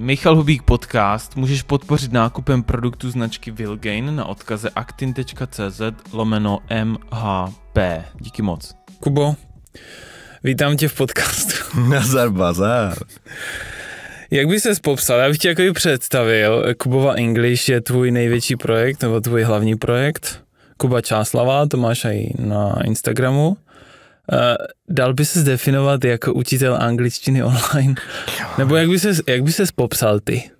Michal Hubík podcast můžeš podpořit nákupem produktu značky Vilgain na odkaze actin.cz lomeno MHP. Díky moc. Kubo, vítám tě v podcastu. Nazar bazar. Jak by ses popsal? Já bych tě jako představil. Kubova English je tvůj největší projekt, nebo tvůj hlavní projekt. Kuba Čáslava, to máš i na Instagramu dal by se zdefinovat jako učitel angličtiny online? Nebo jak by se, jak by ses popsal ty?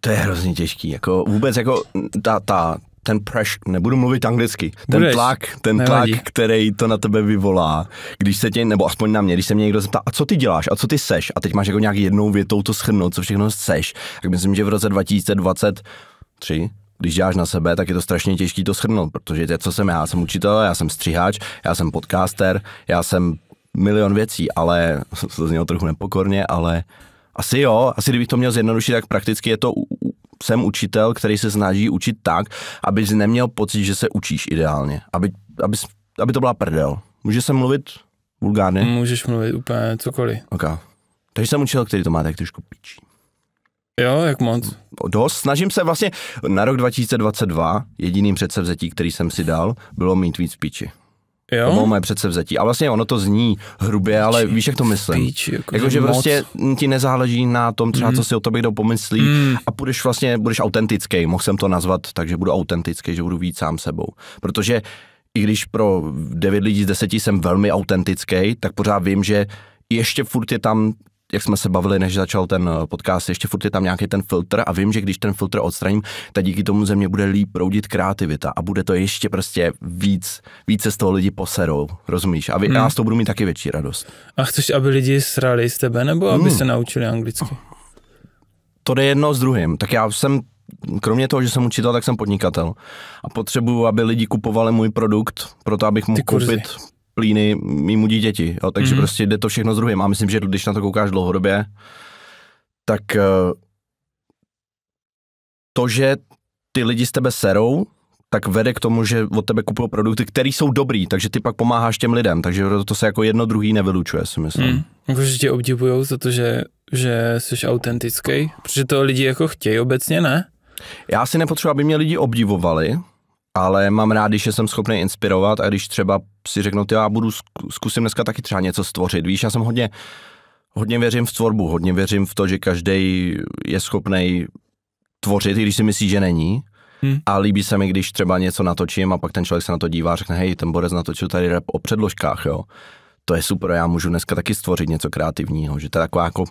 To je hrozně těžký. Jako vůbec jako ta, ta, ten preš, nebudu mluvit anglicky, ten Budeš, tlak, ten nevadí. tlak, který to na tebe vyvolá, když se tě, nebo aspoň na mě, když se mě někdo zeptá, a co ty děláš, a co ty seš, a teď máš jako nějak jednou větou to schrnout, co všechno seš, tak myslím, že v roce 2023 když děláš na sebe, tak je to strašně těžké to shrnout, protože to, co jsem já, jsem učitel, já jsem stříháč, já jsem podcaster, já jsem milion věcí, ale to znělo trochu nepokorně, ale asi jo, asi kdybych to měl zjednodušit, tak prakticky je to jsem učitel, který se snaží učit tak, aby jsi neměl pocit, že se učíš ideálně, aby, aby, aby to byla prdel. Může se mluvit vulgárně? Můžeš mluvit úplně cokoliv. Okay. Takže jsem učitel, který to má tak trošku pičí. Jo, jak moc? Dost. Snažím se vlastně na rok 2022 jediným předsevzetí, který jsem si dal, bylo mít víc piči. Jo? To bylo moje předsevzetí. A vlastně ono to zní hrubě, píči, ale víš, jak to myslím. Píči, jako jako že moc. prostě ti nezáleží na tom třeba, mm. co si o tobě kdo pomyslí mm. a budeš vlastně, budeš autentický. Mohl jsem to nazvat takže budu autentický, že budu víc sám sebou. Protože i když pro 9 lidí z 10 jsem velmi autentický, tak pořád vím, že ještě furt je tam jak jsme se bavili, než začal ten eh, podcast, ještě furt je tam nějaký ten filtr a vím, že když ten filtr odstraním, tak díky tomu ze mě bude líp proudit kreativita a bude to ještě prostě víc, více z toho lidi poserou, rozumíš? A vy, hmm. já s toho budu mít taky větší radost. A chceš, aby lidi srali z tebe, nebo aby hmm. se naučili anglicky? To je jedno s druhým. Tak já jsem kromě toho, že jsem učitel, tak jsem podnikatel. A potřebuju, aby lidi kupovali můj produkt, proto abych mohl koupit plíny mýmu dítěti. Jo? Takže mm-hmm. prostě jde to všechno s druhým. A myslím, že když na to koukáš dlouhodobě, tak eh, to, že ty lidi s tebe serou, tak vede k tomu, že od tebe kupují produkty, které jsou dobrý, takže ty pak pomáháš těm lidem, takže to se jako jedno druhý nevylučuje, si myslím. Mm. Jako, že tě obdivují za to, že, že jsi autentický, protože to lidi jako chtějí obecně, ne? Já si nepotřebuji, aby mě lidi obdivovali, ale mám rád, když jsem schopný inspirovat a když třeba si řeknu, ty já budu, zkusím dneska taky třeba něco stvořit. Víš, já jsem hodně, hodně věřím v tvorbu, hodně věřím v to, že každý je schopný tvořit, i když si myslí, že není. Hmm. A líbí se mi, když třeba něco natočím a pak ten člověk se na to dívá a řekne, hej, ten Borec natočil tady rap o předložkách, jo. To je super, já můžu dneska taky stvořit něco kreativního, že to je taková jako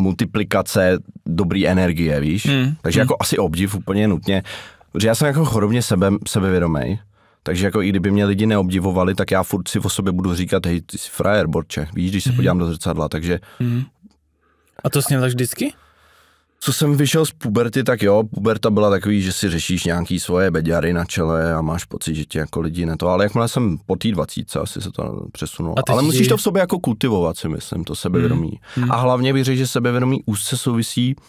multiplikace dobrý energie, víš. Hmm. Takže hmm. jako asi obdiv úplně nutně Protože já jsem jako chorobně sebe, sebevědomý, takže jako i kdyby mě lidi neobdivovali, tak já furt si o sobě budu říkat, hej, ty jsi frajer, borče, víš, když se mm-hmm. podívám do zrcadla, takže... Mm-hmm. A to sněl tak vždycky? Co jsem vyšel z puberty, tak jo, puberta byla takový, že si řešíš nějaký svoje beďary na čele a máš pocit, že ti jako lidi ne to, ale jakmile jsem po té 20, asi se to přesunulo. Ale musíš to v sobě jako kultivovat, si myslím, to sebevědomí. Hmm. Hmm. A hlavně bych řekl, že sebevědomí úzce souvisí uh,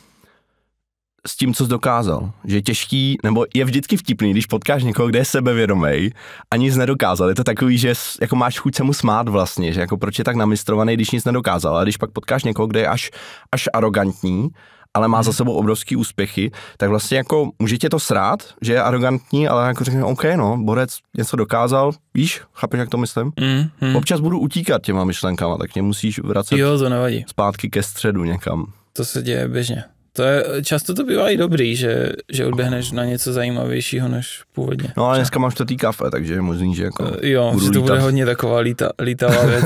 s tím, co jsi dokázal. Že je těžký, nebo je vždycky vtipný, když potkáš někoho, kde je sebevědomý a nic nedokázal. Je to takový, že jako máš chuť se mu smát vlastně, že jako proč je tak namistrovaný, když nic nedokázal. A když pak potkáš někoho, kde je až, až arrogantní, ale má za mhm. sebou obrovský úspěchy, tak vlastně jako můžete to srát, že je arrogantní, ale jako řekne, OK, no, Borec něco dokázal, víš, chápeš, jak to myslím? Mm, hmm Občas budu utíkat těma myšlenkama, tak mě musíš vracet jo, to nevadí. zpátky ke středu někam. To se děje běžně. To je, často to bývá i dobrý, že, že odběhneš na něco zajímavějšího než původně. No ale dneska mám čtvrtý kafe, takže je možný, že jako eh, Jo, že to lítat. bude hodně taková líta, lítavá věc.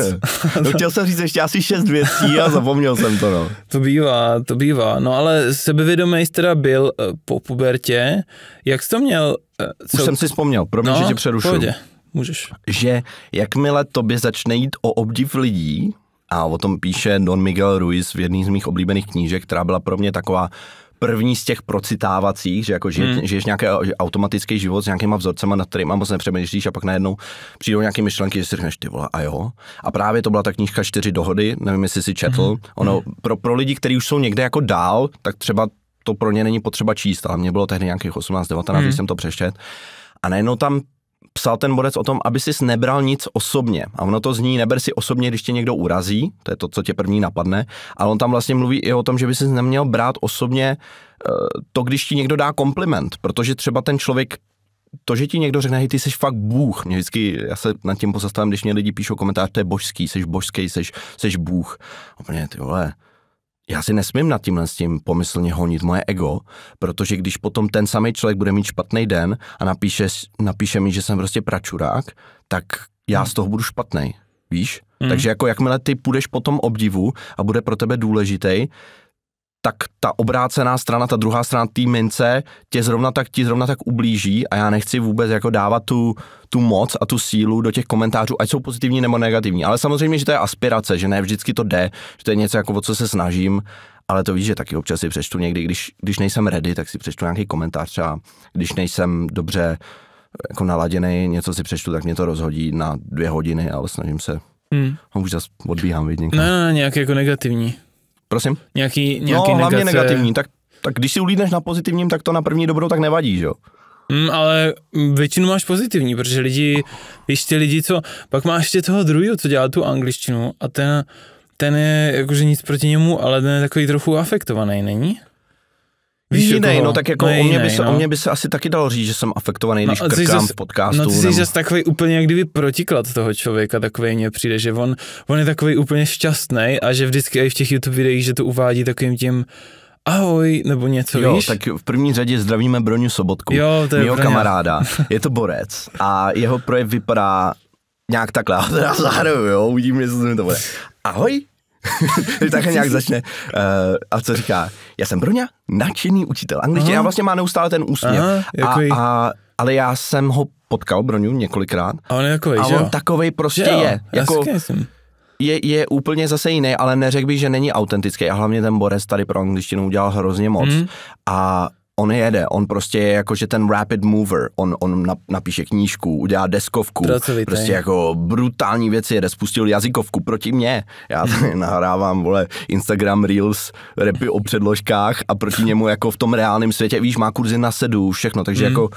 no chtěl jsem říct ještě asi šest věcí a zapomněl jsem to, no. To bývá, to bývá. No ale sebevědomý jsi teda byl eh, po pubertě. Jak jsi to měl? Co... Eh, Už jsem si vzpomněl, promiň, no, že tě přerušuju. Pohodě. Můžeš. Že jakmile tobě začne jít o obdiv lidí, a o tom píše Don Miguel Ruiz v jedné z mých oblíbených knížek, která byla pro mě taková první z těch procitávacích, že jako žiješ, hmm. žiješ nějaký automatický život s nějakýma vzorcema, nad kterýma moc nepřemýšlíš a pak najednou přijdou nějaké myšlenky, že si řekneš ty vole a jo. A právě to byla ta knížka Čtyři dohody, nevím, jestli si četl. Hmm. Ono hmm. pro, pro lidi, kteří už jsou někde jako dál, tak třeba to pro ně není potřeba číst, ale mě bylo tehdy nějakých 18-19, hmm. když jsem to přečet. A najednou tam psal ten bodec o tom, aby si nebral nic osobně. A ono to zní, neber si osobně, když tě někdo urazí, to je to, co tě první napadne, ale on tam vlastně mluví i o tom, že by si neměl brát osobně eh, to, když ti někdo dá kompliment, protože třeba ten člověk to, že ti někdo řekne, hej, ty jsi fakt Bůh, mě vždycky, já se nad tím pozastavím, když mě lidi píšou komentář, to je božský, jsi božský, jsi, jsi Bůh. mě, ty vole, já si nesmím nad tímhle s tím pomyslně honit moje ego, protože když potom ten samý člověk bude mít špatný den a napíše, napíše mi, že jsem prostě pračurák, tak já hmm. z toho budu špatný, víš? Hmm. Takže jako jakmile ty půjdeš po tom obdivu a bude pro tebe důležitý, tak ta obrácená strana, ta druhá strana té mince tě zrovna tak, ti zrovna tak ublíží a já nechci vůbec jako dávat tu, tu moc a tu sílu do těch komentářů, ať jsou pozitivní nebo negativní. Ale samozřejmě, že to je aspirace, že ne vždycky to jde, že to je něco, jako o co se snažím, ale to víš, že taky občas si přečtu někdy, když, když nejsem ready, tak si přečtu nějaký komentář třeba, když nejsem dobře jako naladěný, něco si přečtu, tak mě to rozhodí na dvě hodiny, ale snažím se Hmm. A už zase odbíhám, vidím. Ne, ne, nějak jako negativní. Prosím? Nějaký, nějaký no, hlavně negace. negativní. Tak, tak když si ulídneš na pozitivním, tak to na první dobrou tak nevadí, že jo? Mm, ale většinu máš pozitivní, protože lidi, víš ty lidi, co, pak máš ještě toho druhého, co dělá tu angličtinu a ten, ten je jakože nic proti němu, ale ten je takový trochu afektovaný, není? Víš, jiný, no tak jako no, o, mě by se, no. o mě by se asi taky dalo říct, že jsem afektovaný, no, když krkám zas, v no, podcastu. No ty jsi nebo... zase takový úplně jak kdyby protiklad toho člověka, takový mě přijde, že on, on je takový úplně šťastný a že vždycky i v těch YouTube videích, že to uvádí takovým tím, ahoj, nebo něco, jo, víš? tak v první řadě zdravíme Broňu Sobotku, jo, to je mýho kamaráda. Je to borec a jeho projev vypadá nějak takhle, já teda zahraju, jo, uvidím, jestli to bude. Ahoj, Takhle nějak začne. Uh, a co říká? Já jsem Broňa, nadšený učitel angličtiny. Já vlastně má neustále ten úsměv. Aha, a, a, ale já jsem ho potkal, Broňu, několikrát. A on je takovej, A on jo? takovej prostě jo, je. Jako, jsem. je, je úplně zase jiný, ale neřekl bych, že není autentický. A hlavně ten Borec tady pro angličtinu udělal hrozně moc. Hmm. A on jede, on prostě je jako, že ten rapid mover, on, on napíše knížku, udělá deskovku, Pracovitý. prostě jako brutální věci jede, spustil jazykovku proti mě, já tady nahrávám, vole, Instagram Reels, repy o předložkách a proti němu jako v tom reálném světě, víš, má kurzy na sedu, všechno, takže mm. jako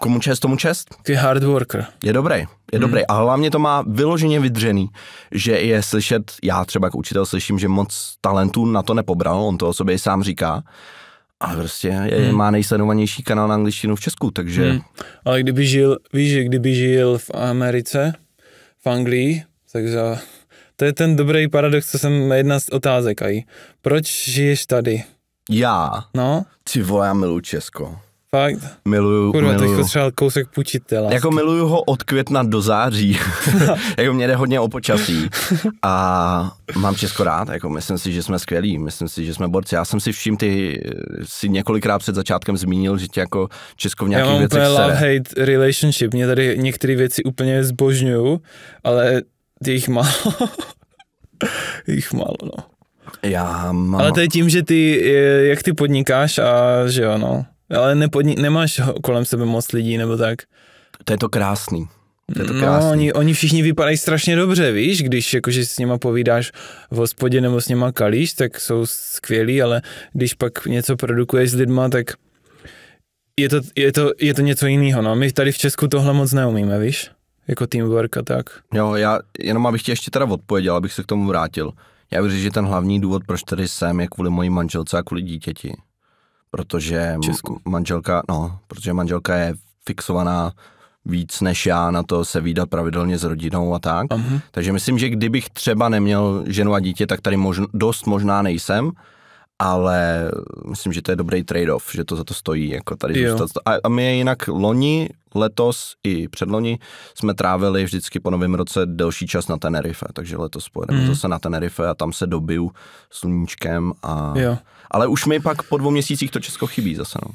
komu čest, tomu čest. Ty hard worker. Je dobrý, je mm. dobrý. A hlavně to má vyloženě vydřený, že je slyšet, já třeba jako učitel slyším, že moc talentů na to nepobral, on to o sobě sám říká, ale prostě je, hmm. má nejsledovanější kanál na angličtinu v Česku, takže... Hmm. Ale kdyby žil, víš, že kdyby žil v Americe, v Anglii, takže to je ten dobrý paradox, co jsem jedna z otázek aj. Proč žiješ tady? Já? No? Ty vole, já miluji Česko. Fakt? Miluju, Kurva, miluju. teď potřeboval kousek půjčit Jako miluju ho od května do září. jako mě jde hodně o počasí. A mám Česko rád, jako myslím si, že jsme skvělí, myslím si, že jsme borci. Já jsem si vším ty, si několikrát před začátkem zmínil, že tě jako Česko v nějakých věcech Já mám love-hate relationship, mě tady některé věci úplně zbožňuju, ale ty jich málo. jich málo, no. Já mám... Ale to je tím, že ty, jak ty podnikáš a že ano. no ale nepodni, nemáš kolem sebe moc lidí nebo tak. To je to krásný. To je to no, krásný. No, oni, oni všichni vypadají strašně dobře, víš, když jakože s nima povídáš v hospodě nebo s nima kalíš, tak jsou skvělí, ale když pak něco produkuješ s lidma, tak je to, je to, je to něco jiného. No. My tady v Česku tohle moc neumíme, víš? Jako teamwork a tak. Jo, já jenom abych ti ještě teda odpověděl, abych se k tomu vrátil. Já věřím, že ten hlavní důvod, proč tady jsem, je kvůli mojí manželce a kvůli dítěti protože Česku. manželka, no, protože manželka je fixovaná víc než já na to se výdat pravidelně s rodinou a tak. Uh-huh. Takže myslím, že kdybych třeba neměl ženu a dítě, tak tady možno, dost možná nejsem, ale myslím, že to je dobrý trade-off, že to za to stojí, jako tady jo. zůstat. A, a my jinak loni, letos i předloni jsme trávili vždycky po novém roce delší čas na Tenerife, takže letos pojedeme uh-huh. zase na Tenerife a tam se dobiju sluníčkem a... Jo ale už mi pak po dvou měsících to Česko chybí zase, no.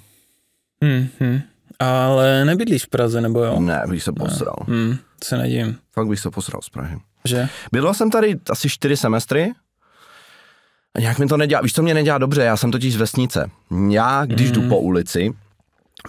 mm hmm. Ale nebydlíš v Praze, nebo jo? Ne, bych se posral. Ne. Hmm, se nedím. Fakt bych se posral z Prahy. Že? Bydlel jsem tady asi čtyři semestry, a nějak mi to nedělá, víš, co mě nedělá dobře, já jsem totiž z vesnice. Já, když mm. jdu mhm. po ulici,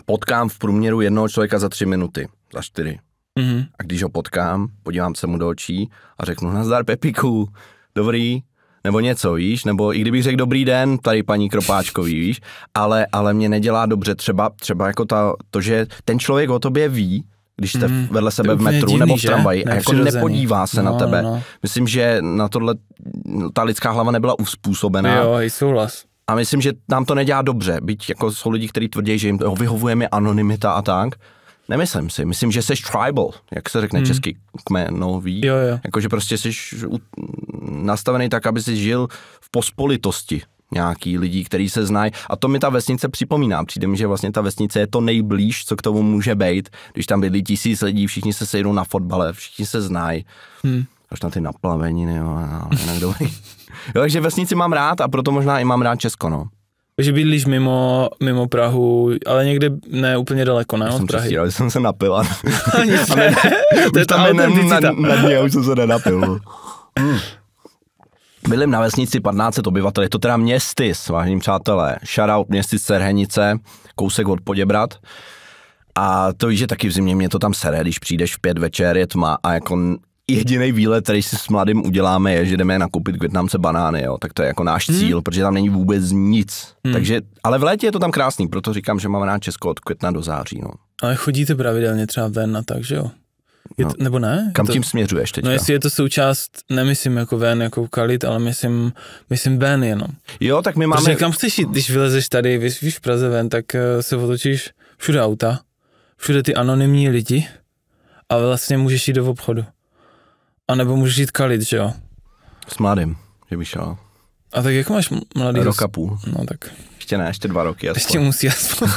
potkám v průměru jednoho člověka za tři minuty, za čtyři. Mm. A když ho potkám, podívám se mu do očí a řeknu, nazdar Pepiku, dobrý, nebo něco, víš, nebo i kdybych řekl dobrý den, tady paní Kropáčkový, víš, ale, ale mě nedělá dobře třeba, třeba jako ta, to, že ten člověk o tobě ví, když jste mm, vedle sebe v metru divný, nebo v tramvaji a jako nepodívá se no, na tebe. No, no. Myslím, že na tohle no, ta lidská hlava nebyla uspůsobená. Jo, i souhlas. A myslím, že nám to nedělá dobře, byť jako jsou lidi, kteří tvrdí, že jim to vyhovuje mi anonymita a tak, Nemyslím si. Myslím, že jsi tribal, jak se řekne hmm. český kmenový. No, jo, jo. Jako, že prostě jsi nastavený tak, aby jsi žil v pospolitosti nějaký lidí, který se znají. A to mi ta vesnice připomíná. Přijde mi, že vlastně ta vesnice je to nejblíž, co k tomu může být. Když tam bydlí tisíc lidí, všichni se sejdou na fotbale, všichni se znají. Hmm. Až na ty naplaveniny, jo, ale jinak dobrý. jo, takže vesnici mám rád a proto možná i mám rád Česko, no že bydlíš mimo, mimo Prahu, ale někde ne úplně daleko, ne? Od jsem Prahy. Já jsem se napil. A, Ani se, ne, to je tam ne, na, na dně, už jsem se nenapil. No. Hmm. Bydlím na vesnici 15 obyvatel, je to teda městys, vážení přátelé. Shoutout městys Serhenice, kousek od Poděbrat. A to víš, že taky v zimě mě to tam sere, když přijdeš v pět večer, je tma a jako jediný výlet, který si s mladým uděláme, je, že jdeme nakoupit k Větnamce banány, jo. tak to je jako náš hmm. cíl, protože tam není vůbec nic. Hmm. Takže, ale v létě je to tam krásný, proto říkám, že mám rád Česko od května do září. No. Ale chodíte pravidelně třeba ven a tak, že jo? Je no. to, nebo ne? Kam je to, tím směřuješ teď? No jestli je to součást, nemyslím jako ven, jako kalit, ale myslím, myslím ven jenom. Jo, tak my máme... Protože kam chceš jít, když vylezeš tady, víš, víš v Praze ven, tak eh, se otočíš všude auta, všude ty anonymní lidi a vlastně můžeš jít do obchodu. A nebo můžeš jít kalit, že jo? S mladým, že by šel. A tak jak máš mladý? Rok a půl. No tak. Ještě ne, ještě dva roky aspoň. Ještě musí aspoň.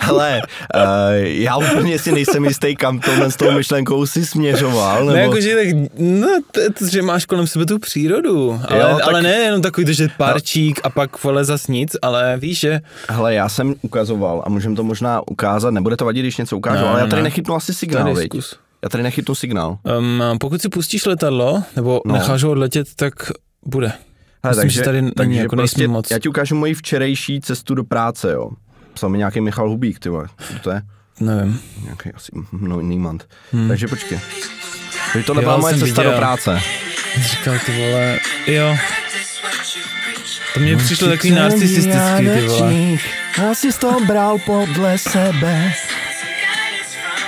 Ale uh, eh, já úplně si nejsem jistý, kam to s tou myšlenkou si směřoval. Nebo... Ne, že, tak, no, to, to, že máš kolem sebe tu přírodu, ale, jo, tak... ale ne jenom takový, že parčík no. a pak vole zas nic, ale víš, že... Hele, já jsem ukazoval a můžem to možná ukázat, nebude to vadit, když něco ukážu, no, ale já no, tady no. nechytnu asi signál, tady já tady nechytnu signál. Um, pokud si pustíš letadlo, nebo no. necháš ho odletět, tak bude. Ha, Myslím, takže, že tady není, takže jako prostě, moc. Já ti ukážu moji včerejší cestu do práce, jo. Psal mi nějaký Michal Hubík, ty vole. Co to je? Nevím. Nějaký asi hm, no, Niemand. Hmm. Takže počkej. Takže tohle byla moje cesta viděl. do práce. Říkal ty vole, jo. To mě no, přišlo takový narcistický, ty vole. Já si z toho bral podle sebe.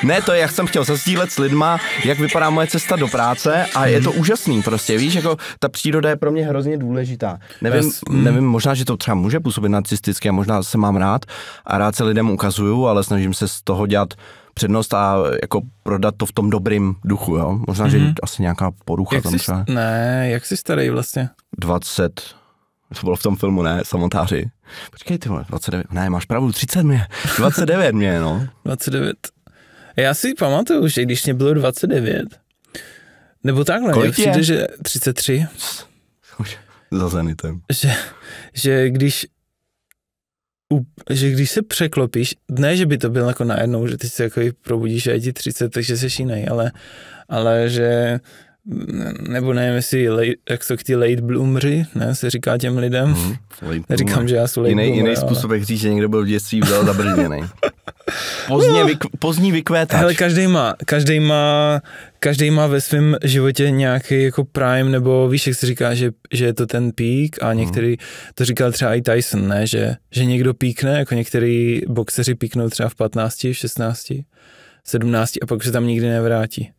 Ne, to je, jak jsem chtěl zazdílet s lidma, jak vypadá moje cesta do práce a je to úžasný prostě, víš, jako ta příroda je pro mě hrozně důležitá. Nevím, mm. nevím možná, že to třeba může působit narcisticky a možná se mám rád a rád se lidem ukazuju, ale snažím se z toho dělat přednost a jako prodat to v tom dobrým duchu, jo? Možná, mm-hmm. že mhm. asi nějaká porucha jak tam jsi, třeba. Ne, jak jsi starý vlastně? 20. To bylo v tom filmu, ne? Samotáři. Počkej, ty vole, 29. Ne, máš pravdu, 30 mě. 29 mě, no. 29. Já si pamatuju, že když mě bylo 29, nebo takhle, Kolik přijde, je? že 33. za Zenitem. Že, že když že když se překlopíš, ne, že by to bylo jako najednou, že ty se jako probudíš a je ti 30, takže jsi jiný, ale, ale že nebo nevím, jestli, late, jak to ty late bloomři, ne, se říká těm lidem. Hmm, Říkám, že já jsem late jiný, bloomer, Jiný způsob, jak říct, že někdo byl v dětství byl zabrzděný. Pozdně, vyk, pozdní vykvétač. Ale každý má, každý má, každý má ve svém životě nějaký jako prime, nebo víš, jak se říká, že, že je to ten pík a mhm. některý, hmm. to říkal třeba i Tyson, ne, že, že někdo píkne, jako některý boxeři píknou třeba v 15, v 16 17 a pak se tam nikdy nevrátí.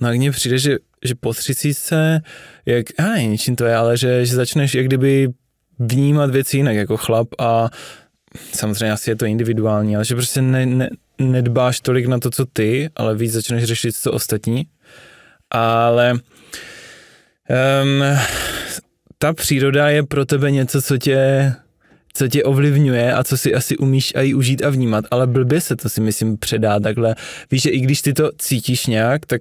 No a mně přijde, že, že po 30, jak, já nevím, ničím to je, ale že, že začneš jak kdyby vnímat věci jinak jako chlap a samozřejmě asi je to individuální, ale že prostě ne, ne, nedbáš tolik na to, co ty, ale víc začneš řešit, co ostatní. Ale um, ta příroda je pro tebe něco, co tě co tě ovlivňuje a co si asi umíš a i užít a vnímat, ale blbě se to si myslím předá takhle. Víš, že i když ty to cítíš nějak, tak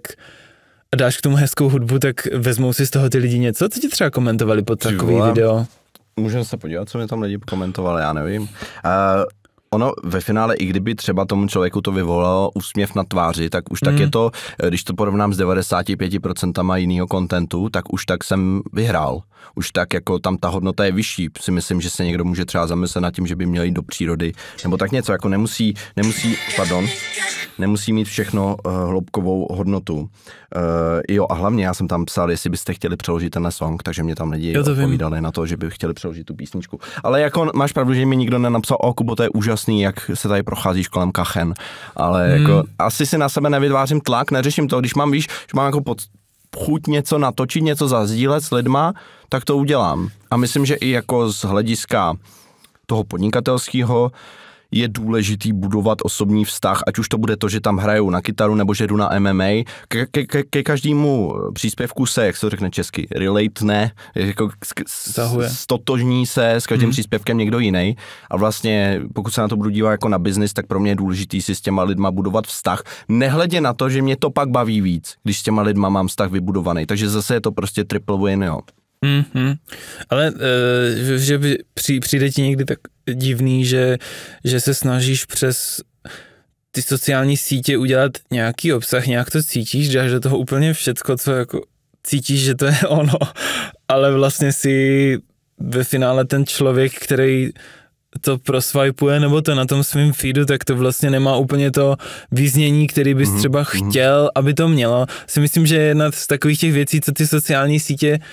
a dáš k tomu hezkou hudbu, tak vezmou si z toho ty lidi něco, co ti třeba komentovali pod takový video? Můžeme se podívat, co mi tam lidi komentovali, já nevím. Uh, ono ve finále, i kdyby třeba tomu člověku to vyvolalo úsměv na tváři, tak už mm. tak hmm. je to, když to porovnám s 95% jiného kontentu, tak už tak jsem vyhrál už tak jako tam ta hodnota je vyšší. Si myslím, že se někdo může třeba zamyslet nad tím, že by měl jít do přírody, nebo tak něco, jako nemusí, nemusí, pardon, nemusí mít všechno uh, hloubkovou hodnotu. Uh, jo, a hlavně já jsem tam psal, jestli byste chtěli přeložit ten song, takže mě tam lidi odpovídali na to, že by chtěli přeložit tu písničku. Ale jako máš pravdu, že mi nikdo nenapsal, o Kubo, to je úžasný, jak se tady procházíš kolem kachen, ale jako hmm. jako asi si na sebe nevytvářím tlak, neřeším to, když mám, víš, že mám jako pod, chuť něco natočit, něco zazdílet s lidma, tak to udělám. A myslím, že i jako z hlediska toho podnikatelského je důležitý budovat osobní vztah, ať už to bude to, že tam hrajou na kytaru nebo že jdu na MMA. Ke, ke, ke, ke každému eh, příspěvku se, jak se to řekne česky, relate ne, jako stotožní se s každým hmm. příspěvkem někdo jiný. A vlastně, pokud se na to budu dívat jako na biznis, tak pro mě je důležitý si s těma lidma budovat vztah. Nehledě na to, že mě to pak baví víc, když s těma lidma mám vztah vybudovaný. Takže zase je to prostě triple win, jo. Mm-hmm. Ale uh, že by přijde ti někdy tak divný, že, že se snažíš přes ty sociální sítě udělat nějaký obsah, nějak to cítíš, dáš do toho úplně všecko, co jako cítíš, že to je ono, ale vlastně si ve finále ten člověk, který to prosvajpuje nebo to na tom svém feedu, tak to vlastně nemá úplně to význění, který bys mm-hmm. třeba mhm. chtěl, aby to mělo. Si myslím, že jedna z takových těch věcí, co ty sociální sítě uh,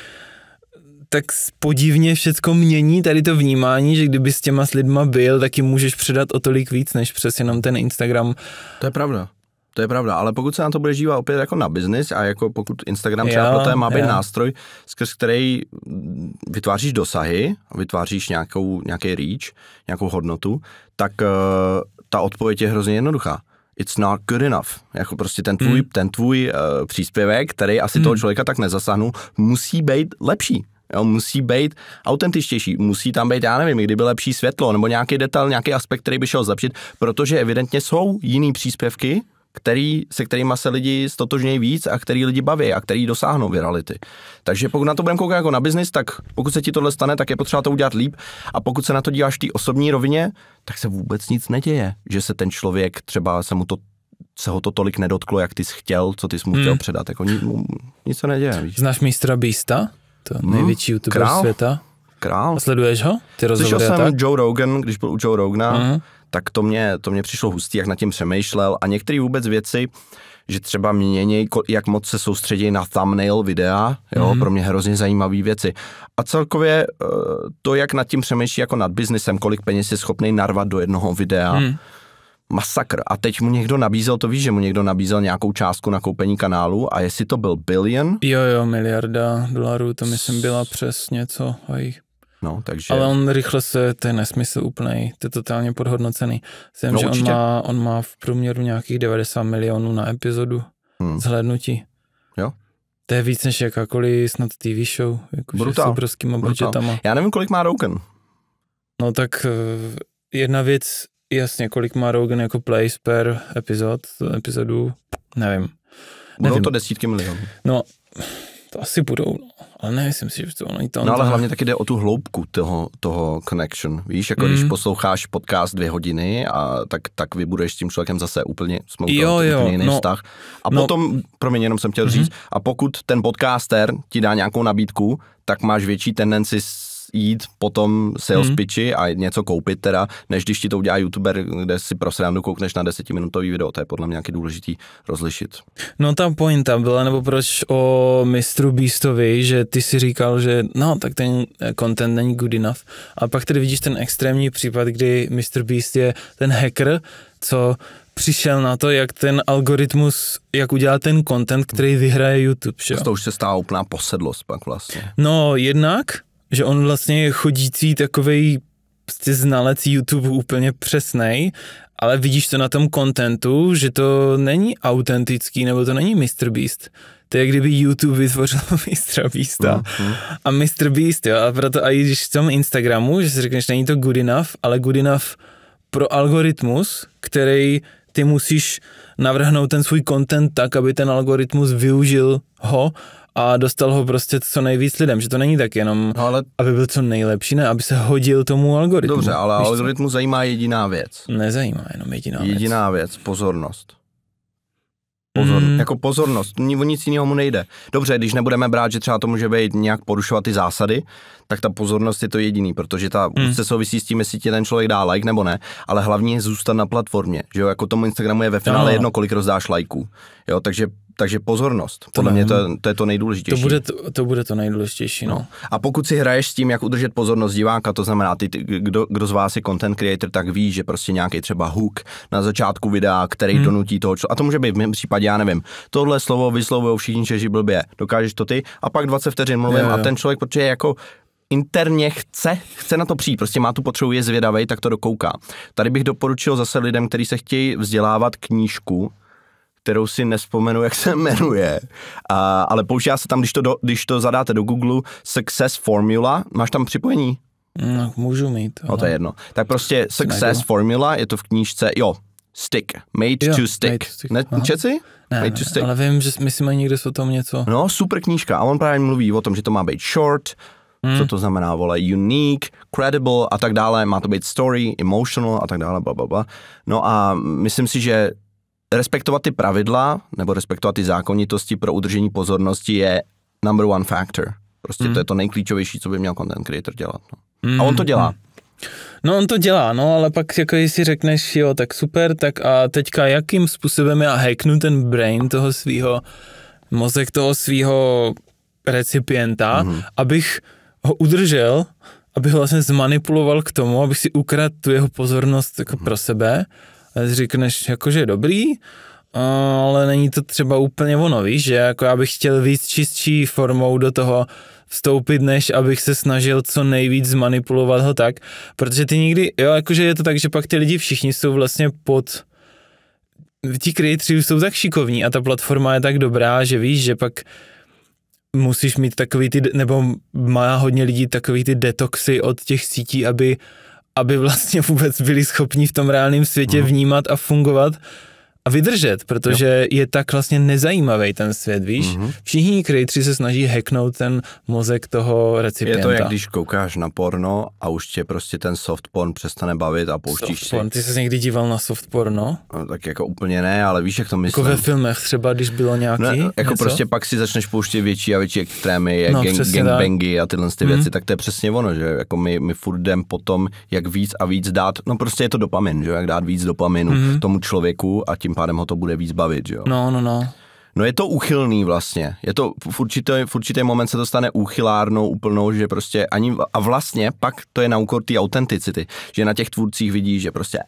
tak podivně všecko mění tady to vnímání, že kdyby s těma s lidma byl, tak jim můžeš předat o tolik víc, než přes jenom ten Instagram. To je pravda. To je pravda, ale pokud se na to bude dívat opět jako na biznis a jako pokud Instagram třeba pro té má být já. nástroj, skrz který vytváříš dosahy, vytváříš nějakou, nějaký reach, nějakou hodnotu, tak uh, ta odpověď je hrozně jednoduchá it's not good enough. Jako prostě ten tvůj, hmm. ten tvůj uh, příspěvek, který asi hmm. toho člověka tak nezasáhnu, musí být lepší. Jo, musí být autentičtější, musí tam být, já nevím, kdyby lepší světlo nebo nějaký detail, nějaký aspekt, který by šel zlepšit, protože evidentně jsou jiný příspěvky, který, se kterými se lidi stotožňují víc a který lidi baví a který dosáhnou virality. Takže pokud na to budeme koukat jako na biznis, tak pokud se ti tohle stane, tak je potřeba to udělat líp a pokud se na to díváš té osobní rovině, tak se vůbec nic neděje, že se ten člověk třeba se mu to se ho to tolik nedotklo, jak ty jsi chtěl, co ty jsi mu chtěl hmm. předat. Jako nic, nic se neděje. Víš? Znáš mistra Bista? To hm? největší hmm, youtuber král, světa. Král. A sleduješ ho? Ty rozhovory Slyšel jsem tak? Joe Rogan, když byl u Joe Rogana, uh-huh. tak to mě, to mě přišlo hustý, jak nad tím přemýšlel. A některé vůbec věci, že třeba mění, jak moc se soustředí na thumbnail videa, jo, mm. pro mě hrozně zajímavé věci. A celkově eh, to, jak nad tím přemýšlí jako nad biznesem, kolik peněz je schopný narvat do jednoho videa, mm masakr. A teď mu někdo nabízel, to víš, že mu někdo nabízel nějakou částku na koupení kanálu a jestli to byl billion? Jo, jo, miliarda dolarů, to myslím byla přes něco. Aj. No, takže... Ale on rychle se, to je nesmysl úplný, to je totálně podhodnocený. Myslím, no, že on má, on má v průměru nějakých 90 milionů na epizodu hmm. zhlédnutí. Jo. To je víc než jakákoliv snad TV show, jakože s obrovskýma budgetama. Já nevím, kolik má Rogan. No tak eh, jedna věc Jasně, kolik má Rogan jako plays per epizod, epizodu, nevím. Budou nevím. to desítky milionů. No, to asi budou, no. ale nemyslím si, že to ono No ale hlavně taky jde o tu hloubku toho, toho connection, víš, jako mm. když mhm. posloucháš podcast dvě hodiny a tak, tak vybuduješ s tím člověkem zase úplně, jsme jo, jo, úplně jiný no, vztah. A no, potom, promiň, jenom jsem chtěl mm říct, a pokud ten podcaster ti dá nějakou nabídku, tak máš větší tendenci jít potom sales hmm. pitchi a něco koupit teda, než když ti to udělá youtuber, kde si pro srandu koukneš na desetiminutový video, to je podle mě nějaký důležitý rozlišit. No ta pointa byla, nebo proč o mistru Beastovi, že ty si říkal, že no, tak ten content není good enough. A pak tedy vidíš ten extrémní případ, kdy Mr. Beast je ten hacker, co přišel na to, jak ten algoritmus, jak udělá ten content, který vyhraje YouTube. Že? To už se stává úplná posedlost pak vlastně. No, jednak že on vlastně je chodící takový prostě znalec YouTube úplně přesnej, ale vidíš to na tom kontentu, že to není autentický, nebo to není Mr. Beast. To je, kdyby YouTube vytvořil Mr. Beasta. Mm-hmm. A Mr. Beast, jo, a proto a když v tom Instagramu, že si řekneš, není to good enough, ale good enough pro algoritmus, který ty musíš navrhnout ten svůj content tak, aby ten algoritmus využil ho a dostal ho prostě co nejvíc lidem, že to není tak jenom, no ale... aby byl co nejlepší, ne, aby se hodil tomu algoritmu. Dobře, ale Víš algoritmu co? zajímá jediná věc. Nezajímá jenom jediná, věc. Jediná věc, pozornost. Pozor, mm. jako pozornost, o nic jiného mu nejde. Dobře, když nebudeme brát, že třeba to může být nějak porušovat ty zásady, tak ta pozornost je to jediný, protože ta mm. se souvisí s tím, jestli ti ten člověk dá like nebo ne, ale hlavně je zůstat na platformě, že jo, jako tomu Instagramu je ve finále no. jedno, kolik rozdáš lajků, jo, takže takže pozornost. Podle to mě to, je, to je to nejdůležitější. To bude to, to, bude to nejdůležitější. No. no. A pokud si hraješ s tím, jak udržet pozornost diváka, to znamená, ty, kdo, kdo z vás je content creator, tak ví, že prostě nějaký třeba hook na začátku videa, který hmm. donutí toho člověka. A to může být v mém případě, já nevím. Tohle slovo vyslovují všichni Češi blbě. Dokážeš to ty? A pak 20 vteřin mluvím jo, jo. a ten člověk, protože je jako interně chce, chce na to přijít, prostě má tu potřebu, je zvědavý, tak to dokouká. Tady bych doporučil zase lidem, kteří se chtějí vzdělávat knížku, kterou si nespomenu, jak se jmenuje, a, ale používá se tam, když to, do, když to zadáte do Google, Success Formula, máš tam připojení? No, můžu mít. Ale... No, to je jedno. Tak prostě Success Najdu. Formula, je to v knížce, jo, Stick, Made jo, to Stick. Made to stick. Ne, Ne, made ne, to stick. ale vím, že myslím, že někde se o tom něco. No, super knížka. A on právě mluví o tom, že to má být short, hmm. co to znamená, vole, unique, credible a tak dále, má to být story, emotional a tak dále, bla, bla, bla. No a myslím si, že respektovat ty pravidla nebo respektovat ty zákonitosti pro udržení pozornosti je number one factor. Prostě mm. to hmm. je to nejklíčovější, co by měl content creator dělat. No. Mm. A hmm. on to dělá. Hmm. No on to dělá, no, ale pak jako si řekneš, jo, tak super, tak a teďka jakým způsobem já hacknu ten brain toho svého, mozek toho svého recipienta, mm-hmm. abych ho udržel, abych ho vlastně zmanipuloval k tomu, abych si ukradl tu jeho pozornost jako mm-hmm. pro sebe a ty řekneš, jako, že je dobrý, ale není to třeba úplně ono, víš, že jako já bych chtěl víc čistší formou do toho vstoupit, než abych se snažil co nejvíc zmanipulovat ho tak, protože ty nikdy, jo, jakože je to tak, že pak ty lidi všichni jsou vlastně pod ti creatoři jsou tak šikovní a ta platforma je tak dobrá, že víš, že pak musíš mít takový ty, nebo má hodně lidí takový ty detoxy od těch sítí, aby aby vlastně vůbec byli schopni v tom reálném světě mhm. vnímat a fungovat a vydržet, protože jo. je tak vlastně nezajímavý ten svět, víš? Mm-hmm. Všichni kreatři se snaží hacknout ten mozek toho recipienta. Je to jak když koukáš na porno a už tě prostě ten soft porn přestane bavit a pouštíš soft si. Ty jsi někdy díval na soft porno? No, tak jako úplně ne, ale víš, jak to myslím. Jako ve filmech třeba, když bylo nějaký? No, jako něco? prostě pak si začneš pouštět větší a větší extrémy, jak no, gang, gangbangy a tyhle ty mm-hmm. věci, mhm. tak to je přesně ono, že jako my, my furt jdem potom, jak víc a víc dát, no prostě je to dopamin, že jak dát víc dopaminu mm-hmm. tomu člověku a tím tím pádem ho to bude víc bavit, jo? No, no, no. No je to uchylný vlastně. Je to v určitý, v určitý moment se to stane úchylárnou úplnou, že prostě ani, a vlastně pak to je na úkor té autenticity, že na těch tvůrcích vidí, že prostě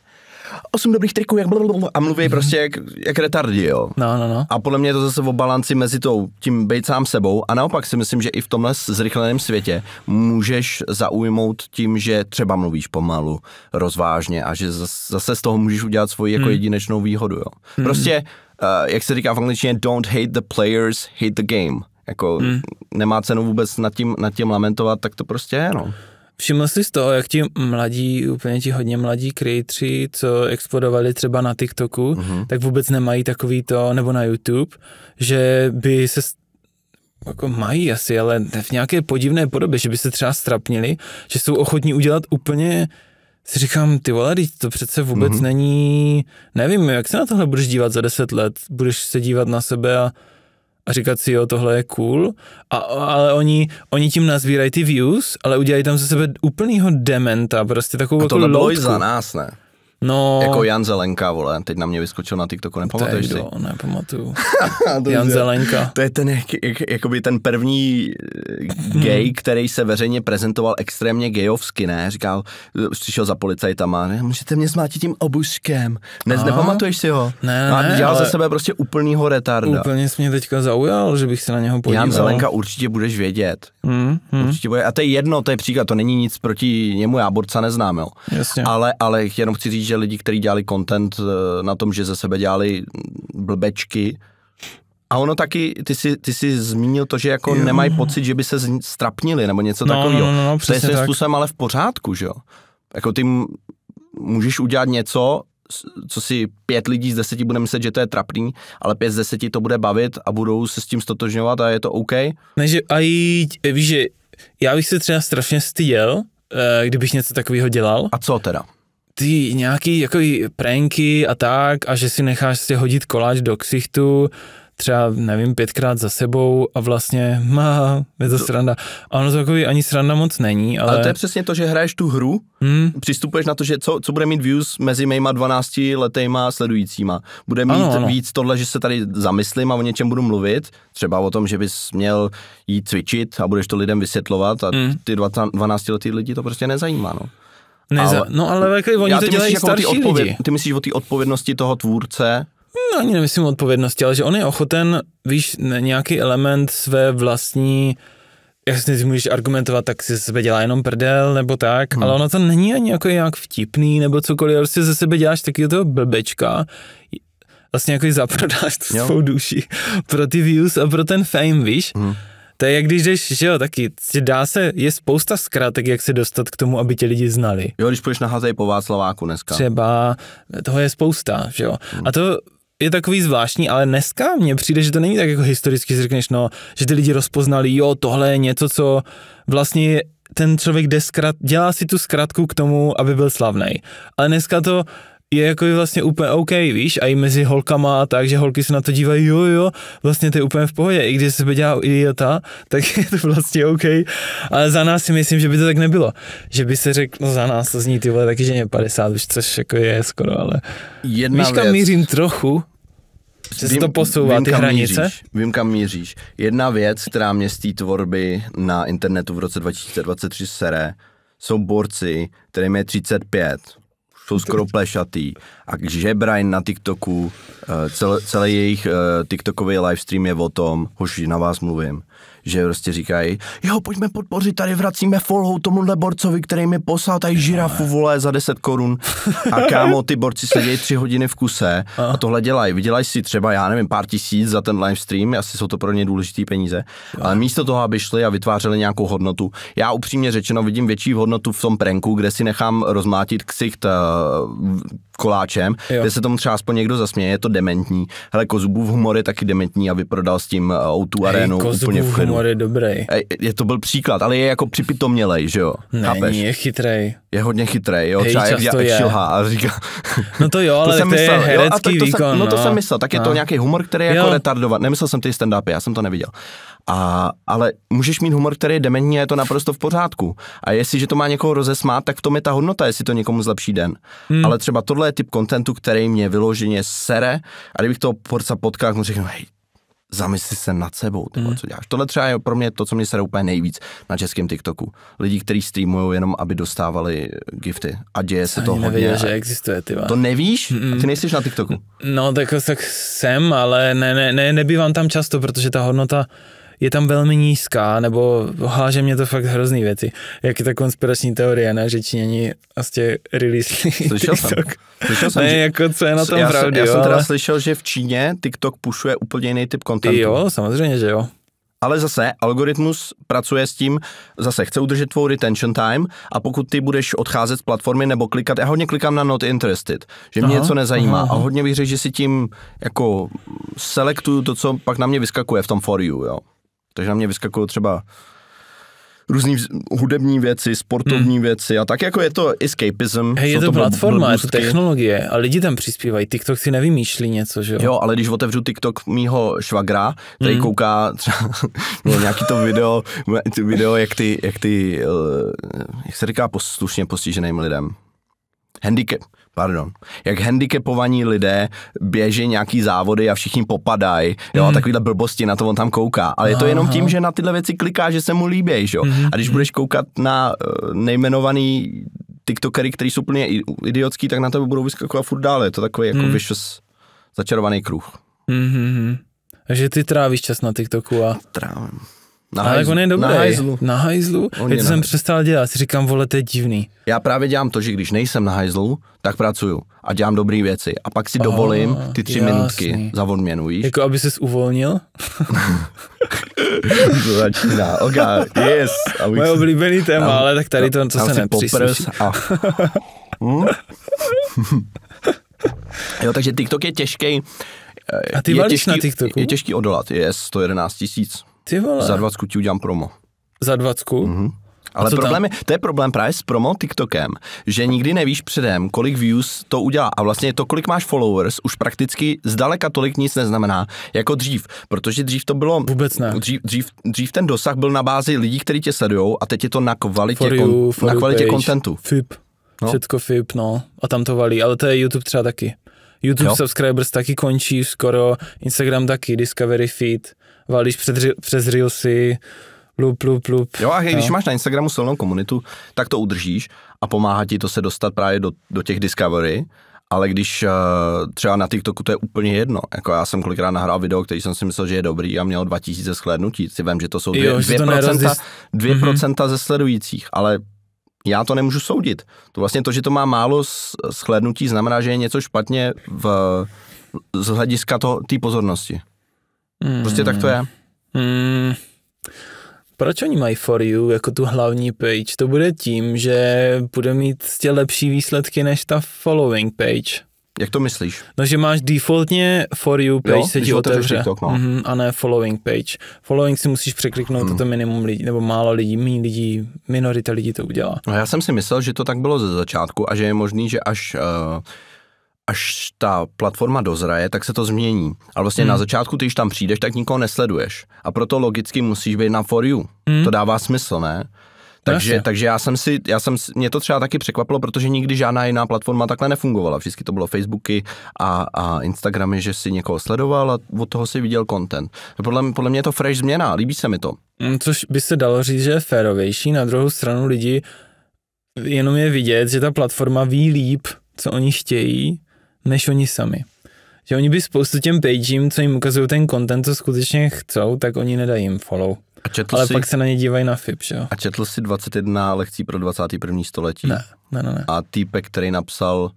osm dobrých triků, jak blablabla, a mluví mhm. prostě jak, jak retardi, jo. No, no, no. A podle mě je to zase o balanci mezi tou, tím být sám sebou a naopak si myslím, že i v tomhle zrychleném světě můžeš zaujmout tím, že třeba mluvíš pomalu, rozvážně a že zase z toho můžeš udělat svoji jako hmm. jedinečnou výhodu, jo. Hmm. Prostě, uh, jak se říká v angličtině, don't hate the players, hate the game. Jako hmm. nemá cenu vůbec nad tím, nad tím lamentovat, tak to prostě je, no. Všiml jsi z toho, jak ti mladí, úplně ti hodně mladí creatři, co explodovali třeba na TikToku, mm-hmm. tak vůbec nemají takový to, nebo na YouTube, že by se jako mají asi, ale v nějaké podivné podobě, že by se třeba strapnili, že jsou ochotní udělat úplně si říkám, ty vole, to přece vůbec mm-hmm. není, nevím, jak se na tohle budeš dívat za deset let, budeš se dívat na sebe a a říkat si, jo, tohle je cool, a, ale oni, oni tím nazvírají ty views, ale udělají tam ze sebe úplnýho dementa, prostě takovou a to jako bylo za nás, ne? No... Jako Jan Zelenka, vole, teď na mě vyskočil na TikToku, nepamatuješ si? nepamatuju. Jan Zelenka. To je ten, jak, jak, jakoby ten první eh, hmm. gay, který se veřejně prezentoval extrémně gejovsky, ne? Říkal, eh, přišel za policajtama, ne? Můžete mě zmátit tím obuškem. Ne, a? nepamatuješ si ho? Ne, ne, A dělal ale... ze sebe prostě úplnýho retarda. Úplně jsi mě teďka zaujal, že bych se na něho podíval. Jan Zelenka určitě budeš vědět. Hmm, hmm. Určitě bude. A to je jedno, to je příklad, to není nic proti němu, já Borca neznám, jo. Jasně. Ale, ale jenom chci říct, že že lidi, kteří dělali content eh, na tom, že ze sebe dělali blbečky, a ono taky, ty jsi, ty jsi zmínil to, že jako jo. nemají pocit, že by se strapnili nebo něco no, takového. No, no, no, to je svým tak. způsobem ale v pořádku, že jo? Jako ty můžeš udělat něco, co si pět lidí z deseti bude myslet, že to je trapný, ale pět z deseti to bude bavit a budou se s tím stotožňovat a je to OK? Ne, že aj, eh, víš, že já bych se třeba strašně styděl, eh, kdybych něco takového dělal. A co teda? ty nějaký jako pranky a tak a že si necháš si hodit koláč do ksichtu třeba, nevím, pětkrát za sebou a vlastně, má, je to no. sranda. A ono to takový ani sranda moc není, ale... ale... to je přesně to, že hraješ tu hru, hmm. přistupuješ na to, že co, co bude mít views mezi mýma 12 letejma sledujícíma. Bude mít ano, ano. víc tohle, že se tady zamyslím a o něčem budu mluvit, třeba o tom, že bys měl jít cvičit a budeš to lidem vysvětlovat a hmm. ty 12 letý lidi to prostě nezajímá, no. Neza, ale, no ale jako oni to dělají jako starší odpověd, lidi. Ty myslíš o té odpovědnosti toho tvůrce? No ani nemyslím o odpovědnosti, ale že on je ochoten, víš, nějaký element své vlastní jasně si můžeš argumentovat, tak si ze sebe dělá jenom prdel nebo tak, hmm. ale ono to není ani jako nějak vtipný nebo cokoliv, prostě ze sebe děláš taky toho blbečka, vlastně jako zaprodáš tu svou duši pro ty views a pro ten fame, víš? Hmm. To je jak když jdeš, že jo, taky, dá se, je spousta zkratek, jak se dostat k tomu, aby tě lidi znali. Jo, když půjdeš na hazej po Václaváku dneska. Třeba, toho je spousta, že jo. Hmm. A to je takový zvláštní, ale dneska mně přijde, že to není tak jako historicky, že řekneš, no, že ty lidi rozpoznali, jo, tohle je něco, co vlastně ten člověk jde zkrat, dělá si tu zkratku k tomu, aby byl slavný. Ale dneska to je jako vlastně úplně OK, víš, a i mezi holkama a tak, že holky se na to dívají, jo, jo, vlastně to je úplně v pohodě, i když se dělá idiota, tak je to vlastně OK, ale za nás si myslím, že by to tak nebylo, že by se řekl, no za nás to zní ty vole, taky že mě 50, už což jako je skoro, ale Jedna víš, kam věc. mířím trochu, že vím, se to posouvá, vím, ty hranice? Míříš, vím, kam míříš. Jedna věc, která mě z té tvorby na internetu v roce 2023 sere, jsou borci, kterým je 35 jsou skoro plešatý. A Brian na TikToku, eh, celý, celý jejich eh, TikTokový livestream je o tom, už na vás mluvím, že prostě říkají, jo, pojďme podpořit, tady vracíme folhou tomuhle borcovi, který mi poslal tady žirafu, vole, za 10 korun. A kámo, ty borci sedějí tři hodiny v kuse a tohle dělají. Vydělají si třeba, já nevím, pár tisíc za ten live stream, asi jsou to pro ně důležité peníze. Ale místo toho, aby šli a vytvářeli nějakou hodnotu, já upřímně řečeno vidím větší hodnotu v tom pranku, kde si nechám rozmátit ksicht eh, koláčem, jo. kde se tomu třeba aspoň někdo zasměje, je to dementní. Hele, Kozubův humor je taky dementní a vyprodal s tím eh, o tu arénu Hej, úplně v klidu. humor je dobrý. Je to byl příklad, ale je jako připitomělej, že jo? Ne, Chápeš? je chytrej. Je hodně chytrý, jo, Hej, třeba jak, je. šilhá a říká. No to jo, ale to, jsem to myslel, je herecký jo, a to, to výkon. Jsem, no. no to no. jsem myslel, tak je no. to nějaký humor, který je jako jo. jako retardovat. Nemyslel jsem ty stand já jsem to neviděl. A, ale můžeš mít humor, který je dementní a je to naprosto v pořádku. A jestliže to má někoho rozesmát, tak v tom je ta hodnota, jestli to někomu zlepší den. Hmm. Ale třeba tohle tohle je typ kontentu, který mě vyloženě sere a kdybych toho porca potkal, mu řeknu, hej, zamysli se nad sebou, tohle, mm. co děláš. Tohle třeba je pro mě to, co mě sere úplně nejvíc na českém TikToku. Lidi, kteří streamují jenom, aby dostávali gifty. A děje se to hodně. Nevěděl, že existuje, ty To nevíš? Mm. Ty nejsi na TikToku. No, tak, jako tak jsem, ale ne, ne, ne, nebývám tam často, protože ta hodnota je tam velmi nízká, nebo háže mě to fakt hrozný věci. Jak je ta konspirační teorie, ne, že Číňani vlastně release Slyšel TikTok. jsem. Slyšel jsem, ne, že... jako co je na tom já pravdě, jsem, Já jo, jsem teda ale... slyšel, že v Číně TikTok pušuje úplně jiný typ kontentu. Jo, samozřejmě, že jo. Ale zase algoritmus pracuje s tím, zase chce udržet tvou retention time a pokud ty budeš odcházet z platformy nebo klikat, já hodně klikám na not interested, že mě aha, něco nezajímá aha, aha. a hodně bych řekl, že si tím jako selektuju to, co pak na mě vyskakuje v tom for you, jo. Takže na mě vyskakují třeba různý hudební věci, sportovní hmm. věci a tak jako je to escapism. Hey, je to, to platforma, je to technologie a lidi tam přispívají. TikTok si nevymýšlí něco, že jo? Jo, ale když otevřu TikTok mýho švagra, který hmm. kouká třeba no, nějaký to video, video jak ty, jak ty, eh, jak se říká poslušně postiženým lidem. Handicap pardon, jak handicapovaní lidé běží nějaký závody a všichni popadají, jo, mm. a mhm. takovýhle blbosti na to on tam kouká. Ale je to jenom tím, že na tyhle věci kliká, že se mu líbí, jo. Mm. A když mhm. budeš koukat na eh, nejmenovaný tiktokery, který jsou úplně idiotský, tak na to budou vyskakovat furt dále. Je to takový jako mm. vicious, začarovaný kruh. Mm-hmm. Takže ty trávíš čas na TikToku a... Trávím. Na Ale hajzlu. on je dobrý. Na hajzlu. Na hajzlu. On je to jsem přestal dělat, si říkám, vole, to je divný. Já právě dělám to, že když nejsem na hajzlu, tak pracuju a dělám dobré věci. A pak si dovolím ty tři jasný. minutky za odměnu, víš? Jako, aby ses uvolnil? to začíná, ok, yes. Moje oblíbený téma, tam, ale tak tady to, co se nepřísluší. A... Hmm? jo, takže TikTok je těžký. A ty je těžký, na TikToku? Je těžký odolat, je 111 tisíc. Ty vole. Za 20 ti udělám promo. Za 20? Mhm. Ale problém je, to je problém právě s promo TikTokem, že nikdy nevíš předem, kolik views to udělá. A vlastně to, kolik máš followers, už prakticky zdaleka tolik nic neznamená, jako dřív. Protože dřív to bylo... Vůbec ne. Dřív, dřív, dřív ten dosah byl na bázi lidí, kteří tě sledují a teď je to na kvalitě, for you, for na kvalitě kontentu. contentu. FIP. No. Všecko FIP, no. A tam to valí, ale to je YouTube třeba taky. YouTube jo. subscribers taky končí skoro, Instagram taky, Discovery feed valíš před, přes Reelsy, plup, plup, plup. Jo a hej, jo. když no. máš na Instagramu silnou komunitu, tak to udržíš a pomáhá ti to se dostat právě do, do těch discovery, ale když eh, třeba na TikToku to je úplně jedno, jako já jsem kolikrát nahrál video, který jsem si myslel, že je dobrý a měl 2000 shlédnutí, si vím, že to jsou 2%, jo, dvě, mhm. dvě to procenta, 2 mm-hmm. ze sledujících, ale já to nemůžu soudit. To vlastně to, že to má málo shlédnutí, znamená, že je něco špatně v, z hlediska té pozornosti. Prostě tak to je. Mm. Proč oni mají For You jako tu hlavní page? To bude tím, že bude mít tě lepší výsledky než ta following page. Jak to myslíš? No, že máš defaultně For You page jo, se ti otevře TikTok, no. mm-hmm, a ne following page. Following si musíš překliknout, hmm. to minimum lidí, nebo málo lidí, méně lidí, minorita lidí to udělá. No, já jsem si myslel, že to tak bylo ze začátku a že je možný, že až... Uh, až ta platforma dozraje, tak se to změní. Ale vlastně hmm. na začátku, když tam přijdeš, tak nikoho nesleduješ. A proto logicky musíš být na for you. Hmm. To dává smysl, ne? Takže, takže já jsem si, já jsem, mě to třeba taky překvapilo, protože nikdy žádná jiná platforma takhle nefungovala. Vždycky to bylo Facebooky a, a Instagramy, že si někoho sledoval a od toho si viděl content. Podle, podle mě je to fresh změna, líbí se mi to. Hmm, což by se dalo říct, že je férovější, na druhou stranu lidi jenom je vidět, že ta platforma ví líp, co oni chtějí než oni sami. Že oni by spoustu těm pageím, co jim ukazují ten content, co skutečně chcou, tak oni nedají jim follow. A četl Ale jsi... pak se na ně dívají na FIP, že jo? A četl jsi 21 lekcí pro 21. století? Ne, ne, ne. ne. A týpek, který napsal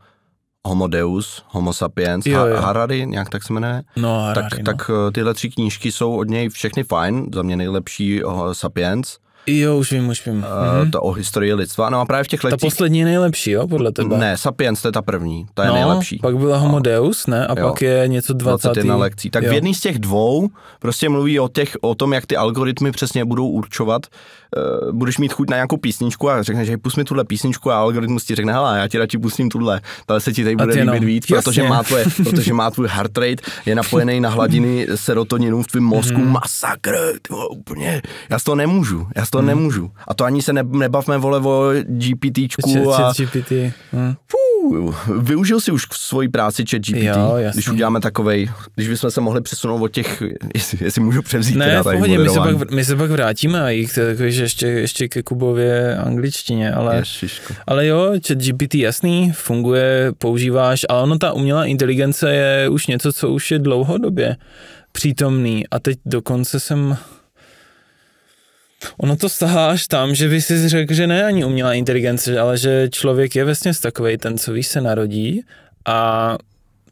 Homo Deus, Homo Sapiens, jo, jo. Harari, nějak tak se jmenuje. No, Harari, tak, no. tak eh, tyhle tři knížky jsou od něj všechny fajn, za mě nejlepší eh, Sapiens. Jo, už vím, už vím. Uh, To o historii lidstva. No a právě v těch lekcích. Ta poslední je nejlepší, jo, podle tebe? Ne, Sapiens, to je ta první, ta je no, nejlepší. pak byla no. Homo Deus, ne? A jo. pak je něco 20. 21 lekcí. Tak jo. v jedný z těch dvou prostě mluví o, těch, o tom, jak ty algoritmy přesně budou určovat, uh, budeš mít chuť na nějakou písničku a řekneš, že pusť mi tuhle písničku a algoritmus ti řekne, hele, já ti radši pustím tuhle, ale se ti tady bude líbit víc, protože má, tvoje, protože má tvůj heart rate, je napojený na hladiny serotoninu v tvém mhm. mozku, mm. masakr, tyvo, úplně, já z toho nemůžu, já z toho mm. nemůžu. A to ani se ne, nebavme, vole, o GPTčku a... GPT. Mm. No. Fů, využil si už v svoji práci chat GPT, jo, když uděláme takovej, když bychom se mohli přesunout od těch, jestli, jestli můžu převzít. Ne, teda, tady pohodě, my se, pak, my se pak vrátíme a jich takový že ještě, ještě ke Kubově angličtině, ale, Ježiško. ale jo, chat GPT jasný, funguje, používáš, ale ono ta umělá inteligence je už něco, co už je dlouhodobě přítomný a teď dokonce jsem... Ono to stahá až tam, že by si řekl, že ne ani umělá inteligence, ale že člověk je vlastně takový ten, co ví, se narodí a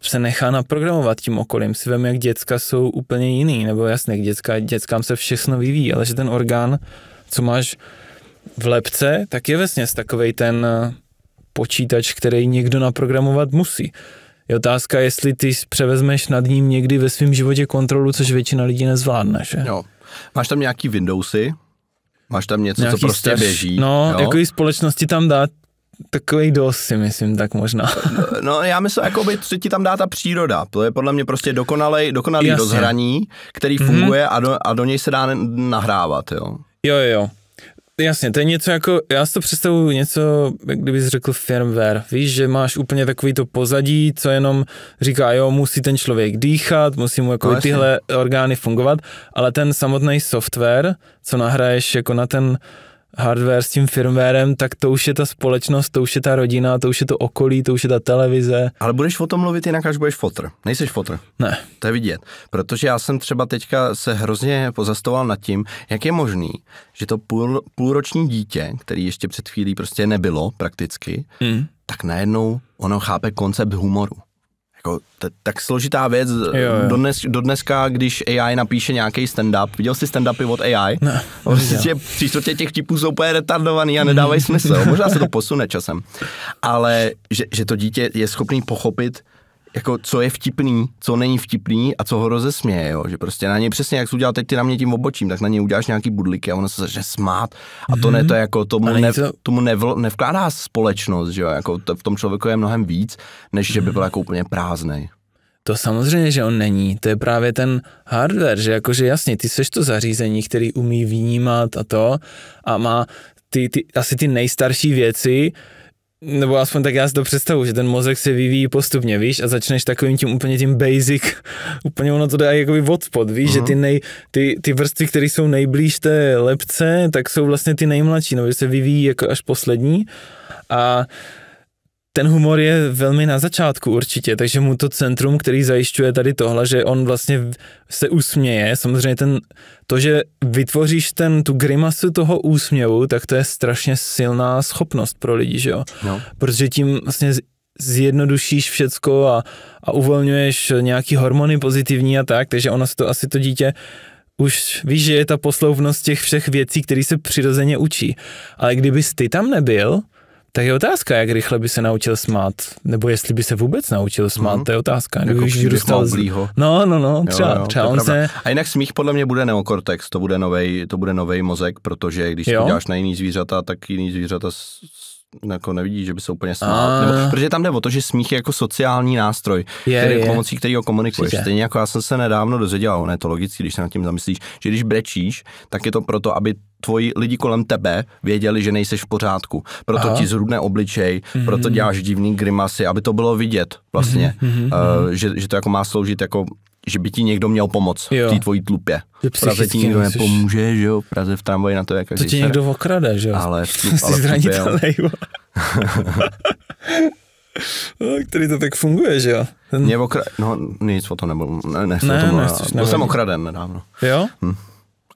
se nechá naprogramovat tím okolím. Si vím, jak děcka jsou úplně jiný, nebo jasně, děcka, dětskám se všechno vyvíjí, ale že ten orgán co máš v lepce, tak je vesměs takovej ten eh, počítač, který někdo naprogramovat musí. Je otázka, jestli ty převezmeš nad ním někdy ve svém životě kontrolu, což většina lidí nezvládne, že? Jo. Máš tam nějaký Windowsy? Máš tam něco, nějaký co prostě starš, běží? No, jo? jako i společnosti tam dát takový dost si myslím, tak možná. No, no já myslím, jako by co ti tam dá ta příroda. To je podle mě prostě dokonalej, dokonalý Jasně. rozhraní, který mhm. funguje mm-hmm. a, do, a do něj se dá nahrávat, jo. Jo, jo, jo. Jasně, to je něco jako, já si to představuju něco, jak kdybys řekl firmware. Víš, že máš úplně takový to pozadí, co jenom říká, jo, musí ten člověk dýchat, musí mu jako no, tyhle orgány fungovat, ale ten samotný software, co nahraješ jako na ten hardware s tím firmwarem, tak to už je ta společnost, to už je ta rodina, to už je to okolí, to už je ta televize. Ale budeš o tom mluvit jinak, až budeš fotr. Nejseš fotr. Ne. To je vidět. Protože já jsem třeba teďka se hrozně pozastoval nad tím, jak je možný, že to půl, půlroční dítě, který ještě před chvílí prostě nebylo prakticky, mm. tak najednou ono chápe koncept humoru jako t- tak složitá věc. Jo, jo. Dodnes, dodneska, když AI napíše nějaký stand-up, viděl jsi stand-upy od AI? Ne, prostě tři těch tipů jsou úplně retardovaný a nedávají smysl. Možná se to posune časem. Ale že, že to dítě je schopný pochopit, jako co je vtipný, co není vtipný a co ho rozesměje, jo? že prostě na něj přesně, jak jsi udělal teď ty na mě tím obočím, tak na něj uděláš nějaký budliky a ono se začne smát a to mm-hmm. ne, mhm. to jako tomu, ne, to... tomu nevl, nevkládá společnost, že jo? jako to, v tom člověku je mnohem víc, než že by byl mhm. jako úplně prázdnej. To samozřejmě, že on není. To je právě ten hardware, že jakože jasně, ty seš to zařízení, který umí vnímat a to a má ty, ty, asi ty nejstarší věci, nebo aspoň tak já si to představu, že ten mozek se vyvíjí postupně, víš, a začneš takovým tím úplně tím basic, úplně ono to dá jakoby odspod, víš, uh-huh. že mhm. ty, nej, ty, ty vrstvy, které jsou nejblíž té lepce, tak jsou vlastně ty nejmladší, nebo že se vyvíjí jako až poslední a ten humor je velmi na začátku určitě, takže mu to centrum, který zajišťuje tady tohle, že on vlastně se usměje, samozřejmě ten to, že vytvoříš ten, tu grimasu toho úsměvu, tak to je strašně silná schopnost pro lidi, že jo? No. Protože tím vlastně zjednodušíš všecko a, a uvolňuješ nějaký hormony pozitivní a tak, takže ono se to asi to dítě už víš, že je ta poslouvnost těch všech věcí, které se přirozeně učí. Ale kdybys ty tam nebyl, tak je otázka, jak rychle by se naučil smát, nebo jestli by se vůbec naučil smát, mm-hmm. to je otázka. Jako když dostal z... No, no, no, třeba, jo, jo, třeba on se... A jinak smích podle mě bude neokortex, to bude novej, to bude novej mozek, protože když to děláš na jiný zvířata, tak jiný zvířata jako nevidí, že by se úplně smál. Nebo, ah. protože tam jde o to, že smích je jako sociální nástroj, je, který je. pomocí kterého komunikuješ. Přiče. Stejně jako já jsem se nedávno dozvěděl, je to logicky, když se nad tím zamyslíš, že když brečíš, tak je to proto, aby tvoji lidi kolem tebe věděli, že nejseš v pořádku. Proto Aha. ti zrudne obličej, mm-hmm. proto děláš divný grimasy, aby to bylo vidět vlastně, mm-hmm. uh, že, že to jako má sloužit jako že by ti někdo měl pomoct jo. v té tvojí tlupě. Že v Praze ti někdo nepomůže, jsi... že jo, v Praze v tramvaji na to jak To ti někdo okrade, že jo. Ale v tlup, Jsi ale zranitelný, jo. no, který to tak funguje, že jo. Ten... Mě okra... No nic o tom nebudu, ne, ne, ne, ne to Byl jsem okraden nedávno. Jo? Hm.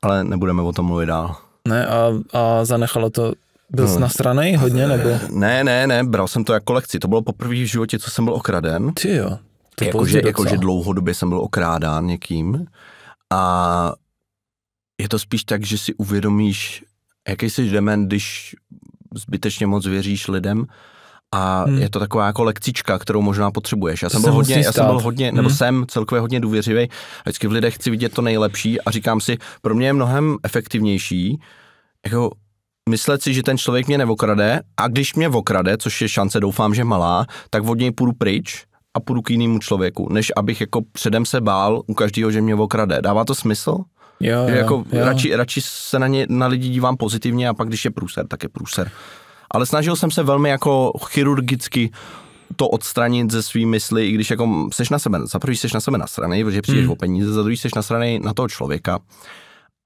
Ale nebudeme o tom mluvit dál. Ne, a, a zanechalo to byl jsi hmm. straně, hodně nebo? Ne, ne, ne, bral jsem to jako lekci. To bylo poprvé v životě, co jsem byl okraden. Ty jo. To jako, že, jako, že dlouhodobě jsem byl okrádán někým a je to spíš tak, že si uvědomíš, jaký jsi dement, když zbytečně moc věříš lidem a hmm. je to taková jako lekcička, kterou možná potřebuješ. Já jsem, byl hodně, já jsem byl hodně, hmm. nebo jsem celkově hodně důvěřivý. Vždycky v lidech chci vidět to nejlepší a říkám si, pro mě je mnohem efektivnější jako myslet si, že ten člověk mě neokrade a když mě okrade, což je šance, doufám, že malá, tak od něj půjdu pryč a půjdu k jinému člověku, než abych jako předem se bál u každého, že mě okrade. Dává to smysl? Jo, že jo, jako jo. Radši, radši se na, ně, na lidi dívám pozitivně a pak, když je průser, tak je průser. Ale snažil jsem se velmi jako chirurgicky to odstranit ze svý mysli, i když jako seš na sebe, za prvý seš na sebe nasranej, protože přijdeš hmm. o peníze, za druhý seš nasranej na toho člověka,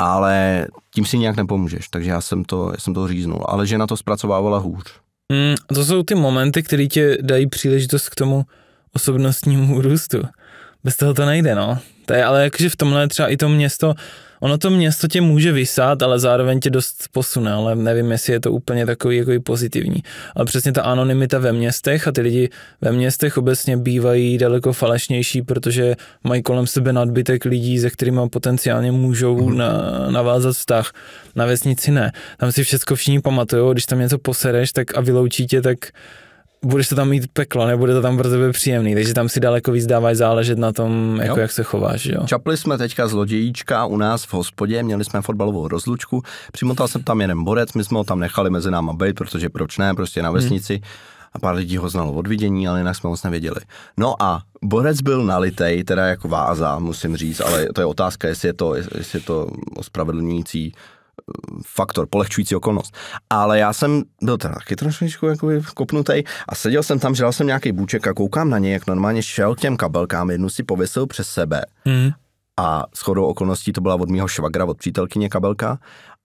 ale tím si nějak nepomůžeš, takže já jsem to, já jsem to říznul, ale že na to zpracovávala hůř. Hmm, to jsou ty momenty, které tě dají příležitost k tomu, osobnostnímu růstu. Bez toho to nejde, no. To je ale jakože v tomhle třeba i to město, ono to město tě může vysát, ale zároveň tě dost posune, ale nevím, jestli je to úplně takový jako pozitivní. Ale přesně ta anonymita ve městech a ty lidi ve městech obecně bývají daleko falešnější, protože mají kolem sebe nadbytek lidí, se kterými potenciálně můžou mhm. na, navázat vztah. Na vesnici ne. Tam si všechno všichni pamatujou, když tam něco posereš tak a vyloučí tě, tak budeš to tam mít peklo, nebude to tam pro tebe příjemný, takže tam si daleko víc dáváš záležet na tom, jako jo. jak se chováš. Jo? Čapli jsme teďka z lodějíčka u nás v hospodě, měli jsme fotbalovou rozlučku, přimotal jsem tam jeden borec, my jsme ho tam nechali mezi náma být, protože proč ne, prostě na hmm. vesnici. Hmm. A pár lidí ho znalo od vidění, ale jinak jsme moc nevěděli. No a Borec byl nalitej, teda jako váza, musím říct, ale to je otázka, jestli je to, jestli je to ospravedlňující faktor, polehčující okolnost. Ale já jsem byl teda taky trošičku jakoby kopnutý a seděl jsem tam, žral jsem nějaký bůček a koukám na něj, jak normálně šel k těm kabelkám, jednu si pověsil přes sebe mm. a shodou okolností to byla od mýho švagra, od přítelkyně kabelka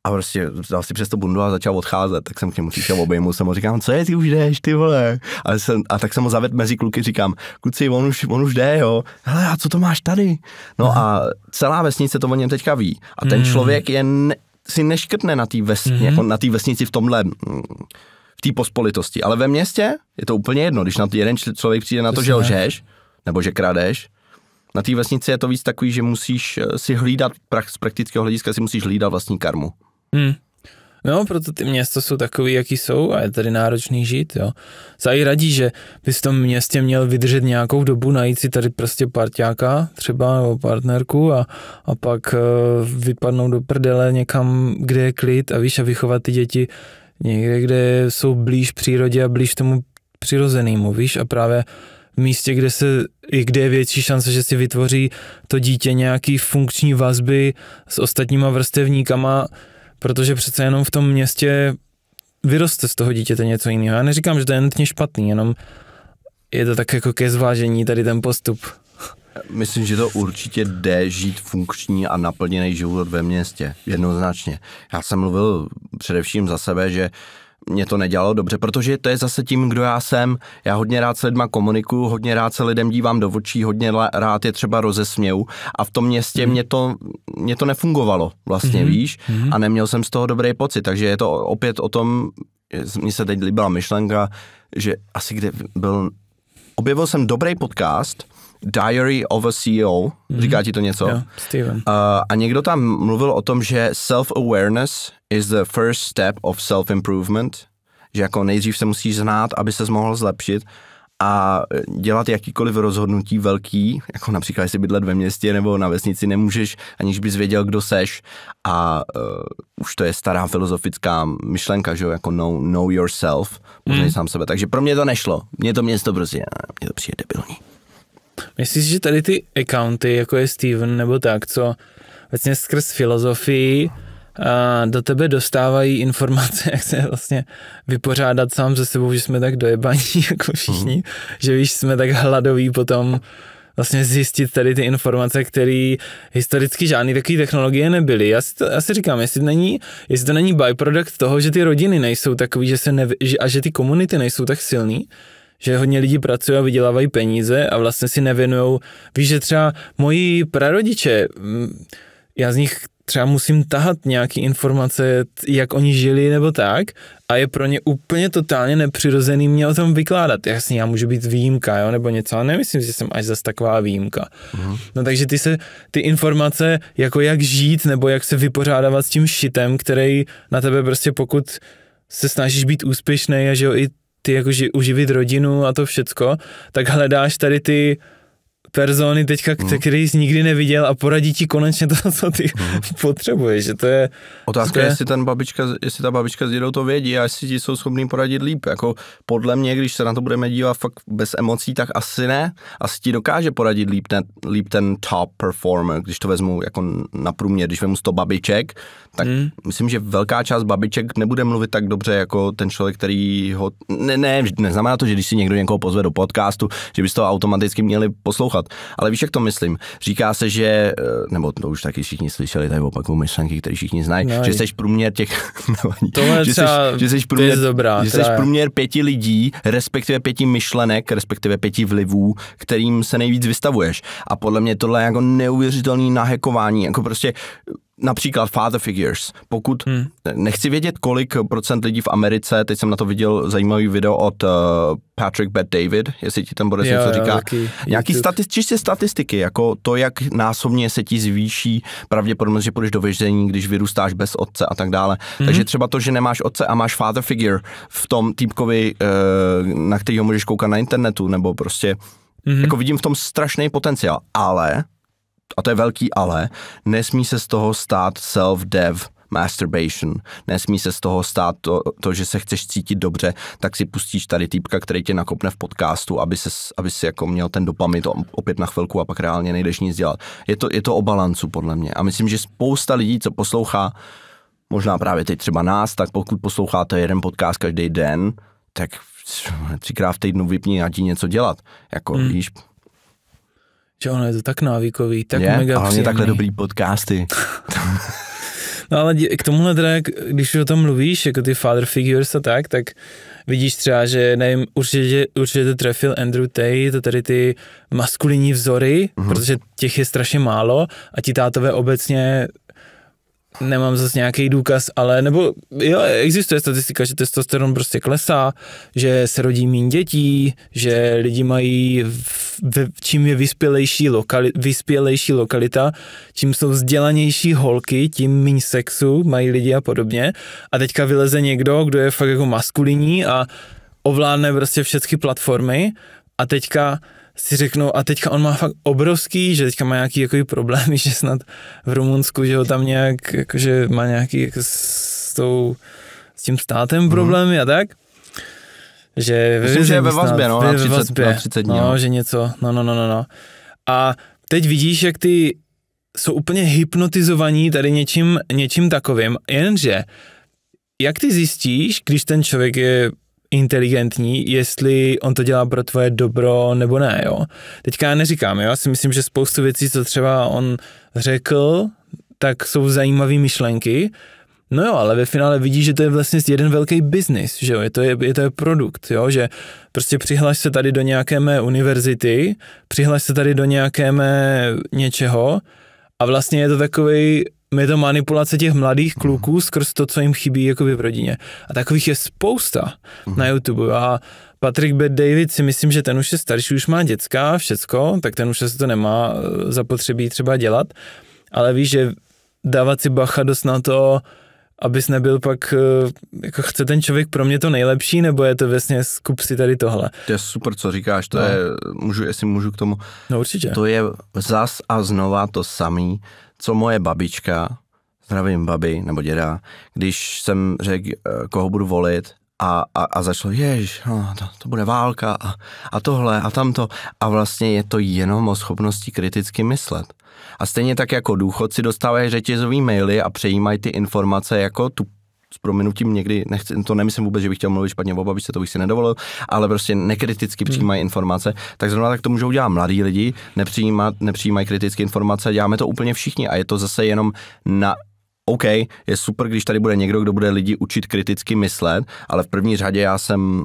a prostě dal si přes to bundu a začal odcházet, tak jsem k němu přišel obejmu, jsem mu říkám, co je, ty už jdeš, ty vole. A, jsem, a tak jsem ho zavedl mezi kluky, říkám, kluci, on už, on už jde, jo. Hele, a co to máš tady? No Aha. Hmm. a celá vesnice to o něm teďka ví. A ten hmm. člověk je si neškrtne na té vesni, mm-hmm. jako vesnici v tomhle mm, v té pospolitosti. Ale ve městě je to úplně jedno, když na tý jeden člověk přijde na to, Přesně. že lžeš, nebo že kradeš, na té vesnici je to víc takový, že musíš eh, si hlídat, z praktického hlediska si musíš hlídat vlastní karmu. Mm. No, proto ty města jsou takový, jaký jsou a je tady náročný žít, jo. Zají radí, že bys v tom městě měl vydržet nějakou dobu, najít si tady prostě parťáka třeba nebo partnerku a, a pak eh, vypadnou do prdele někam, kde je klid a víš, a vychovat ty děti někde, kde jsou blíž přírodě a blíž tomu přirozenému, víš, a právě v místě, kde, se, kde je větší šance, že si vytvoří to dítě nějaký funkční vazby s ostatníma vrstevníkama, protože přece jenom v tom městě vyroste z toho dítěte něco jiného. Já neříkám, že to je nutně špatný, jenom je to tak jako ke zvážení tady ten postup. Myslím, že to určitě jde žít funkční a naplněný život ve městě, jednoznačně. Já jsem mluvil především za sebe, že uh, mě to nedělalo dobře, protože to je zase tím, kdo já jsem. Já hodně rád se lidma komunikuju, hodně rád se lidem dívám do očí, hodně rád je třeba rozesměju a v tom městě mm. mě, to, mě to nefungovalo vlastně, mm. víš, mm. a neměl jsem z toho dobrý pocit, takže je to opět o tom, mně se teď líbila myšlenka, že asi kde byl, objevil jsem dobrý podcast, Diary of a CEO, mm-hmm. říká ti to něco? Yeah, Steven. Uh, a někdo tam mluvil o tom, že self-awareness is the first step of self-improvement, že jako nejdřív se musíš znát, aby se mohl zlepšit a e, dělat jakýkoliv rozhodnutí velký, jako například jestli bydlet ve městě nebo na vesnici, nemůžeš, aniž bys věděl, kdo seš a uh, už to je stará filozofická myšlenka, že jo, jako know, know yourself, poznej mm. sám sebe, takže pro mě to nešlo, mě to město prostě, mě to přijde debilní. Myslíš, že tady ty accounty, jako je Steven nebo tak, co vlastně skrz filozofii a do tebe dostávají informace, jak se vlastně vypořádat sám ze sebou, že jsme tak dojebaní jako všichni, mm. že víš, jsme tak hladoví potom vlastně zjistit tady ty informace, které historicky žádné takový technologie nebyly. Já si, to, já si říkám, jestli, není, jestli to není byproduct toho, že ty rodiny nejsou takový že se nevy, že, a že ty komunity nejsou tak silný, že hodně lidí pracuje a vydělávají peníze a vlastně si nevěnují. Víš, že třeba moji prarodiče, mm, já z nich třeba musím tahat nějaké informace, jak oni žili nebo tak a je pro ně úplně totálně nepřirozený mě o tom vykládat. Jasně, já můžu být výjimka, jo, nebo něco, ale nemyslím, že jsem až zase taková výjimka. Uh-huh. No takže ty se, ty informace, jako jak žít, nebo jak se vypořádávat s tím šitem, který na tebe prostě pokud se snažíš být úspěšný a že jo, i ty jakože uživit rodinu a to všecko, tak hledáš tady ty persony teďka, hmm. který jsi nikdy neviděl a poradí ti konečně to, co ty hmm. potřebuješ, že to je... Otázka je, jestli, ten babička, jestli ta babička s dědou to vědí a jestli ti jsou schopný poradit líp, jako podle mě, když se na to budeme dívat fakt bez emocí, tak asi ne, asi ti dokáže poradit líp ten, líp ten top performer, když to vezmu jako na průměr, když vezmu 100 babiček, tak hmm. myslím, že velká část babiček nebude mluvit tak dobře jako ten člověk, který ho... Ne, ne, neznamená to, že když si někdo někoho pozve do podcastu, že bys to automaticky měli poslouchat, poslouchat. Ale víš, jak to myslím? Říká se, že, eh, nebo to už taky všichni slyšeli, tady opakuju myšlenky, které všichni znají, no, že jsi průměr těch, to že, jsi, že jsi průměr, dobrá, že jsi průměr pěti lidí, respektive pěti myšlenek, respektive pěti vlivů, kterým se nejvíc vystavuješ. A podle mě tohle je jako neuvěřitelný nahekování, jako prostě například father figures. Pokud hmm. nechci vědět, kolik procent lidí v Americe, teď jsem na to viděl zajímavý video od uh, Patrick Bad David, jestli ti tam bude jo, něco říkat? říká. Nějaký statis, čistě statistiky, jako to, jak násobně se ti zvýší pravděpodobnost, že půjdeš do vězení, když vyrůstáš bez otce a tak dále. Hmm. Takže třeba to, že nemáš otce a máš father figure v tom týpkovi, uh, na kterého můžeš koukat na internetu, nebo prostě, hmm. jako vidím v tom strašný potenciál, ale a to je velký ale, nesmí se z toho stát self-dev masturbation. Nesmí se z toho stát to, to, že se chceš cítit dobře, tak si pustíš tady týpka, který tě nakopne v podcastu, aby ses, aby si jako měl ten dopamit opět na chvilku a pak reálně nejdeš nic dělat. Je to, je to o balancu podle mě. A myslím, že spousta lidí, co poslouchá, možná právě teď třeba nás, tak pokud posloucháte jeden podcast každý den, tak třikrát v týdnu vypni a ti něco dělat. Jako, hmm. víš, že ono je to tak návykový, tak je, mega hlavně takhle dobrý podcasty. no ale k tomuhle teda, když o tom mluvíš, jako ty father figures a tak, tak vidíš třeba, že nevím, určitě, určitě to trefil Andrew Tate, tady ty maskulinní vzory, mm-hmm. protože těch je strašně málo a ti tátové obecně nemám zase nějaký důkaz, ale nebo jo, existuje statistika, že testosteron prostě klesá, že se rodí méně dětí, že lidi mají, v čím je vyspělejší, lokali, vyspělejší lokalita, čím jsou vzdělanější holky, tím méně sexu mají lidi a podobně. A teďka vyleze někdo, kdo je fakt jako maskulinní a ovládne prostě všechny platformy a teďka si řeknou, a teďka on má fakt obrovský, že teďka má nějaký jako problémy, že snad v Rumunsku, že ho tam nějak, jakože má nějaký jako s, tou, s tím státem mhm. problémy mm. a tak. Že Myslím, že je ve vazbě, snad, no, na 30, vazbě, na 30 dní. No, no, že něco, no, no, no, no, no. A teď vidíš, jak ty jsou úplně hypnotizovaní tady něčím, něčím takovým, jenže jak ty zjistíš, když ten člověk je inteligentní, jestli on to dělá pro tvoje dobro nebo ne, jo. Teďka já neříkám, jo, já si myslím, že spoustu věcí, co třeba on řekl, tak jsou zajímavé myšlenky, No jo, ale ve finále vidí, že to je vlastně jeden velký biznis, že jo, je to, je, je to je produkt, jo, že prostě přihlaš se tady do nějaké mé univerzity, přihlaš se tady do nějaké mé něčeho a vlastně je to takový je to manipulace těch mladých kluků mhm. skrz to, co jim chybí jakoby v rodině. A takových je spousta mhm. na YouTube. A Patrick B. David si myslím, že ten už je starší, už má děcka, všecko, tak ten už se to nemá eh, zapotřebí třeba dělat. Ale víš, že dávat si bacha dost na to, abys nebyl pak, eh, jako chce ten člověk pro mě to nejlepší, nebo je to vlastně, skup si tady tohle. To je super, co říkáš, to no. je, můžu, jestli můžu k tomu. No určitě. To je zas a znova to samý, co moje babička, zdravím babi nebo děda, když jsem řekl, eh, koho budu volit, a, a, a začalo, jež, no, to, to bude válka a, a tohle a tamto. A vlastně je to jenom o schopnosti kriticky myslet. A stejně tak jako důchodci dostávají řetězový maily a přejímají ty informace jako tu s prominutím někdy, nechci, to nemyslím vůbec, že bych chtěl mluvit špatně o babičce, to bych si nedovolil, ale prostě nekriticky hmm. přijímají informace, tak zrovna tak to můžou dělat mladí lidi, nepřijímají nepřijímaj kritické informace, děláme to úplně všichni a je to zase jenom na OK, je super, když tady bude někdo, kdo bude lidi učit kriticky myslet, ale v první řadě já jsem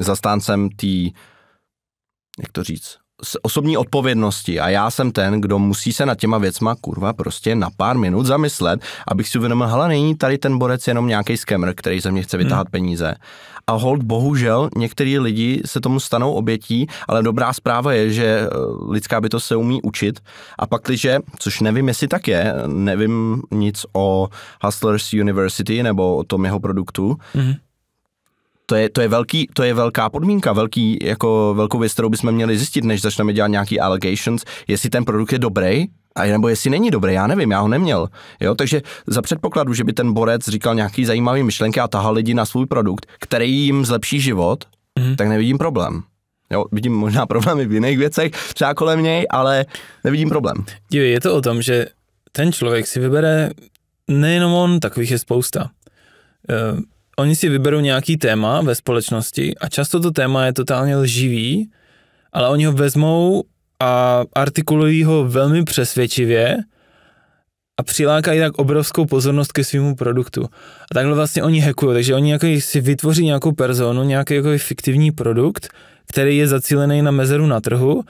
zastáncem té, jak to říct, osobní odpovědnosti a já jsem ten, kdo musí se nad těma věcma kurva prostě na pár minut zamyslet, abych si uvědomil, hele, není tady ten borec jenom nějaký skemr, který ze mě chce vytáhat hmm. peníze. A hold, bohužel, některý lidi se tomu stanou obětí, ale dobrá zpráva je, že eh, lidská by to se umí učit a pak, když, což nevím, jestli tak je, nevím nic o Hustlers University nebo o tom jeho produktu, hmm to je, to je, velký, to je velká podmínka, velký, jako velkou věc, kterou bychom měli zjistit, než začneme dělat nějaký allegations, jestli ten produkt je dobrý, a nebo jestli není dobrý, já nevím, já ho neměl. Jo? Takže za předpokladu, že by ten borec říkal nějaký zajímavý myšlenky a tahal lidi na svůj produkt, který jim zlepší život, mm-hmm. tak nevidím problém. Jo, vidím možná problémy v jiných věcech, třeba kolem něj, ale nevidím problém. Dívej, je to o tom, že ten člověk si vybere, nejenom on, takových je spousta. Uh oni si vyberou nějaký téma ve společnosti a často to téma je totálně lživý, ale oni ho vezmou a artikulují ho velmi přesvědčivě a přilákají tak obrovskou pozornost ke svému produktu. A takhle vlastně oni hackují, takže oni jako si vytvoří nějakou personu, nějaký jako fiktivní produkt, který je zacílený na mezeru na trhu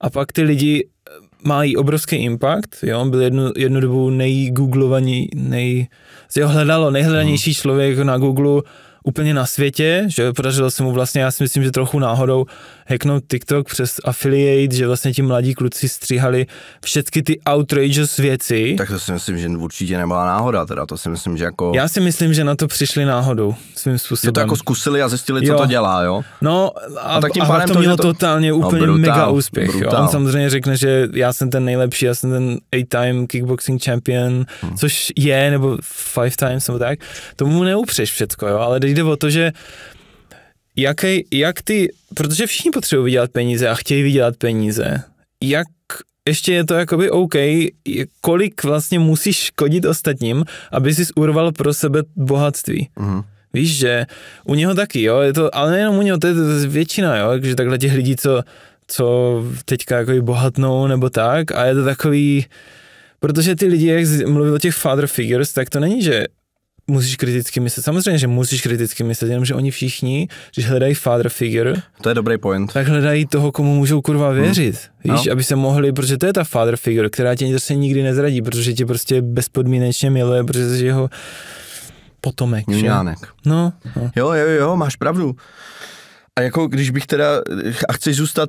a pak ty lidi eh, mají obrovský impact, jo, byl jednu, jednu dobu nejgooglovaní, nej, se ho hledalo nejhledanější mhm. člověk na Google úplně na světě, že podařilo se mu vlastně, já si myslím, že trochu náhodou, hacknout TikTok přes affiliate, že vlastně ti mladí kluci stříhali všechny ty outrageous věci. Tak to si myslím, že určitě nebyla náhoda, teda to si myslím, že jako... Já si myslím, že na to přišli náhodou svým způsobem. Že to jako zkusili a zjistili, co jo. to dělá, jo? No a, a tak tím a to mělo to... totálně no, úplně no, brutal, mega úspěch, jo? On samozřejmě řekne, že já jsem ten nejlepší, já jsem ten eight time kickboxing champion, hmm. což je, nebo five times nebo tak. Tomu neupřeš všecko, jo? Ale jde o to, že jaký, jak ty, protože všichni potřebují vydělat peníze a chtějí vydělat peníze, jak ještě je to jakoby OK, kolik vlastně musíš škodit ostatním, aby jsi urval pro sebe bohatství. Mm-hmm. Víš, že u něho taky, jo, je to, ale nejenom u něho, to je většina, jo, že takhle těch lidí, co, co teďka jako bohatnou nebo tak a je to takový, protože ty lidi, jak mluvil o těch father figures, tak to není, že musíš kriticky myslet. Samozřejmě, že musíš kriticky myslet, jenomže oni všichni, když hledají father figure, to je dobrý point. Tak hledají toho, komu můžou kurva hmm. věřit. Hmm. Víš, no. aby se mohli, protože to je ta father figure, která tě prostě nikdy nezradí, protože tě prostě bezpodmínečně miluje, protože jsi jeho potomek. Junánek. No, no. Jo, jo, jo, máš pravdu. A jako když bych teda, a chceš zůstat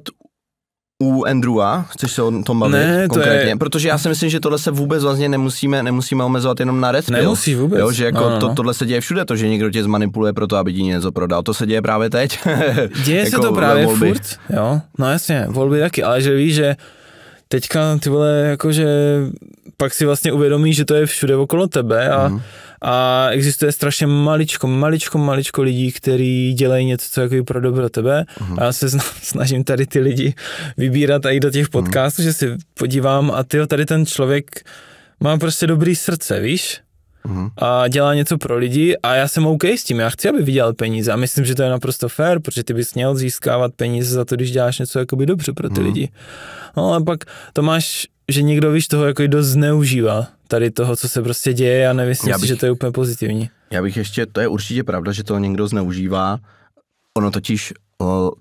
u Andrewa, což se o tom bavit ne, konkrétně, je... protože já si myslím, že tohle se vůbec vlastně nemusíme, nemusíme omezovat jenom na red pill. Nemusí vůbec. Jo, že jako no. no to, no. tohle se děje všude, to, že někdo tě zmanipuluje pro to, aby ti něco prodal, to se děje právě teď. děje jako se to právě furt, jo, no jasně, volby taky, ale že víš, že teďka ty vole, jakože pak si vlastně uvědomí, že to je všude okolo tebe a, mm. a existuje strašně maličko, maličko, maličko lidí, kteří dělají něco, co jako pro dobro tebe mm. a já se snažím tady ty lidi vybírat a i do těch mhm. podcastů, mm. že si podívám a ty tady ten člověk má prostě dobrý srdce, víš? Mhm. a dělá něco pro lidi a já jsem OK s tím, já chci, aby vydělal peníze a myslím, že to je naprosto fair, protože ty bys měl získávat peníze za to, když děláš něco jakoby dobře pro ty uhum. lidi. No ale pak to máš, že někdo víš toho jako dost zneužívá tady toho, co se prostě děje a nemyslím bych, si, že to je úplně pozitivní. Já bych ještě, to je určitě pravda, že to někdo zneužívá, ono totiž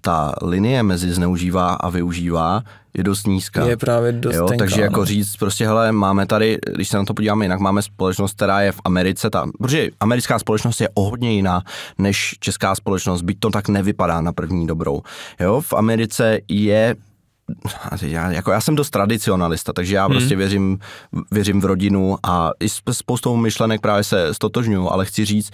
ta linie mezi zneužívá a využívá je dost nízká. Je právě dost jo, tenká, Takže no. jako říct prostě, hele, máme tady, když se na to podíváme jinak, máme společnost, která je v Americe, ta, protože americká společnost je o hodně jiná než česká společnost, byť to tak nevypadá na první dobrou. Jo, v Americe je já, jako já jsem dost tradicionalista, takže já hmm. prostě mhm. věřím, věřím v rodinu a i s spoustou myšlenek právě se stotožňuju, ale chci říct,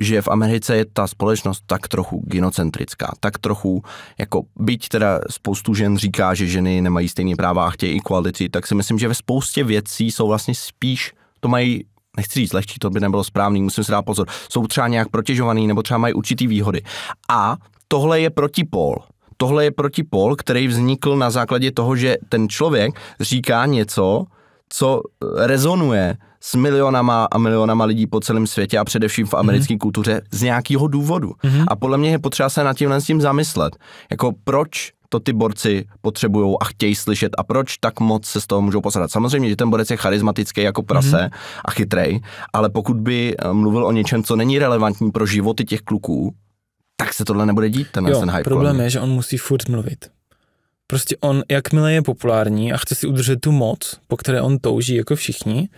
že v Americe je ta společnost tak trochu gynocentrická, tak trochu, jako byť teda spoustu žen říká, že ženy nemají stejné práva a chtějí equality, tak si myslím, že ve spoustě věcí jsou vlastně spíš, to mají nechci říct lehčí, to by nebylo správný, musím si dát pozor, jsou třeba nějak protěžovaný nebo třeba mají určitý výhody. A tohle je protipol tohle je protipol, který vznikl na základě toho, že ten člověk říká něco, co rezonuje s milionama a milionama lidí po celém světě a především v americké mm-hmm. kultuře z nějakého důvodu. Mm-hmm. A podle mě je potřeba se nad tímhle s tím zamyslet. Jako proč to ty borci potřebují a chtějí slyšet a proč tak moc se z toho můžou posadat. Samozřejmě, že ten borec je charismatický jako prase mm-hmm. a chytrej, ale pokud by eh, mluvil o něčem, co není relevantní pro životy těch kluků, tak se tohle nebude dít, ten, jo, ten hype. Problém kolem. je, že on musí furt mluvit. Prostě on, jakmile je populární a chce si udržet tu moc, po které on touží, jako všichni,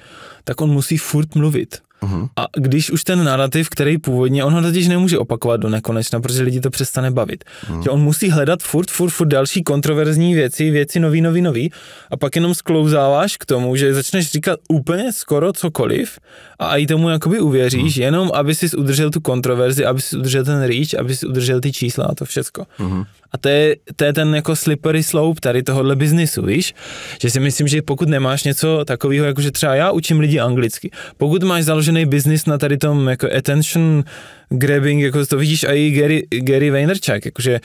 tak on musí furt mluvit. Uhum. A když už ten narrativ, který původně, on ho totiž nemůže opakovat do nekonečna, protože lidi to přestane bavit. Uhum. Že on musí hledat furt, furt, furt další kontroverzní věci, věci nový, nový, nový a pak jenom sklouzáváš k tomu, že začneš říkat úplně skoro cokoliv a i tomu jakoby uvěříš, uhum. jenom aby si udržel tu kontroverzi, aby si udržel ten reach, aby si udržel ty čísla a to všecko. Uhum. A to je, to je ten jako slippery slope tady tohohle biznisu, víš? Že si myslím, že pokud nemáš něco takového, jako že třeba já učím lidi anglicky, pokud máš založený biznis na tady tom jako attention grabbing, jako to vidíš i Gary, Gary Vaynerchuk, jakože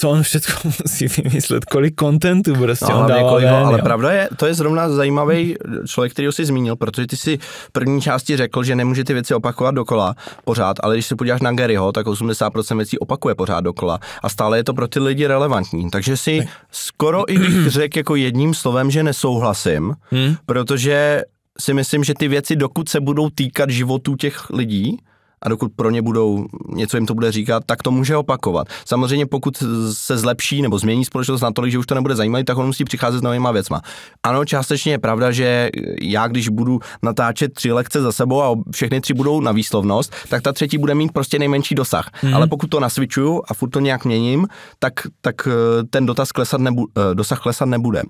co on všechno musí vymyslet, kolik kontentu prostě no, on dává kolik, ven, Ale jo. pravda je, to je zrovna zajímavý člověk, který ho si zmínil, protože ty si v první části řekl, že nemůže ty věci opakovat dokola pořád, ale když se podíváš na Garyho, tak 80% věcí opakuje pořád dokola a stále je to pro ty lidi relevantní. Takže si tak. skoro i bych řekl jako jedním slovem, že nesouhlasím, hmm? protože si myslím, že ty věci, dokud se budou týkat životů těch lidí, a dokud pro ně budou, něco jim to bude říkat, tak to může opakovat. Samozřejmě pokud se zlepší nebo změní společnost natolik, že už to nebude zajímavé, tak on musí přicházet s novýma věcma. Ano, částečně je pravda, že já když budu natáčet tři lekce za sebou a všechny tři budou na výslovnost, tak ta třetí bude mít prostě nejmenší dosah. Mm-hmm. Ale pokud to nasvičuju a furt to nějak měním, tak, tak eh, ten dotaz klesat nebu, eh, dosah klesat nebude.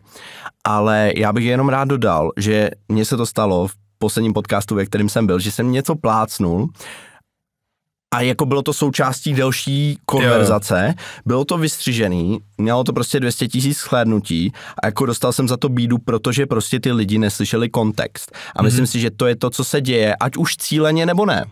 Ale já bych jenom rád dodal, že mně se to stalo v posledním podcastu, ve kterém jsem byl, že jsem něco plácnul, a jako bylo to součástí delší konverzace, jo. bylo to vystřižený, mělo to prostě 200 tisíc shlédnutí a jako dostal jsem za to bídu, protože prostě ty lidi neslyšeli kontext. A mhm. myslím mm-hmm. si, že to je to, co se děje, ať už cíleně nebo ne.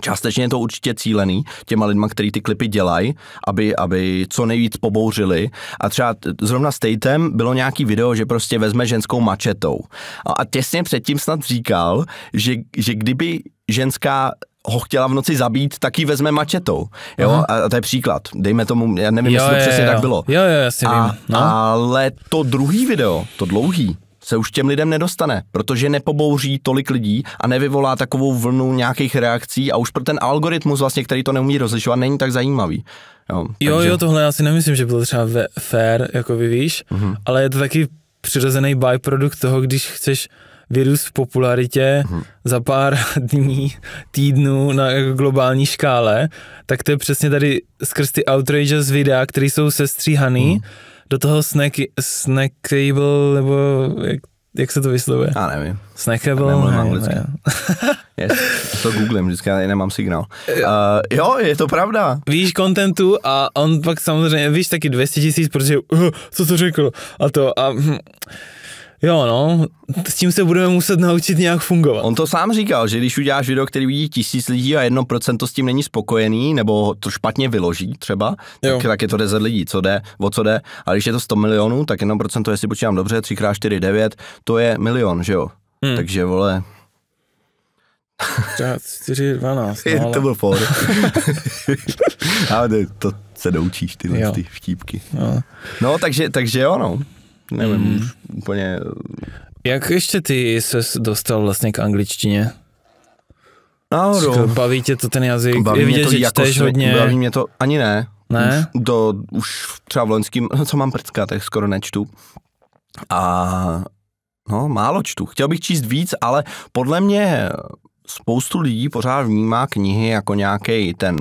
Částečně je to určitě cílený těma lidma, který ty klipy dělají, aby, aby co nejvíc pobouřili. A třeba zrovna s Tatem bylo nějaký video, že prostě vezme ženskou mačetou. A těsně předtím snad říkal, že, že kdyby ženská ho chtěla v noci zabít, tak ji vezme mačetou. Jo? Aha. A, to je příklad. Dejme tomu, já nevím, jo, jestli to přesně jo. tak bylo. Jo, jo, jasně a, vím. No. Ale to druhý video, to dlouhý, se už těm lidem nedostane, protože nepobouří tolik lidí a nevyvolá takovou vlnu nějakých reakcí a už pro ten algoritmus vlastně, který to neumí rozlišovat, není tak zajímavý. Jo, jo, takže... jo tohle já si nemyslím, že bylo třeba fair, jako vy víš, mm-hmm. ale je to taky přirozený byproduct toho, když chceš virus v popularitě hmm. za pár dní, týdnů na globální škále, tak to je přesně tady skrz ty outrageous videa, které jsou sestříhaný, hmm. do toho snack, snackable, nebo jak, jak se to vyslovuje? Já nevím. Snackable? Já anglicky. yes, to googlím, vždycky já nemám signál. Uh, jo, je to pravda. Víš kontentu a on pak samozřejmě, víš taky 200 tisíc, protože uh, co to řekl a to a... Uh, Jo, no, s tím se budeme muset naučit nějak fungovat. On to sám říkal, že když uděláš video, který vidí tisíc lidí a jedno procento s tím není spokojený, nebo to špatně vyloží třeba, tak, tak je to 10 lidí, co jde, o co jde. A když je to 100 milionů, tak jedno procento, jestli počítám dobře, 3 x 4, 9, to je milion, že jo? Hmm. Takže vole, 4, 12. No, ale... To byl for. ale to se doučíš, ty, ty vtípky. No. no, takže, takže jo, no nevím, mm. už úplně... Eh, Jak ještě ty se dostal vlastně k angličtině? Náhodou. Baví tě to ten jazyk? Baví Je vidět, že jako čteš hodně. Baví mě to, ani ne. Ne? Už do, už třeba v loňským, co mám prcka, tak skoro nečtu. A no, málo čtu. Chtěl bych číst víc, ale podle mě spoustu lidí pořád vnímá knihy jako nějaký ten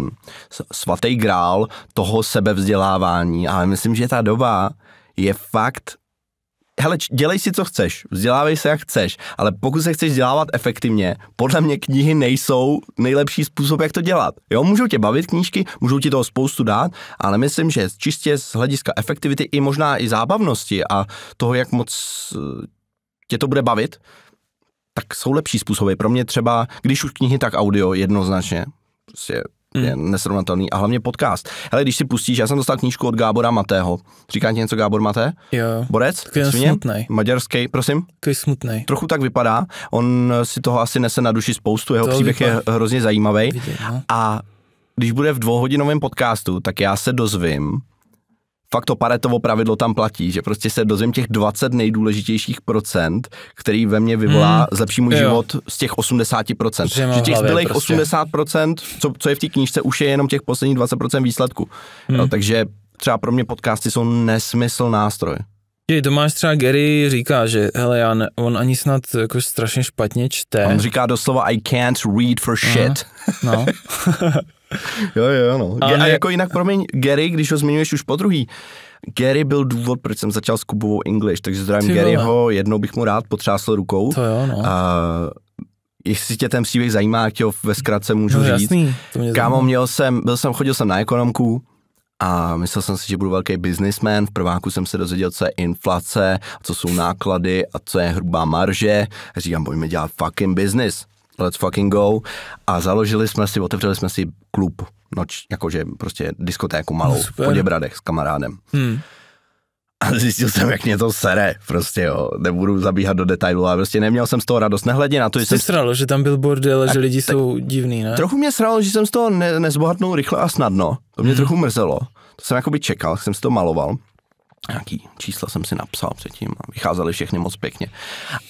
svatý grál toho sebevzdělávání, ale myslím, že ta doba je fakt hele, dělej si, co chceš, vzdělávej se, jak chceš, ale pokud se chceš vzdělávat efektivně, podle mě knihy nejsou nejlepší způsob, jak to dělat. Jo, můžou tě bavit knížky, můžou ti toho spoustu dát, ale myslím, že čistě z hlediska efektivity i možná i zábavnosti a toho, jak moc eh, tě to bude bavit, tak jsou lepší způsoby. Pro mě třeba, když už knihy, tak audio jednoznačně. Prostě hmm. je mhm. nesrovnatelný. A hlavně podcast. Hele, když si pustíš, já jsem dostal knížku od Gábora Matého. Říká ti něco Gábor Maté? Jo. Borec? Takový smutný. Maďarský, prosím? Takový smutný. Trochu tak vypadá. On si toho asi nese na duši spoustu, jeho to příběh vypadá. je hrozně zajímavý. Vidím, no. A když bude v dvouhodinovém podcastu, tak já se dozvím, fakt to paretovo pravidlo tam platí, že prostě se dozvím těch 20 nejdůležitějších procent, který ve mně vyvolá hmm. zlepší můj jo. život z těch 80%. procent. že těch zbylých prostě. 80%, co, co je v té knížce, už je jenom těch posledních 20% výsledku. Hmm. Jo, takže třeba pro mě podcasty jsou nesmysl nástroj. Tomáš třeba Gary říká, že hele, já ne, on ani snad jako strašně špatně čte. On říká doslova I can't read for shit. Aha, no. jo, jo, no. A, A jako jinak, promiň, Gary, když ho zmiňuješ už po druhý, Gary byl důvod, proč jsem začal s Kubovou English, takže zdravím Garyho, jednou bych mu rád potřásl rukou. To jo, no. A, jestli tě ten příběh zajímá, jak tě ho ve zkratce můžu no, říct. Jasný, to mě Kámo, měl jsem, byl jsem, chodil jsem na ekonomku, a myslel jsem si, že budu velký businessman. V prváku jsem se dozvěděl, co je inflace, co jsou náklady a co je hrubá marže. A říkám, pojďme dělat fucking business let's fucking go. A založili jsme si, otevřeli jsme si klub noč, jakože prostě diskotéku malou no, v Poděbradech s kamarádem. Hmm. A zjistil jsem, jak mě to sere, prostě jo, nebudu zabíhat do detailu, ale prostě neměl jsem z toho radost, nehledě na to, že jsem... sralo, že tam byl bordel a že lidi jsou divný, ne? Trochu mě sralo, že jsem z toho ne, nezbohatnul rychle a snadno, to mě hmm. trochu mrzelo, to jsem jakoby čekal, jsem si to maloval. Nějaký čísla jsem si napsal předtím a vycházely všechny moc pěkně.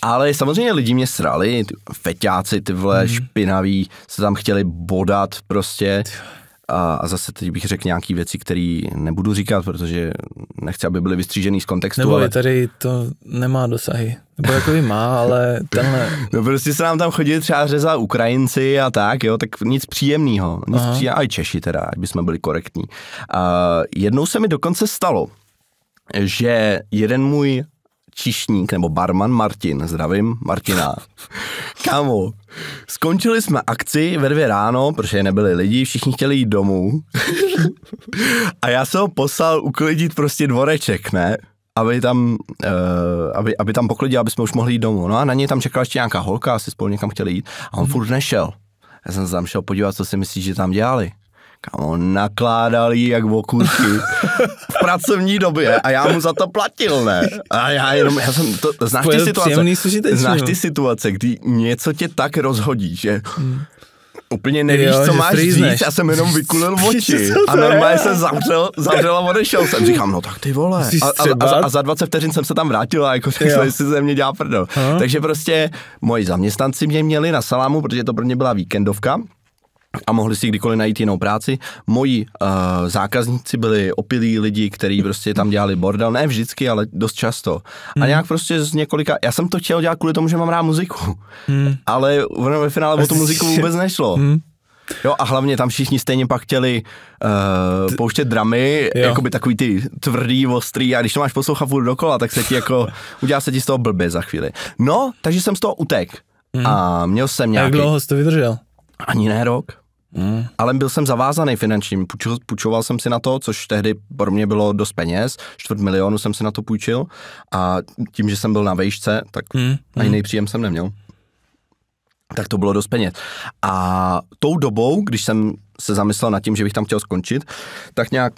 Ale samozřejmě lidi mě srali, ty feťáci, ty vole mm. špinaví, se tam chtěli bodat prostě. A, a zase teď bych řekl nějaký věci, které nebudu říkat, protože nechci, aby byly vystřížený z kontextu. Nebo ale... tady to nemá dosahy. Nebo jako má, ale tenhle... No prostě se nám tam chodili třeba řezat Ukrajinci a tak, jo, tak nic příjemného. Nic příjemného, i Češi teda, ať bychom byli korektní. A jednou se mi dokonce stalo, že jeden můj čišník nebo barman Martin, zdravím Martina. Kámo, skončili jsme akci ve dvě ráno, protože nebyli lidi, všichni chtěli jít domů. A já jsem ho poslal uklidit prostě dvoreček, ne? aby tam, uh, aby, aby tam poklidil, aby jsme už mohli jít domů. No a na něj tam čekala ještě nějaká holka, asi spolu někam chtěli jít a on mhm. furt nešel. Já jsem se tam šel podívat, co si myslíš, že tam dělali. Kamo, nakládal jí jak v okurky v pracovní době a já mu za to platil, ne? A já jenom, já jsem, to, znáš ty situace, znáš no. ty situace, kdy něco tě tak rozhodí, že hmm úplně nevíš, jo, co máš frýzneš. říct, já jsem jenom vykulil oči a normálně jsem zavřel, zavřel a odešel jsem. Říkám, no tak ty vole. A, a, a, a za 20 vteřin jsem se tam vrátil a jako řekl, si ze mě dělá prdel. Takže prostě moji zaměstnanci mě měli na salámu, protože to pro mě byla víkendovka, a mohli si kdykoliv najít jinou práci. Moji uh, zákazníci byli opilí lidi, kteří prostě tam dělali bordel, ne vždycky, ale dost často. Hmm. A nějak prostě z několika, já jsem to chtěl dělat kvůli tomu, že mám rád muziku, hmm. ale ono ve finále o tu muziku vůbec nešlo. Hmm. Jo a hlavně tam všichni stejně pak chtěli uh, pouštět dramy, jo. jakoby takový ty tvrdý, ostrý a když to máš poslouchat furt dokola, tak se ti jako, udělá se ti z toho blbě za chvíli. No, takže jsem z toho utek. Hmm. A měl jsem nějaký... Jak dlouho jsi to vydržel? Ani ne rok. Hmm. Ale byl jsem zavázaný finančním, půjčoval jsem si na to, což tehdy pro mě bylo dost peněz, čtvrt milionu jsem si na to půjčil a tím, že jsem byl na vejšce, tak hmm. a hmm. jiný jsem neměl. Tak to bylo dost peněz. A tou dobou, když jsem se zamyslel nad tím, že bych tam chtěl skončit, tak nějak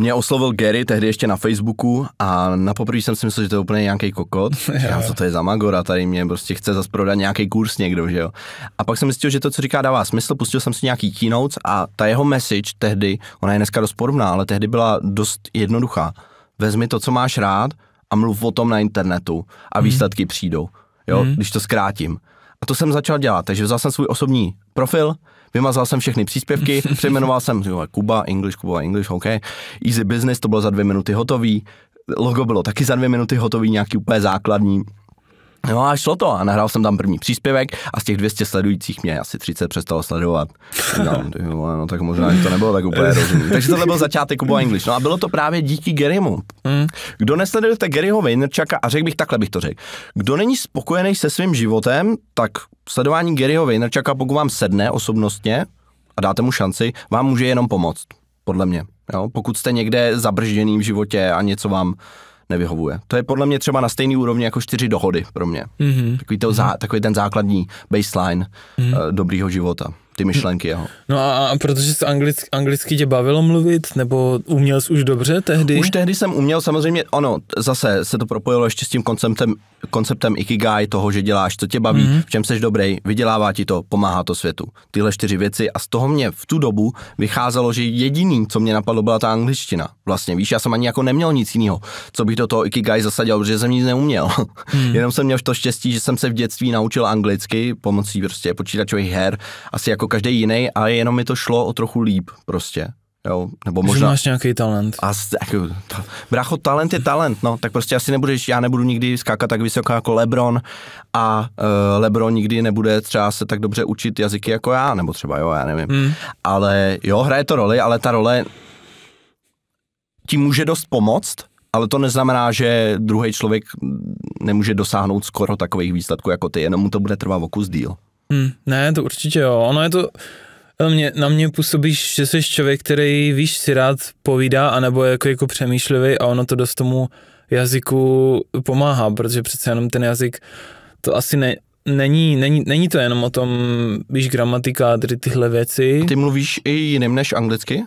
mě oslovil Gary tehdy ještě na Facebooku a na poprvé jsem si myslel, že to je úplně nějaký kokot. Říkám, co to je za Magora, tady mě prostě chce zase prodat nějaký kurz někdo, že jo. A pak jsem zjistil, že to, co říká, dává smysl, pustil jsem si nějaký keynote a ta jeho message tehdy, ona je dneska dost podobná, ale tehdy byla dost jednoduchá. Vezmi to, co máš rád a mluv o tom na internetu a mhm. výsledky hmm. přijdou, jo, hmm. když to zkrátím. A to jsem začal dělat, takže vzal jsem svůj osobní profil, vymazal jsem všechny příspěvky, přejmenoval jsem jo, Kuba, English, Kuba, English, OK, Easy Business, to bylo za dvě minuty hotový, logo bylo taky za dvě minuty hotový, nějaký úplně základní, No a šlo to a nahrál jsem tam první příspěvek a z těch 200 sledujících mě asi 30 přestalo sledovat. No, no tak možná to nebylo tak úplně rozumí. Takže tohle byl začátek Kubo English. No a bylo to právě díky Garymu. Hmm. Kdo nesledujete Garyho Vaynerchuka, a řekl bych takhle bych to řekl, kdo není spokojený se svým životem, tak sledování Garyho Vaynerchuka, pokud vám sedne osobnostně a dáte mu šanci, vám může jenom pomoct, podle mě. Jo? Pokud jste někde zabržděný v životě a něco vám nevyhovuje. To je podle mě třeba na stejný úrovni jako čtyři dohody pro mě. Mm-hmm. Takový, to, mm-hmm. zá, takový ten základní baseline mm-hmm. uh, dobrýho života ty myšlenky jeho. No a, a protože jsi anglicky, anglicky tě bavilo mluvit, nebo uměl jsi už dobře tehdy? Už tehdy jsem uměl, samozřejmě, ano, zase se to propojilo ještě s tím konceptem, konceptem ikigai, toho, že děláš, co tě baví, mm-hmm. v čem jsi dobrý, vydělává ti to, pomáhá to světu. Tyhle čtyři věci a z toho mě v tu dobu vycházelo, že jediný, co mě napadlo, byla ta angličtina. Vlastně, víš, já jsem ani jako neměl nic jiného, co bych do toho ikigai zasadil, protože jsem nic neuměl. Mm. Jenom jsem měl to štěstí, že jsem se v dětství naučil anglicky pomocí prostě počítačových her, asi jako každý jiný a jenom mi to šlo o trochu líp prostě. Jo, nebo možná... Že máš nějaký talent. A, jako, ta, brácho, talent je talent, no, tak prostě asi nebudeš, já nebudu nikdy skákat tak vysoko jako Lebron a uh, Lebron nikdy nebude třeba se tak dobře učit jazyky jako já, nebo třeba jo, já nevím. Hmm. Ale jo, hraje to roli, ale ta role ti může dost pomoct, ale to neznamená, že druhý člověk nemůže dosáhnout skoro takových výsledků jako ty, jenom mu to bude trvat o kus díl. Hmm, ne, to určitě jo. Ono je to, na eh, mě, na mě působíš, že jsi člověk, který víš si rád povídá, anebo je jako, jako přemýšlivý a ono to dost tomu jazyku pomáhá, protože přece jenom ten jazyk to asi ne, není, není, není to jenom o tom, víš, gramatika a tady tyhle věci. A ty mluvíš i jiným než anglicky?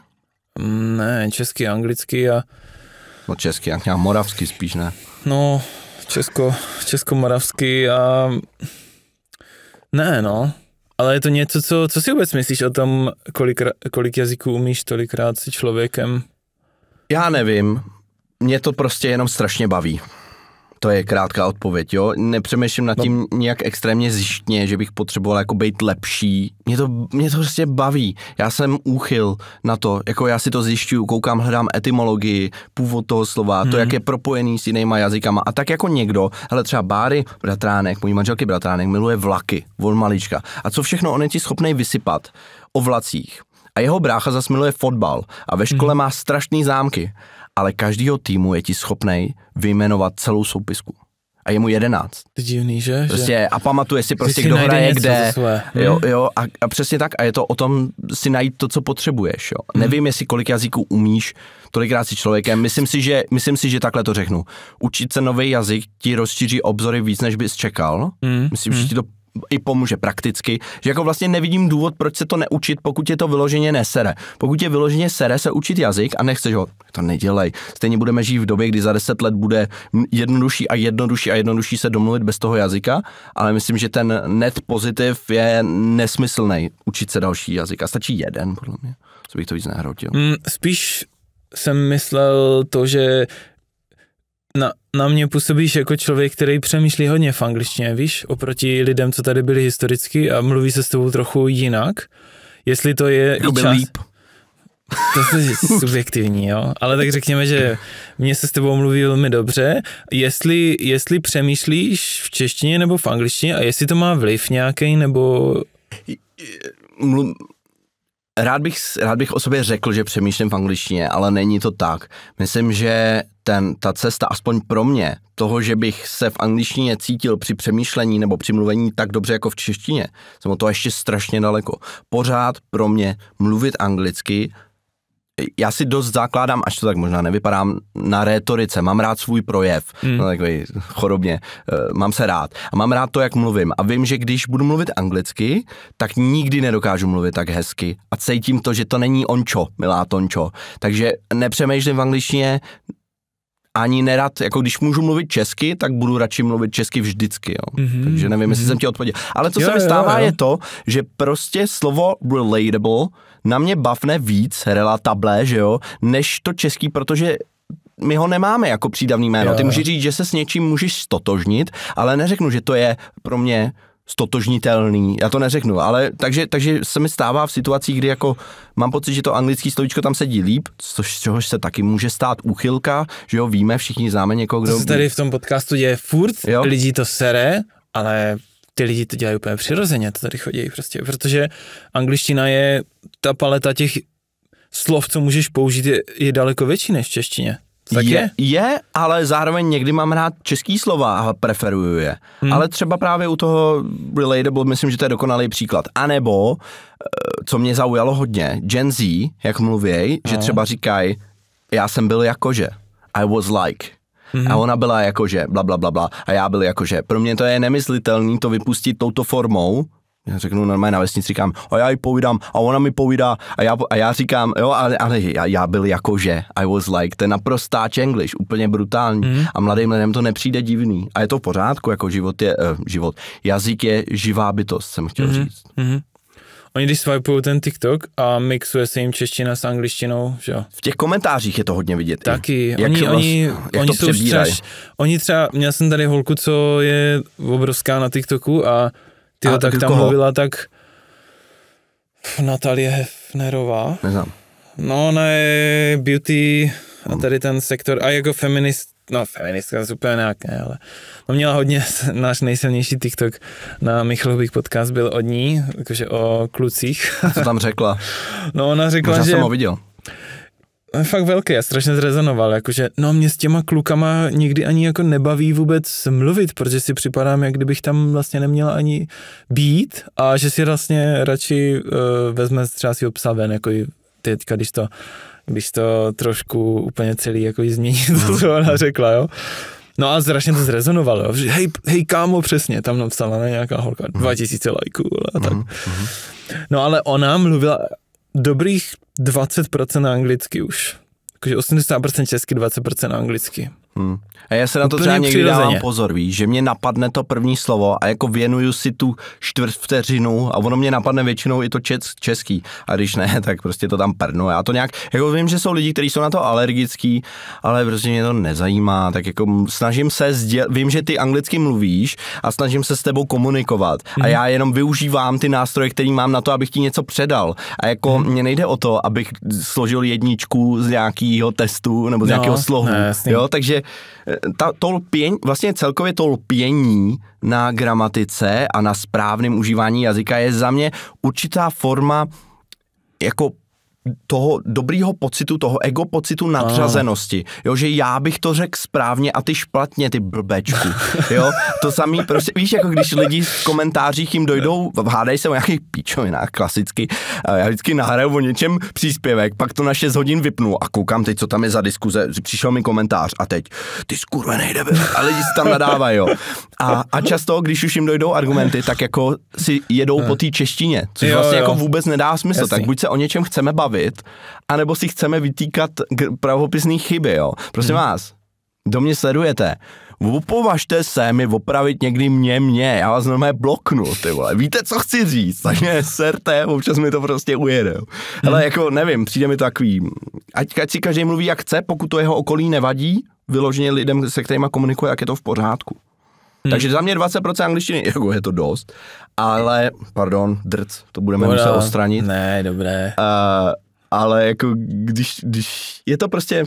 Hm, ne, česky, anglicky a... No česky, nějak moravsky spíš, ne? No, česko, česko-moravsky a ne, no. Ale je to něco, co, co si vůbec myslíš o tom, kolik, kolik jazyků umíš, tolikrát si člověkem? Já nevím. Mě to prostě jenom strašně baví. To je krátká odpověď, jo. Nepřemýšlím nad no. tím no. nějak extrémně zjištně, že bych potřeboval jako být lepší. Mě to, mě to prostě baví. Já jsem úchyl na to, jako já si to zjišťuju, koukám, hledám etymologii, původ toho slova, hmm. to, jak mhm. je propojený s jinýma jazykama. A tak jako někdo, Ale třeba Báry, bratránek, můj manželky bratránek, miluje vlaky, on malička. A co všechno on je ti schopný vysypat o vlacích. A jeho brácha zas miluje fotbal a ve škole hmm. má strašný zámky ale každýho týmu je ti schopnej vyjmenovat celou soupisku. A je mu jedenáct. To divný, že? Prostě, a pamatuje si prostě, si kdo hraje kde. Jo, mhm. jo, a, a přesně tak. A je to o tom si najít to, co potřebuješ. Jo. Hmm. Nevím, jestli kolik jazyků umíš, tolikrát si člověkem. Myslím si, že, myslím si, že takhle to řeknu. Učit se nový jazyk ti rozšíří obzory víc, než bys čekal. Hmm. Myslím, hmm. že mhm. ti to i pomůže prakticky, že jako vlastně nevidím důvod, proč se to neučit, pokud je to vyloženě nesere. Pokud je vyloženě sere se učit jazyk a nechceš ho, to nedělej. Stejně budeme žít v době, kdy za deset let bude jednodušší a jednodušší a jednodušší se domluvit bez toho jazyka, ale myslím, že ten net pozitiv je nesmyslný učit se další jazyk a stačí jeden, podle mě, co bych to víc nehrotil. Mm, spíš jsem myslel to, že na, na mě působíš jako člověk, který přemýšlí hodně v angličtině, víš, oproti lidem, co tady byli historicky a mluví se s tebou trochu jinak. Jestli to je Kdo čas... líp. To je subjektivní, jo. Ale tak řekněme, že mě se s tebou mluví velmi dobře. Jestli, jestli přemýšlíš v češtině nebo v angličtině a jestli to má vliv nějaký, nebo... Mlu Rád bych, rád bych o sobě řekl, že přemýšlím v angličtině, ale není to tak. Myslím, že ten, ta cesta, aspoň pro mě, toho, že bych se v angličtině cítil při přemýšlení nebo při mluvení tak dobře jako v češtině, jsem o to ještě strašně daleko. Pořád pro mě mluvit anglicky já si dost zakládám, až to tak možná nevypadám, na rétorice. Mám rád svůj projev, hmm. no, takový chorobně. Uh, mám se rád. A mám rád to, jak mluvím. A vím, že když budu mluvit anglicky, tak nikdy nedokážu mluvit tak hezky. A cítím to, že to není ončo, milá tončo. Takže nepřemýšlím v angličtině, ani nerad, jako když můžu mluvit česky, tak budu radši mluvit česky vždycky, jo. Mm-hmm. Takže nevím, jestli mm-hmm. jsem ti odpověděl. Ale co jo, se mi stává jo, jo. je to, že prostě slovo relatable na mě bafne víc relatable, že jo, než to český, protože my ho nemáme jako přídavný jméno. Jo. Ty můžeš říct, že se s něčím můžeš stotožnit, ale neřeknu, že to je pro mě stotožnitelný, já to neřeknu, ale takže, takže se mi stává v situacích, kdy jako mám pocit, že to anglické slovíčko tam sedí líp, což, čehož se taky může stát úchylka, že jo, víme, všichni známe někoho, kdo... To se tady v tom podcastu děje furt, jo? lidi to sere, ale ty lidi to dělají úplně přirozeně, to tady chodí prostě, protože angličtina je, ta paleta těch slov, co můžeš použít, je, je daleko větší než v češtině. Tak je, je? Je, ale zároveň někdy mám rád český slova a preferuju je. Hmm. Ale třeba právě u toho Relatable, myslím, že to je dokonalý příklad. A nebo, eh, co mě zaujalo hodně, Gen Z, jak mluvěj, no. že třeba říkají, já jsem byl jakože. I was like. Mm-hmm. A mhm. ona byla jakože bla, bla, bla, bla. A já byl jakože, pro mě to je nemyslitelný to vypustit touto formou, já řeknu normálně na vesnici, říkám, a já jí povídám, a ona mi povídá, a já, a já říkám, jo, ale, ale já, já byl jakože, I was like, ten naprostá čenglish, úplně brutální. Mm. A mladým lidem to nepřijde divný. A je to v pořádku, jako život je, uh, život. Jazyk je živá bytost, jsem chtěl mm. říct. Mm oni když swipeují ten TikTok a mixuje se jim čeština s angličtinou, že jo. V těch komentářích je to hodně vidět. Taky. Jak oni, oni, jak oni to jsou straš, Oni třeba, měl jsem tady holku, co je obrovská na TikToku a ty tak, tak tam koho? mluvila tak Natalie Hefnerová. Neznám. No, ona je beauty a tady ten sektor a jako feminist, no feministka zase úplně nějaké, ale no měla hodně, náš nejsilnější TikTok na Michalových podcast byl od ní, jakože o klucích. A co tam řekla? No ona řekla, Možná že... jsem ho viděl. No, fakt velký já strašně zrezonoval, jakože no mě s těma klukama nikdy ani jako nebaví vůbec mluvit, protože si připadám, jak kdybych tam vlastně neměla ani být a že si vlastně radši uh, vezme třeba svého psa ven, jako i teďka, když to když to trošku úplně celý jako změní to, co mhm. ona řekla, jo. No a strašně to zrezonovalo, že hej, hej kámo, přesně, tam napsala nějaká holka, 2000 mhm. lajků a tak. Mhm, no ale ona mluvila dobrých 20% anglicky už. Jakože 80% česky, 20% anglicky. Hmm. A já se na to Úplně třeba někdy přirozeně. dávám pozor, víš, že mě napadne to první slovo a jako věnuju si tu čtvrt vteřinu a ono mě napadne většinou i to čes, český. A když ne, tak prostě to tam prnu. Já to nějak, jako vím, že jsou lidi, kteří jsou na to alergický, ale prostě mě to nezajímá. Tak jako snažím se, sděl, vím, že ty anglicky mluvíš a snažím se s tebou komunikovat. Hmm. A mhm. já jenom využívám ty nástroje, který mám na to, abych ti něco předal. A jako hmm. mě nejde o to, abych složil jedničku z nějakého testu nebo z no, nějakého slohu. Ne, no, jo, takže Eh, ta, to lpěň, vlastně celkově to lpění na gramatice a na správném užívání jazyka je za mě určitá forma jako toho dobrýho pocitu, toho ego pocitu nadřazenosti, jo, že já bych to řekl správně a ty špatně, ty blbečku, jo, to samý prostě, víš, jako když lidi v komentářích jim dojdou, hádají se o nějakých píčovinách klasicky, já vždycky nahraju o něčem příspěvek, pak to na 6 hodin vypnu a koukám teď, co tam je za diskuze, přišel mi komentář a teď, ty skurvenej debil, a lidi si tam nadávají, jo, a, a často, když už jim dojdou argumenty, tak jako si jedou po eh. té češtině, což jo, vlastně jako jo. jako vůbec nedá smysl, Jasný. tak buď se o něčem chceme bavit, bavit, anebo si chceme vytýkat pravopisný chyby, jo. Prosím hmm. vás, do mě sledujete. Upovažte se mi opravit někdy mě, mě, já vás normálně bloknu, ty vole. Víte, co chci říct, tak mě serte, občas mi to prostě ujede. Ale hmm. jako nevím, přijde mi takový, ať, ať si každý mluví jak chce, pokud to jeho okolí nevadí, vyloženě lidem, se kterými komunikuje, jak je to v pořádku. Hmm. Takže za mě 20% angličtiny, jako je to dost, ale, pardon, drc, to budeme Bola. muset odstranit. Ne, dobré. Uh, ale jako když, když, je to prostě,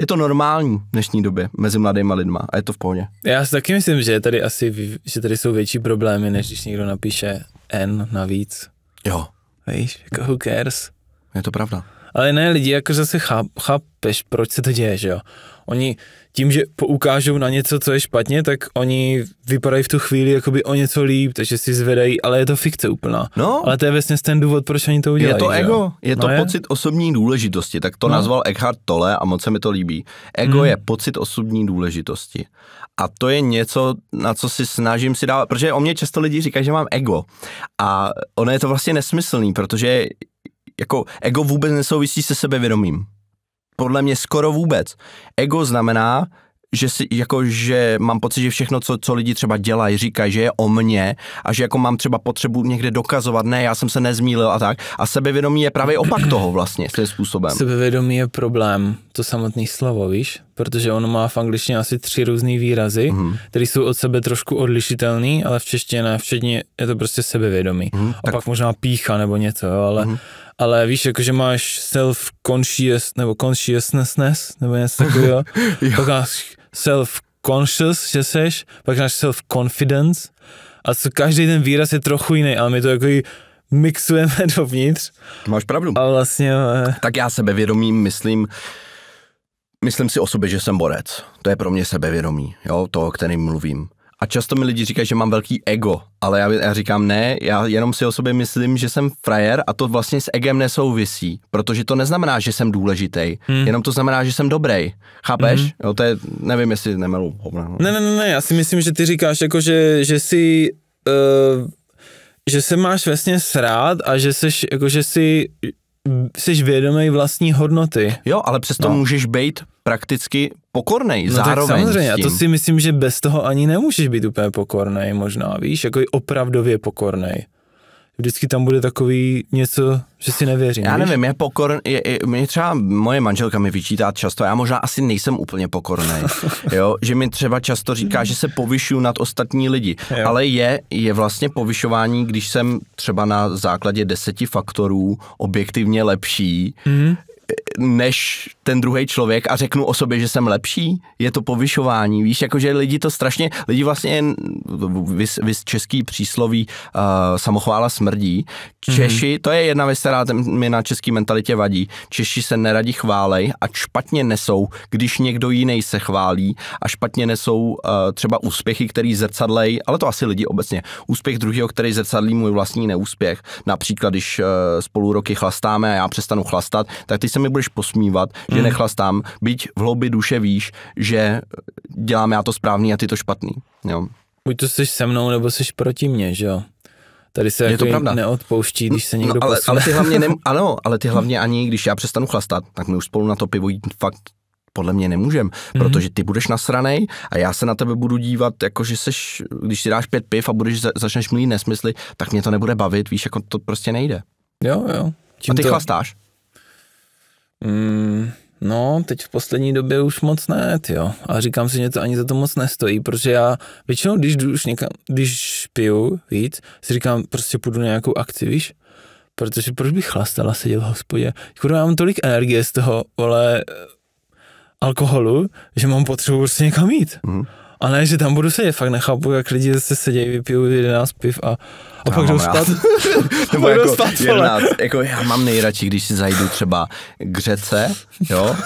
je to normální v dnešní době mezi mladýma lidma a je to v pohodě. Já si taky myslím, že tady asi, že tady jsou větší problémy, než když někdo napíše N navíc. Jo. Víš, jako who cares? Je to pravda. Ale ne, lidi jako zase cháp, chápeš, proč se to děje, že jo. Oni tím, že poukážou na něco, co je špatně, tak oni vypadají v tu chvíli jako by o něco líp, takže si zvedají, ale je to fikce úplná. No. Ale to je vlastně ten důvod, proč oni to udělají. Je to ego, je je no to je? pocit osobní důležitosti, tak to no. nazval Eckhart Tolle a moc se mi to líbí. Ego hmm. je pocit osobní důležitosti. A to je něco, na co si snažím si dávat, protože o mě často lidi říkají, že mám ego. A ono je to vlastně nesmyslný, protože jako ego vůbec nesouvisí se sebevědomím. Podle mě skoro vůbec. Ego znamená, že si, jako, že mám pocit, že všechno, co, co lidi třeba dělají, říkají, že je o mně a že jako mám třeba potřebu někde dokazovat, ne, já jsem se nezmílil a tak. A sebevědomí je právě opak toho vlastně, tím způsobem. Sebevědomí je problém, to samotné slovo, víš? Protože ono má v angličtině asi tři různé výrazy, mm-hmm. které jsou od sebe trošku odlišitelné, ale v češtině, včetně je to prostě sebevědomí. Mm-hmm, a tak... pak možná pícha nebo něco, jo, ale... Mm-hmm ale víš, jakože máš self-conscious, nebo consciousness, nebo něco takového, pak máš self-conscious, že seš, pak máš self-confidence a co, každý ten výraz je trochu jiný, ale my to jako mixujeme dovnitř. Máš pravdu. A vlastně... Eh, tak já sebevědomím myslím, myslím si o sobě, že jsem borec. To je pro mě sebevědomí, jo, to, o kterým mluvím. A často mi lidi říkají, že mám velký ego, ale já, já říkám ne, já jenom si o sobě myslím, že jsem frajer a to vlastně s egem nesouvisí, protože to neznamená, že jsem důležitý, hmm. jenom to znamená, že jsem dobrý. Chápeš? Hmm. Jo, to je, nevím, jestli nemelu hovna. No. Ne, ne, ne, ne, já si myslím, že ty říkáš jako, že, že si... Uh, že se máš vlastně srád a že seš, jako že si, jsi vědomý vlastní hodnoty. Jo, ale přesto no. můžeš být prakticky pokornej no zároveň. Tak samozřejmě, a to si myslím, že bez toho ani nemůžeš být úplně pokornej možná, víš, jako i opravdově pokornej vždycky tam bude takový něco, že si nevěří. Já nevím, je pokor, je, je, mě třeba moje manželka mi vyčítá často, já možná asi nejsem úplně pokorný, jo, že mi třeba často říká, že se povyšuju nad ostatní lidi, jo. ale je, je vlastně povyšování, když jsem třeba na základě deseti faktorů objektivně lepší, mm než ten druhý člověk a řeknu o sobě, že jsem lepší, je to povyšování, víš, jakože lidi to strašně, lidi vlastně, vys, vys český přísloví uh, samochvála smrdí, Mm-hmm. Češi, mm-hmm. to je jedna věc, která mi na český mentalitě vadí. Češi se neradi chválej a špatně nesou, když někdo jiný se chválí a špatně nesou uh, třeba úspěchy, který zrcadlej, ale to asi lidi obecně, úspěch druhého, který zrcadlí můj vlastní neúspěch. Například, když uh, spolu roky chlastáme a já přestanu chlastat, tak ty se mi budeš posmívat, mm-hmm. že mm. nechlastám, byť v hloubi duše víš, že eh, dělám já to správný a ty to špatný. Jo. Buď to jsi se mnou, nebo jsi proti mně, že jo? Tady se je jako to pravda. neodpouští, když se no, někdo no, ale, ale, ty hlavně ne, ano, ale ty hlavně ani, když já přestanu chlastat, tak my už spolu na to pivo jít fakt podle mě nemůžem, mm-hmm. protože ty budeš nasranej a já se na tebe budu dívat, jako že seš, když si dáš pět piv a budeš za, začneš mluvit nesmysly, tak mě to nebude bavit, víš, jako to prostě nejde. Jo, jo. Čím a ty to... chlastáš? Mm, No, teď v poslední době už moc ne, jo. A říkám si, že to ani za to moc nestojí, protože já většinou, když jdu už někam, když piju víc, si říkám, prostě půjdu na nějakou akci, víš? Protože proč bych chlastala seděl v hospodě? Kurva, mám tolik energie z toho, ale alkoholu, že mám potřebu prostě někam jít. Mm. A ne, že tam budu sedět, fakt nechápu, jak lidi zase sedějí, vypijou 11 piv a, a pak jdou spát. Nebo jako, spát, jako já mám nejradši, když si zajdu třeba k řece, jo,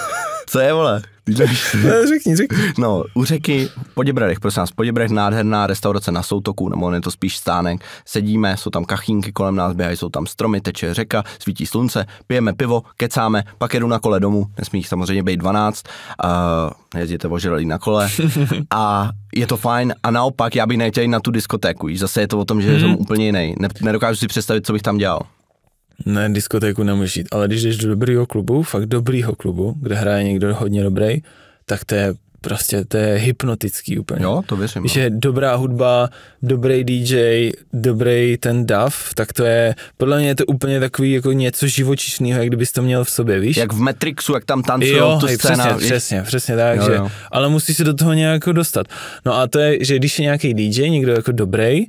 co je, vole? řekni, řekni. No, u řeky Poděbradech, prosím nás, Poděbradech nádherná restaurace na soutoku, nebo on je to spíš stánek. Sedíme, jsou tam kachínky kolem nás, běhají, jsou tam stromy, teče řeka, svítí slunce, pijeme pivo, kecáme, pak jedu na kole domů, nesmí jich samozřejmě být 12, uh, jezdíte ožralí na kole a je to fajn a naopak já bych nechtěl na tu diskotéku, zase je to o tom, že hmm. jsem mhm. úplně jiný, ne, nedokážu si představit, co bych tam dělal na diskotéku nemůžeš jít, ale když jdeš do dobrýho klubu, fakt dobrýho klubu, kde hraje někdo hodně dobrý, tak to je prostě to je hypnotický úplně. Jo, to věřím. Že no. dobrá hudba, dobrý DJ, dobrý ten DAF, tak to je, podle mě je to úplně takový jako něco živočišného, jak kdybys to měl v sobě, víš? Jak v Matrixu, jak tam tancují tu hej, scéna. Přesně, víš? přesně, přesně tak, jo, že, jo. ale musíš se do toho nějak jako dostat. No a to je, že když je nějaký DJ, někdo jako dobrý,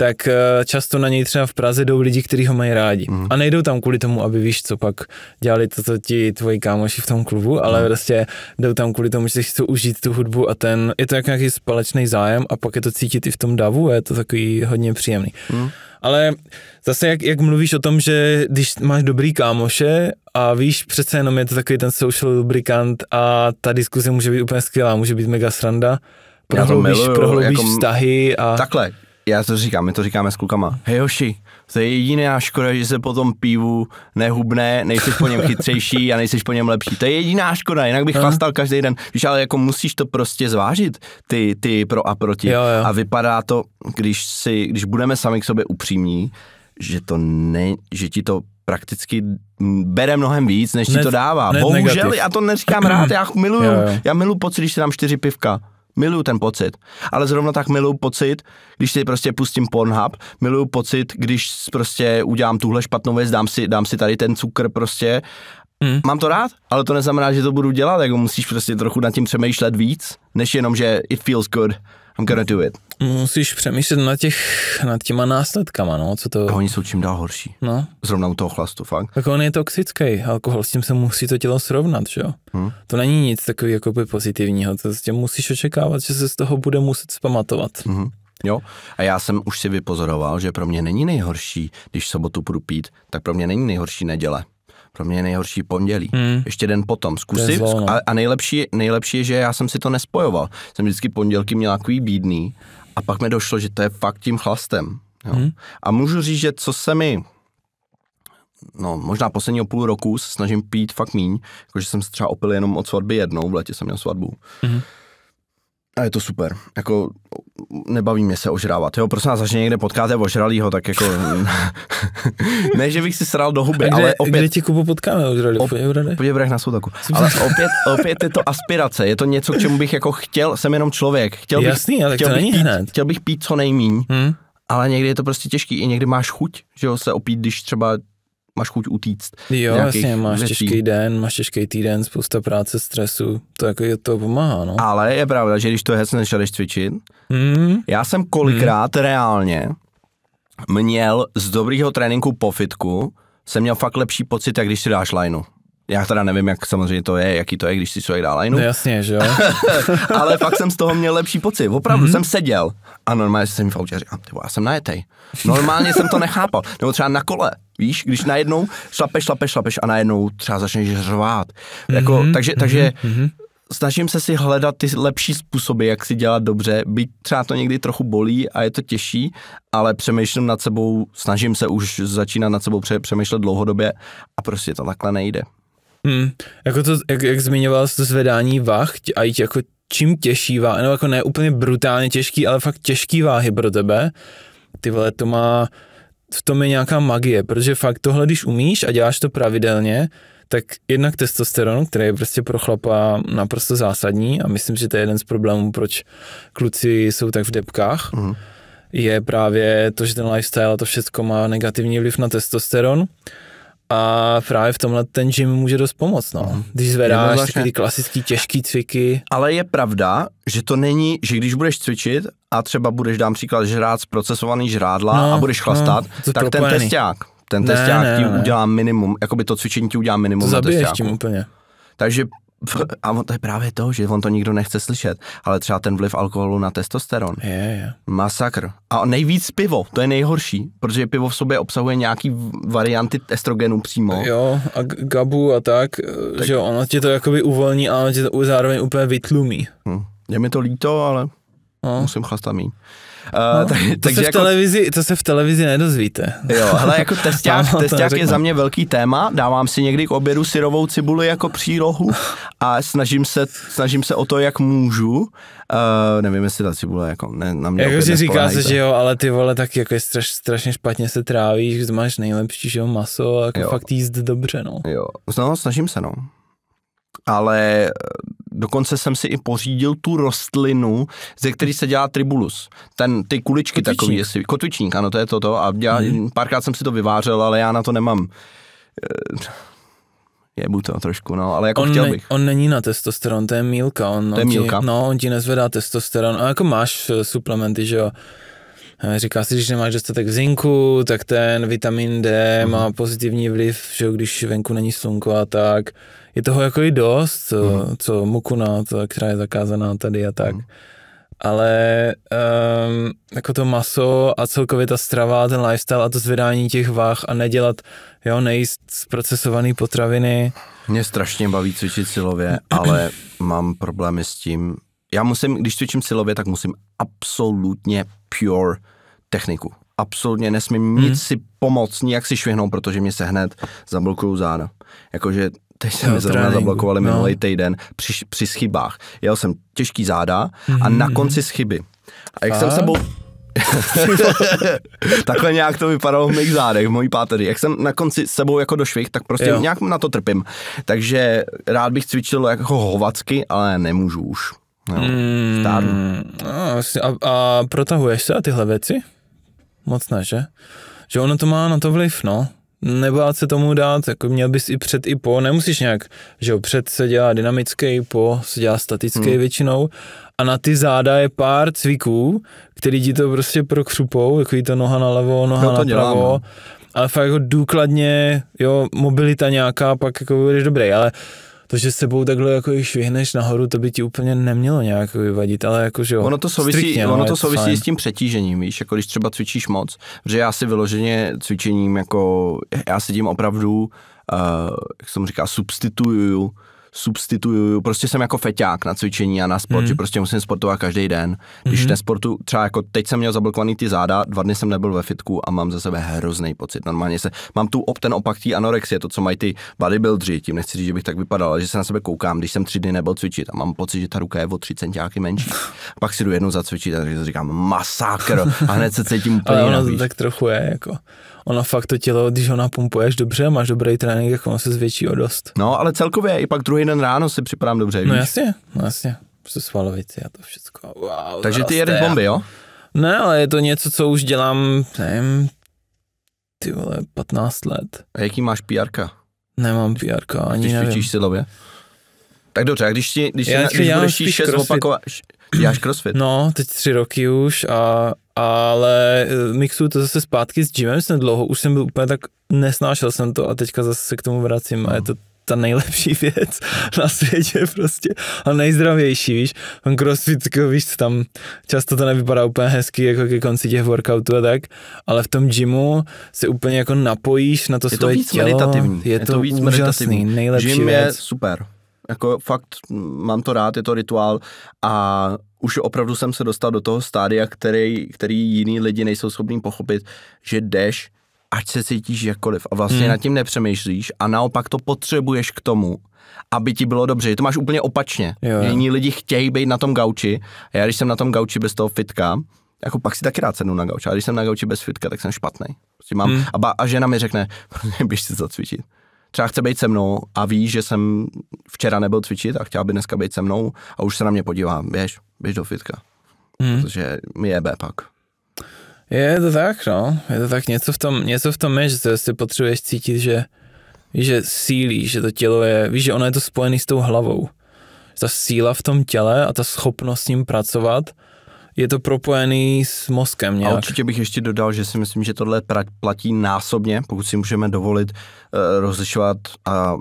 tak eh, často na něj třeba v Praze jdou lidi, kteří ho mají rádi. Mm. A nejdou tam kvůli tomu, aby víš, co pak dělali to, co ti tvoji kámoši v tom klubu, ale mm. prostě jdou tam kvůli tomu, že si chcou užít tu hudbu a ten, je to jako nějaký společný zájem a pak je to cítit i v tom davu je to takový hodně příjemný. Mm. Ale zase jak, jak mluvíš o tom, že když máš dobrý kámoše a víš, přece jenom je to takový ten social lubrikant a ta diskuze může být úplně skvělá, může být mega sranda, prohloubíš, prohloubíš jako, vztahy a... Takhle, já to říkám, my to říkáme s klukama. Hej hoši, to je jediná škoda, že se po tom pivu nehubne, nejseš po něm chytřejší a nejseš po něm lepší. To je jediná škoda, jinak bych chlastal každý den. Víš, ale jako musíš to prostě zvážit, ty, ty pro a proti. Jo, jo. A vypadá to, když, si, když budeme sami k sobě upřímní, že, to ne, že ti to prakticky bere mnohem víc, než ti to dává. Ne Bohužel, negativ. já to neříkám rád, já miluju, já miluju pocit, když si dám čtyři pivka. Miluju ten pocit. Ale zrovna tak miluju pocit, když si prostě pustím Pornhub, miluju pocit, když prostě udělám tuhle špatnou věc, dám si, dám si tady ten cukr prostě. Mm. Mám to rád, ale to neznamená, že to budu dělat, jako musíš prostě trochu nad tím přemýšlet víc, než jenom, že it feels good, I'm gonna do it musíš přemýšlet nad, těch, nad těma následkama, no, co to... A oni jsou čím dál horší. No. Zrovna u toho chlastu, fakt. Tak on je toxický, alkohol, s tím se musí to tělo srovnat, že jo. Hmm. To není nic takový jakoby pozitivního, to s tím musíš očekávat, že se z toho bude muset zpamatovat. Hmm. Jo, a já jsem už si vypozoroval, že pro mě není nejhorší, když sobotu půjdu pít, tak pro mě není nejhorší neděle. Pro mě je nejhorší pondělí. Hmm. Ještě den potom. zkusit. No. A, a nejlepší, nejlepší je, že já jsem si to nespojoval. Jsem vždycky pondělky měl takový bídný a pak mi došlo, že to je fakt tím chlastem. Jo. Hmm. A můžu říct, že co se mi no, možná posledního půl roku se snažím pít fakt míň, jakože jsem se třeba opil jenom od svatby jednou, v létě jsem měl svatbu. hmm a je to super. Jako nebaví mě se ožrávat. Jo, prosím vás, až někde potkáte ožralýho, tak jako... ne, že bych si sral do huby, kde, ale opět... Kde ti Kubu potkáme ožralý? Op, v na Sudoku. Ale opět, opět je to aspirace, je to něco, k čemu bych jako chtěl, jsem jenom člověk. Chtěl bych, Jasný, ale chtěl, to bych není pít, hned. chtěl bych pít co nejmíň, hmm? ale někdy je to prostě těžký. I někdy máš chuť, že jo, se opít, když třeba máš chuť utíct. Jo, jasně, máš věcí. těžký den, máš těžký týden, spousta práce, stresu, to jako je to pomáhá, no. Ale je pravda, že když to je hezné, začneš cvičit, hmm. já jsem kolikrát hmm. reálně měl z dobrýho tréninku po fitku, jsem měl fakt lepší pocit, jak když si dáš lineu. Já teda nevím, jak samozřejmě to je, jaký to je, když si člověk dá lineu. No jasně, že jo. Ale fakt jsem z toho měl lepší pocit. Opravdu mm-hmm. jsem seděl a normálně jsem v autě říkal, já jsem najetej. Normálně jsem to nechápal. Nebo třeba na kole. Víš, když najednou šlapeš, šlapeš, šlapeš a najednou třeba začneš řvát. Jako, mm-hmm, takže, mm-hmm, takže mm-hmm. snažím se si hledat ty lepší způsoby, jak si dělat dobře. Byť třeba to někdy trochu bolí a je to těžší, ale přemýšlím nad sebou, snažím se už začínat nad sebou přemýšlet dlouhodobě a prostě to takhle nejde. Hmm, jako to, jak, jak zmiňoval jsi to zvedání vah a jít jako čím těžší váhy, no jako ne úplně brutálně těžký, ale fakt těžký váhy pro tebe, ty vole, to má v tom je nějaká magie, protože fakt tohle, když umíš a děláš to pravidelně, tak jednak testosteron, který je prostě pro chlapa naprosto zásadní a myslím, že to je jeden z problémů, proč kluci jsou tak v depkách, mm. je právě to, že ten lifestyle a to všechno má negativní vliv na testosteron. A právě v tomhle ten gym může dost pomoct, no. Mhm. Když zvedáš vlastně... ty klasické těžké cviky. Ale je pravda, že to není, že když budeš cvičit a třeba budeš, dám příklad, žrát zprocesovaný žrádla no, a budeš no, chlastat, no, tak propojený. ten testák, ten testák ti udělá minimum, jakoby to cvičení ti udělá minimum. To zabiješ tím úplně. Takže a on to je právě to, že on to nikdo nechce slyšet, ale třeba ten vliv alkoholu na testosteron. Je, je. Masakr. A nejvíc pivo, to je nejhorší, protože pivo v sobě obsahuje nějaký varianty estrogenu přímo. Jo, a gabu a tak, e, tak. že ono tě to jakoby uvolní, ale tě to zároveň úplně vytlumí. Hm. Je mi to líto, ale no. musím chlastat míň. Uh, no, tak, to, takže se jako, v televizi, to se v televizi nedozvíte. Jo, ale jako testák, no, testák je za mě velký téma, dávám si někdy k obědu syrovou cibuli jako přílohu a snažím se, snažím se o to, jak můžu. Uh, nevím, jestli ta cibule jako ne, na mě Jako si říká se, že jo, ale ty vole, tak jako je straš, strašně špatně se trávíš, že máš nejlepší, že jo, maso a jako jo. fakt jíst dobře, no. Jo, no, snažím se, no. Ale Dokonce jsem si i pořídil tu rostlinu, ze který se dělá tribulus. Ten, ty kuličky kotvičník. takový, jestli, kotvičník, ano, to je toto. A já, hmm. párkrát jsem si to vyvářel, ale já na to nemám. Eh, Jebu to trošku, no, ale jako on chtěl bych. Ne, on není na testosteron, to je mílka. On, to on je mílka. no, on ti nezvedá testosteron. A jako máš eh, suplementy, že jo. Eh, říká si, když nemáš dostatek zinku, tak ten vitamin D uh-huh. má pozitivní vliv, že jo, když venku není slunko a tak je toho jako i dost, co, mm-hmm. co mukuna, co, která je zakázaná tady a tak. Mm-hmm. Ale um, jako to maso a celkově ta strava, ten lifestyle a to zvedání těch váh a nedělat, jo, nejíst zprocesované potraviny. Mě strašně baví cvičit silově, ale mám problémy s tím. Já musím, když cvičím silově, tak musím absolutně pure techniku absolutně nesmím hmm. nic mhm. si pomoct, nijak si švihnout, protože mě se hned zablokují záda. Jakože teď jsem mi zrovna zablokovali no. týden při, při schybách. Jel jsem těžký záda mm-hmm. a na mhm. konci schyby. A jak a? jsem sebou... Takhle nějak to vypadalo v mých zádech, v mojí páteři. Jak jsem na konci sebou jako došvih, tak prostě jo. nějak na to trpím. Takže rád bych cvičil jako hovacky, ale nemůžu už. No, mm, a, a protahuješ se a tyhle věci? Moc ne, že? Že ono to má na to vliv, no nebát se tomu dát, jako měl bys i před i po, nemusíš nějak, že jo, před se dělá dynamický, po se dělá statický hmm. většinou a na ty záda je pár cviků, který ti to prostě prokřupou, jako to noha na levo, noha no, na pravo, no. ale fakt jako důkladně, jo, mobilita nějaká, pak jako budeš dobrý, ale to, že sebou takhle jako i švihneš nahoru, to by ti úplně nemělo nějak vyvadit, ale jako, že jo, ono to souvisí, striktně, ono to souvisí s tím přetížením, víš, jako když třeba cvičíš moc, že já si vyloženě cvičením jako, já si tím opravdu, uh, jak jsem říká, substituju substituju, prostě jsem jako feťák na cvičení a na sport, mm. že prostě musím sportovat každý den. Když mm. nesportu, třeba jako teď jsem měl zablokovaný ty záda, dva dny jsem nebyl ve fitku a mám za sebe hrozný pocit. Normálně se, mám tu op, ten opak té anorexie, to, co mají ty bodybuildři, tím nechci říct, že bych tak vypadal, ale že se na sebe koukám, když jsem tři dny nebyl cvičit a mám pocit, že ta ruka je o tři centiáky menší. Pak si jdu jednou zacvičit a říkám masakr a hned se cítím úplně ale ono to tak trochu je, jako ono fakt to tělo, když ho napumpuješ dobře, máš dobrý trénink, tak ono se zvětší o dost. No, ale celkově i pak druhý den ráno si připadám dobře, no víš? No jasně, no jasně. Prostě svalovici a to všechno. Wow, Takže ty jedeš bomby, jo? Ne, ale je to něco, co už dělám, nevím, ty vole, 15 let. A jaký máš PR? Nemám PR, ani když nevím. Když silově? Tak dobře, a když, si, když, já si, když budeš 6 opakovat, děláš crossfit? No, teď tři roky už a ale eh, mixuju to zase zpátky s Jimem, jsem dlouho, už jsem byl úplně tak, nesnášel jsem to a teďka zase se k tomu vracím a je no. to ta nejlepší věc na světě prostě a nejzdravější, víš. On crossfit, jako víš, tam často to nevypadá úplně hezky jako ke konci těch workoutů a tak, ale v tom gymu se úplně jako napojíš na to je svoje to víc tělo. Je, je to, to víc úžasný, nejlepší Gym věc. je super. Jako fakt mm, mám to rád, je to rituál a už opravdu jsem se dostal do toho stádia, který, který jiný lidi nejsou schopní pochopit, že jdeš, ať se cítíš jakkoliv a vlastně hmm. nad tím nepřemýšlíš a naopak to potřebuješ k tomu, aby ti bylo dobře. to máš úplně opačně. jo. Jiní lidi chtějí být na tom gauči a já když jsem na tom gauči bez toho fitka, jako pak si taky rád sednu na gauč, ale když jsem na gauči bez fitka, tak jsem špatný. Prostě mám, hmm. a, ba, a žena mi řekne, běž si zacvičit třeba chce být se mnou a ví, že jsem včera nebyl cvičit a chtěl by dneska být se mnou a už se na mě podívá, běž, běž do fitka. Hmm. Protože mi jebe pak. Je to tak, no. Je to tak, něco v tom, něco v tom je, že si prostě potřebuješ cítit, že víš, že sílí, že to tělo je, víš, že ono je to spojené s tou hlavou. Ta síla v tom těle a ta schopnost s ním pracovat – je to propojený s mozkem nějak. A určitě bych ještě dodal, že si myslím, že tohle platí násobně, pokud si můžeme dovolit eh, rozlišovat a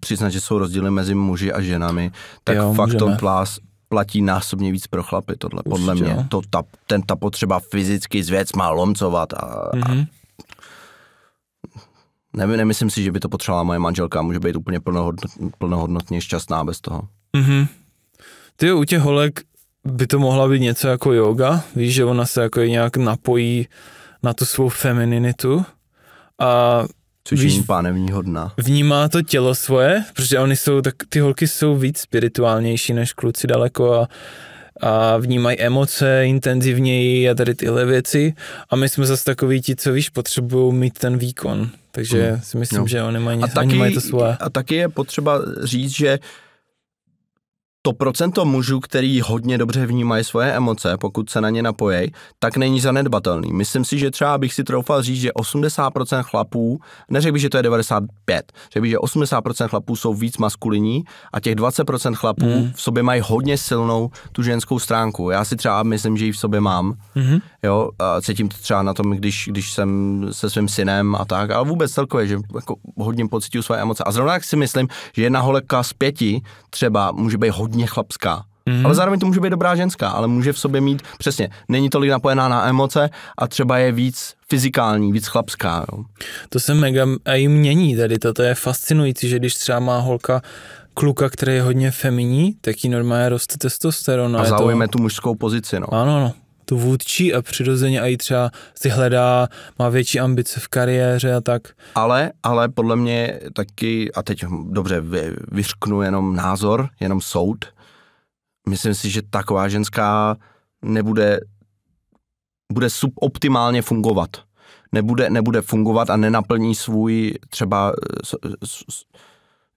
přiznat, že jsou rozdíly mezi muži a ženami, tak jo, fakt můžeme. to plás, platí násobně víc pro chlapy tohle, Už podle mě. To, ta, ten, ta potřeba fyzicky věc má lomcovat a, mm-hmm. a mhm. Nevím, nemyslím si, že by to potřebovala moje manželka, může být úplně plnohodnotně šťastná bez toho. Mm-hmm. Ty u těch holek by to mohla být něco jako yoga, víš, že ona se jako nějak napojí na tu svou femininitu a Což víš, je pánevní hodná. Vnímá to tělo svoje, protože oni jsou, tak ty holky jsou víc spirituálnější než kluci daleko a, a vnímají emoce intenzivněji a tady tyhle věci. A my jsme zase takový ti, co víš, potřebují mít ten výkon. Takže hmm. si myslím, no. že oni mají, a taky, oni mají to svoje. A taky je potřeba říct, že to procento mužů, který hodně dobře vnímají svoje emoce, pokud se na ně napojej, tak není zanedbatelný. Myslím si, že třeba bych si troufal říct, že 80% chlapů, neřekl bych, že to je 95, řekl bych, že 80% chlapů jsou víc maskulinní a těch 20% chlapů mm. v sobě mají hodně silnou tu ženskou stránku. Já si třeba myslím, že ji v sobě mám. Mm-hmm. Jo, a cítím to třeba na tom, když, když jsem se svým synem a tak, ale vůbec celkově, že jako hodně pocituju své emoce. A zrovna tak si myslím, že jedna holeka z pěti třeba může být hodně hodně chlapská. Mm-hmm. Ale zároveň to může být dobrá ženská, ale může v sobě mít, přesně, není tolik napojená na emoce a třeba je víc fyzikální, víc chlapská. Jo. To se mega a i mění tady, to je fascinující, že když třeba má holka kluka, který je hodně feminí, tak jí normálně roste testosteron. No a, a zaujme to... tu mužskou pozici, no. Ano, no tu vůdčí a přirozeně a i třeba si hledá, má větší ambice v kariéře a tak. Ale, ale podle mě taky, a teď dobře vy, vyřknu jenom názor, jenom soud, myslím si, že taková ženská nebude, bude suboptimálně fungovat. Nebude, nebude fungovat a nenaplní svůj třeba s, s,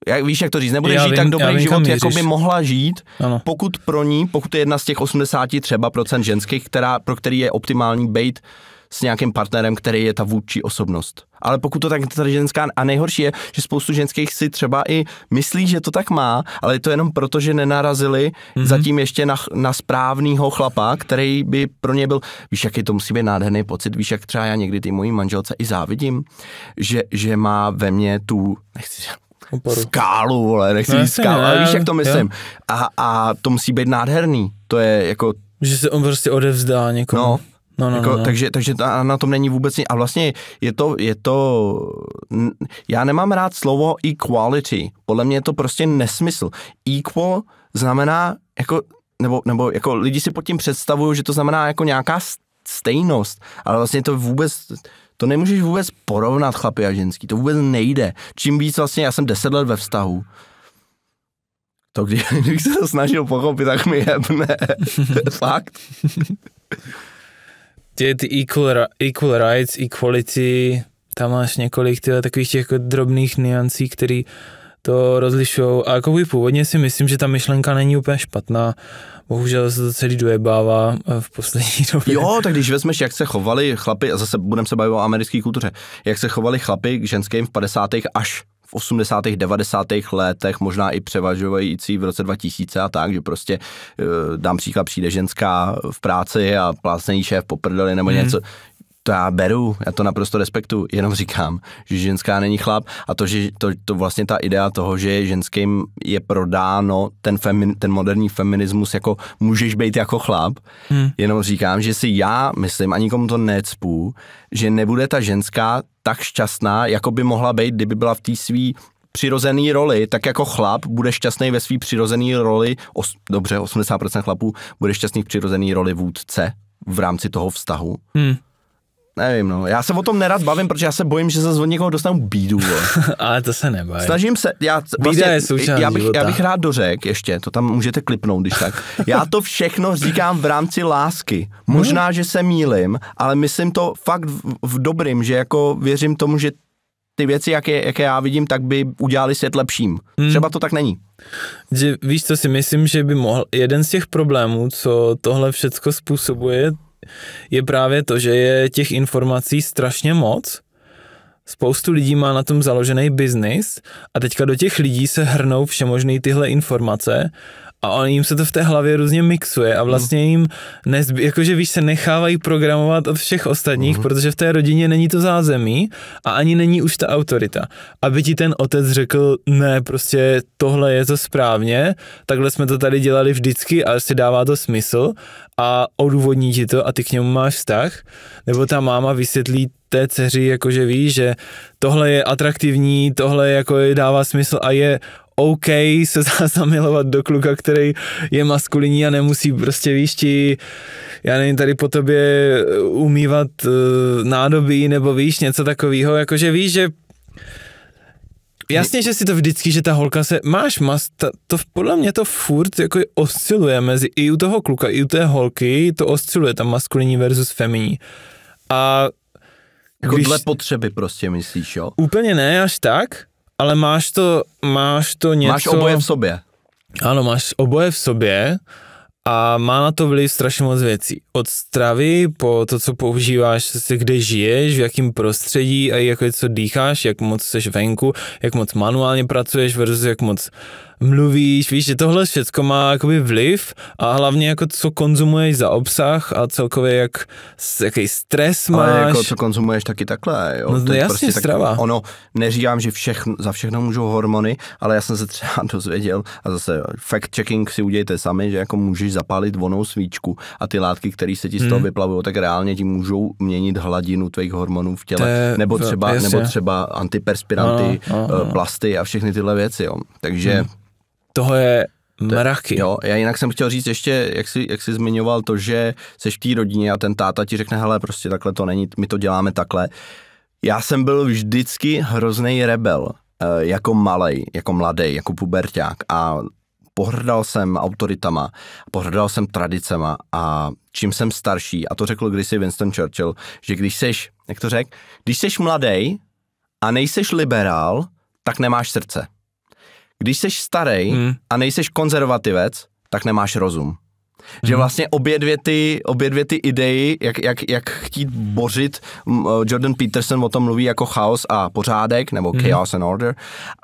jak, víš, jak to říct, nebude já žít vím, tak dobrý vím, život, jako by mohla žít, ano. pokud pro ní, pokud je jedna z těch 80 třeba procent ženských, která, pro který je optimální být s nějakým partnerem, který je ta vůdčí osobnost. Ale pokud to tak ta ženská, a nejhorší je, že spoustu ženských si třeba i myslí, že to tak má, ale je to jenom proto, že nenarazili mm-hmm. zatím ještě na, na správného chlapa, který by pro ně byl, víš, jaký to musí být nádherný pocit, víš, jak třeba já někdy ty mojí manželce i závidím, že, že má ve mně tu, nechci říct, Oporu. skálu, vole, nechci no, skálu, ne, ale víš, jak to myslím. A, a to musí být nádherný, to je jako... Že se on prostě odevzdá někomu. No, No, no, jako, no. no. Takže, takže ta, na tom není vůbec nic. A vlastně je to, je to, já nemám rád slovo equality. Podle mě je to prostě nesmysl. Equal znamená, jako, nebo, nebo jako lidi si pod tím představují, že to znamená jako nějaká stejnost, ale vlastně to vůbec to nemůžeš vůbec porovnat chlapy a ženský, to vůbec nejde. Čím víc vlastně, já jsem deset let ve vztahu, to kdy, když se to snažil pochopit, tak mi jebne. Fakt. Ty, ty equal, equal rights, equality, tam máš několik těch takových těch jako drobných niancí, který to rozlišou. A jakoby původně si myslím, že ta myšlenka není úplně špatná. Bohužel se to celý dojebává eh, v poslední době. Jo, tak když vezmeš, jak se chovali chlapy, a zase budeme se bavit o americké kultuře, jak se chovali chlapy k ženským v 50. až v 80. 90. letech, možná i převažující v roce 2000 a tak, že prostě eh, dám příklad, přijde ženská v práci a plácný šéf poprdeli nebo mm. něco, to já beru, já to naprosto respektu, jenom říkám, že ženská není chlap a to, že to, to vlastně ta idea toho, že ženským je prodáno ten, femi, ten moderní feminismus jako můžeš být jako chlap, hmm. jenom říkám, že si já myslím a nikomu to necpů, že nebude ta ženská tak šťastná, jako by mohla být, kdyby byla v té svý přirozený roli, tak jako chlap bude šťastný ve své přirozený roli, os, dobře, 80% chlapů bude šťastný v přirozený roli vůdce v rámci toho vztahu. Hmm Nevím, no. Já se o tom nerad bavím, protože já se bojím, že zase od někoho dostanu bídu. Ale to se neboj. Snažím se, já, vlastně, je prostě, já, bych, života. já bych rád dořek ještě, to tam můžete klipnout, když tak. Já to všechno říkám v rámci lásky. Mhm. Možná, že se mílim, ale myslím to fakt v, v dobrým, že jako věřím tomu, že ty věci, jaké, jaké já vidím, tak by udělali svět lepším. Hmm. Třeba to tak není. Že, víš, co si myslím, že by mohl, jeden z těch problémů, co tohle všechno způsobuje, je právě to, že je těch informací strašně moc, spoustu lidí má na tom založený biznis a teďka do těch lidí se hrnou všemožné tyhle informace a jim se to v té hlavě různě mixuje a vlastně jim nezby, jakože víš, se nechávají programovat od všech ostatních, uh-huh. protože v té rodině není to zázemí a ani není už ta autorita. Aby ti ten otec řekl, ne, prostě tohle je to správně, takhle jsme to tady dělali vždycky a si dává to smysl a odůvodní ti to a ty k němu máš vztah, nebo ta máma vysvětlí té dceři, jakože ví, že tohle je atraktivní, tohle jako je dává smysl a je OK se zamilovat do kluka, který je maskulinní a nemusí prostě ti, já nevím, tady po tobě eh, umývat uh, nádobí nebo víš, něco takového, jakože víš, že Jasně, že si to vždycky, že ta holka se, máš mas, ta, to podle mě to furt jako osciluje mezi, i u toho kluka, i u té holky, to osciluje ta maskulinní versus feminí. A jako když, dle potřeby prostě myslíš, jo? Úplně ne, až tak, ale máš to, máš to něco... Máš oboje v sobě. Ano, máš oboje v sobě a má na to vliv strašně moc věcí. Od stravy po to, co používáš, kde žiješ, v jakém prostředí a jako co dýcháš, jak moc jsi venku, jak moc manuálně pracuješ versus jak moc mluvíš, víš, že tohle všechno má jakoby vliv a hlavně jako co konzumuješ za obsah a celkově jak, jaký stres máš. Ale jako co konzumuješ taky takhle, jo. No to no jasně, prostě strava. Tak, ono, neříkám, že všechno, za všechno můžou hormony, ale já jsem se třeba dozvěděl a zase fact checking si udějte sami, že jako můžeš zapálit vonou svíčku a ty látky, které se ti z toho hmm. vyplavují, tak reálně ti můžou měnit hladinu tvých hormonů v těle. Je, nebo, třeba, jasně. nebo třeba antiperspiranty, no, no, no. plasty a všechny tyhle věci, jo. Takže hmm toho je mraky. Jo, já jinak jsem chtěl říct ještě, jak jsi, jak jsi zmiňoval to, že seš v té rodině a ten táta ti řekne, hele, prostě takhle to není, my to děláme takhle. Já jsem byl vždycky hrozný rebel, eh, jako malý, jako mladý, jako puberták a pohrdal jsem autoritama, pohrdal jsem tradicema a čím jsem starší, a to řekl kdysi Winston Churchill, že když seš, jak to řekl, když seš mladý a nejseš liberál, tak nemáš srdce když jsi starý hmm. a nejseš konzervativec, tak nemáš rozum. Že hmm. vlastně obě dvě ty, obě dvě ty idei, jak, jak, jak chtít bořit, eh, Jordan Peterson o tom mluví jako chaos a pořádek, nebo mm. chaos and order,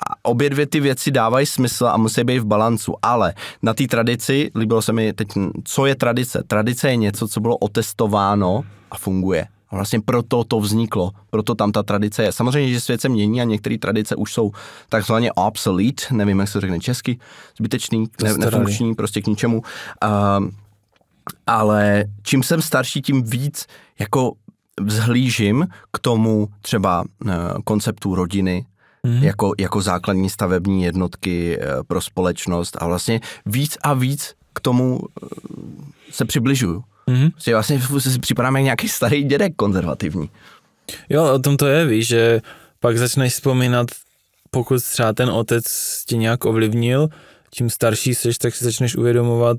a obě dvě ty věci dávají smysl a musí být v balancu, ale na té tradici, líbilo se mi teď, co je tradice? Tradice je něco, co bylo otestováno a funguje. A vlastně proto to vzniklo, proto tam ta tradice je. Samozřejmě, že svět se mění a některé tradice už jsou takzvaně obsolete, nevím, jak se řekne česky, zbytečný, ne, nefunkční, prostě k ničemu. Uh, ale čím jsem starší, tím víc jako vzhlížím k tomu třeba uh, konceptu rodiny, Hmm. jako, jako základní stavební jednotky eh, pro společnost a vlastně víc a víc k tomu eh, se přibližuju. Mm-hmm. Že prostě vlastně si připadáme jak nějaký starý dědek konzervativní. Jo, o tom to je, víš, že pak začneš vzpomínat, pokud třeba ten otec tě nějak ovlivnil, Čím starší seš, tak si začneš uvědomovat,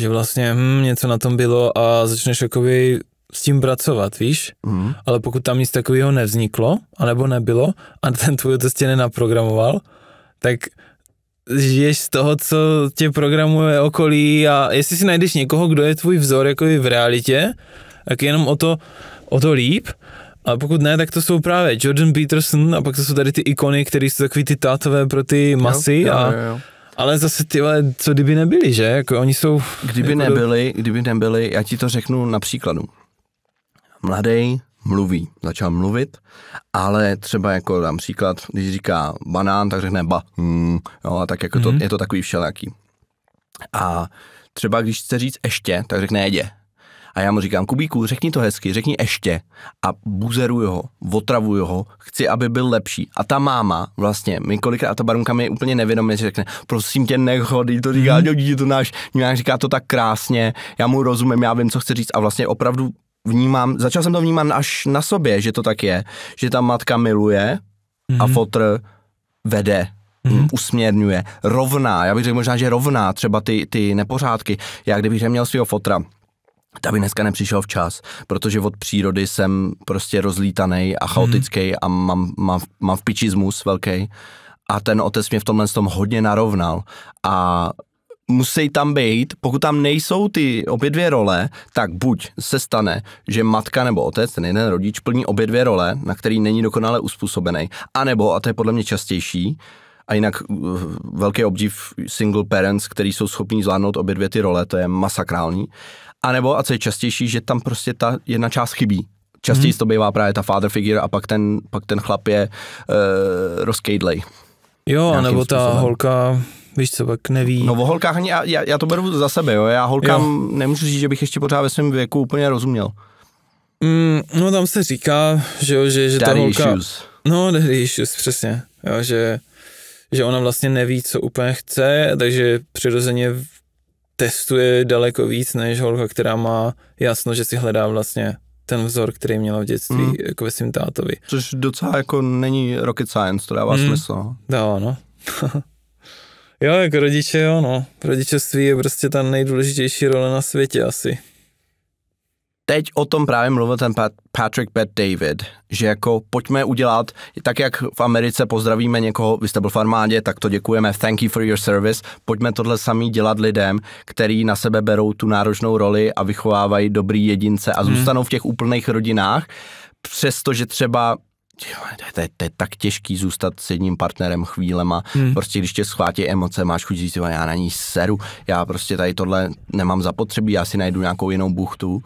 že vlastně hm, něco na tom bylo a začneš jakoby s tím pracovat, víš? Mm. Ale pokud tam nic takového nevzniklo, anebo nebylo, a ten tvůj otec tě nenaprogramoval, tak žiješ z toho, co tě programuje okolí a jestli si najdeš někoho, kdo je tvůj vzor jako v realitě, tak jenom o to, o to líp. A pokud ne, tak to jsou právě Jordan Peterson a pak to jsou tady ty ikony, které jsou takový ty tátové pro ty masy jo, jo, jo, jo. ale zase ty, co kdyby nebyli, že? Jako oni jsou... Kdyby jako nebyli, do... kdyby nebyli, já ti to řeknu na příkladu. Mladý, mluví. Začal mluvit, ale třeba jako dám příklad, když říká banán, tak řekne ba, hmm, jo, a tak jako mm-hmm. to, mhm. je to takový všelaký. A třeba když chce říct ještě, tak řekne jedě. A já mu říkám, Kubíku, řekni to hezky, řekni ještě. A buzeruju ho, otravuju ho, chci, aby byl lepší. A ta máma, vlastně, mi kolikrát, a ta barunka mi je úplně nevědomě, že řekne, prosím tě, nechodí, to říká, mm. to náš, nějak říká to tak krásně, já mu rozumím, já vím, co chce říct. A vlastně opravdu vnímám, začal jsem to vnímat až na sobě, že to tak je, že ta matka miluje mm-hmm. a mhm. fotr vede mm-hmm. usměrňuje, rovná, já bych řekl možná, že rovná třeba ty, ty nepořádky. Já kdybych neměl svého fotra, ta by dneska nepřišel včas, protože od přírody jsem prostě rozlítaný a mhm. chaotický mm-hmm. a mám, mám, mám v pičismus zmus velký. A ten otec mě v tomhle tom hodně narovnal a musí tam být, pokud tam nejsou ty obě dvě role, tak buď se stane, že matka nebo otec, ten jeden rodič, plní obě dvě role, na který není dokonale uspůsobený, anebo, a to je podle mě častější, a jinak uh, velký obdiv single parents, který jsou schopní zvládnout obě dvě ty role, to je masakrální. A nebo, a co je častější, že tam prostě ta jedna část chybí. Častěji hmm. to bývá právě ta father figure a pak ten, pak ten chlap je uh, rozkejdlej. Jo, nebo ta holka Víš co, pak neví. No o holkách ani, já, já to beru za sebe, jo. Já holkám jo. nemůžu říct, že bych ještě pořád ve svém věku úplně rozuměl. Mm, no tam se říká, že jo, že, že ta holka... Issues. No, daddy issues, přesně. Jo, že, že ona vlastně neví, co úplně chce, takže přirozeně testuje daleko víc než holka, která má jasno, že si hledá vlastně ten vzor, který měla v dětství mm. jako ve svým tátovi. Což docela jako není rocket science, to dává mm. smysl. No. Dává, no. Jo, jako rodiče, jo, no. Rodičovství je prostě ta nejdůležitější role na světě asi. Teď o tom právě mluvil ten Pat, Patrick Pat David, že jako pojďme udělat, tak jak v Americe pozdravíme někoho, vy jste byl v armádě, tak to děkujeme, thank you for your service, pojďme tohle samý dělat lidem, který na sebe berou tu náročnou roli a vychovávají dobrý jedince a hmm. zůstanou v těch úplných rodinách, přestože třeba to je, to je tak těžký zůstat s jedním partnerem chvílema. Hmm. Prostě když tě schvátí emoce, máš chuť říct, já na ní seru, já prostě tady tohle nemám zapotřebí, já si najdu nějakou jinou buchtu,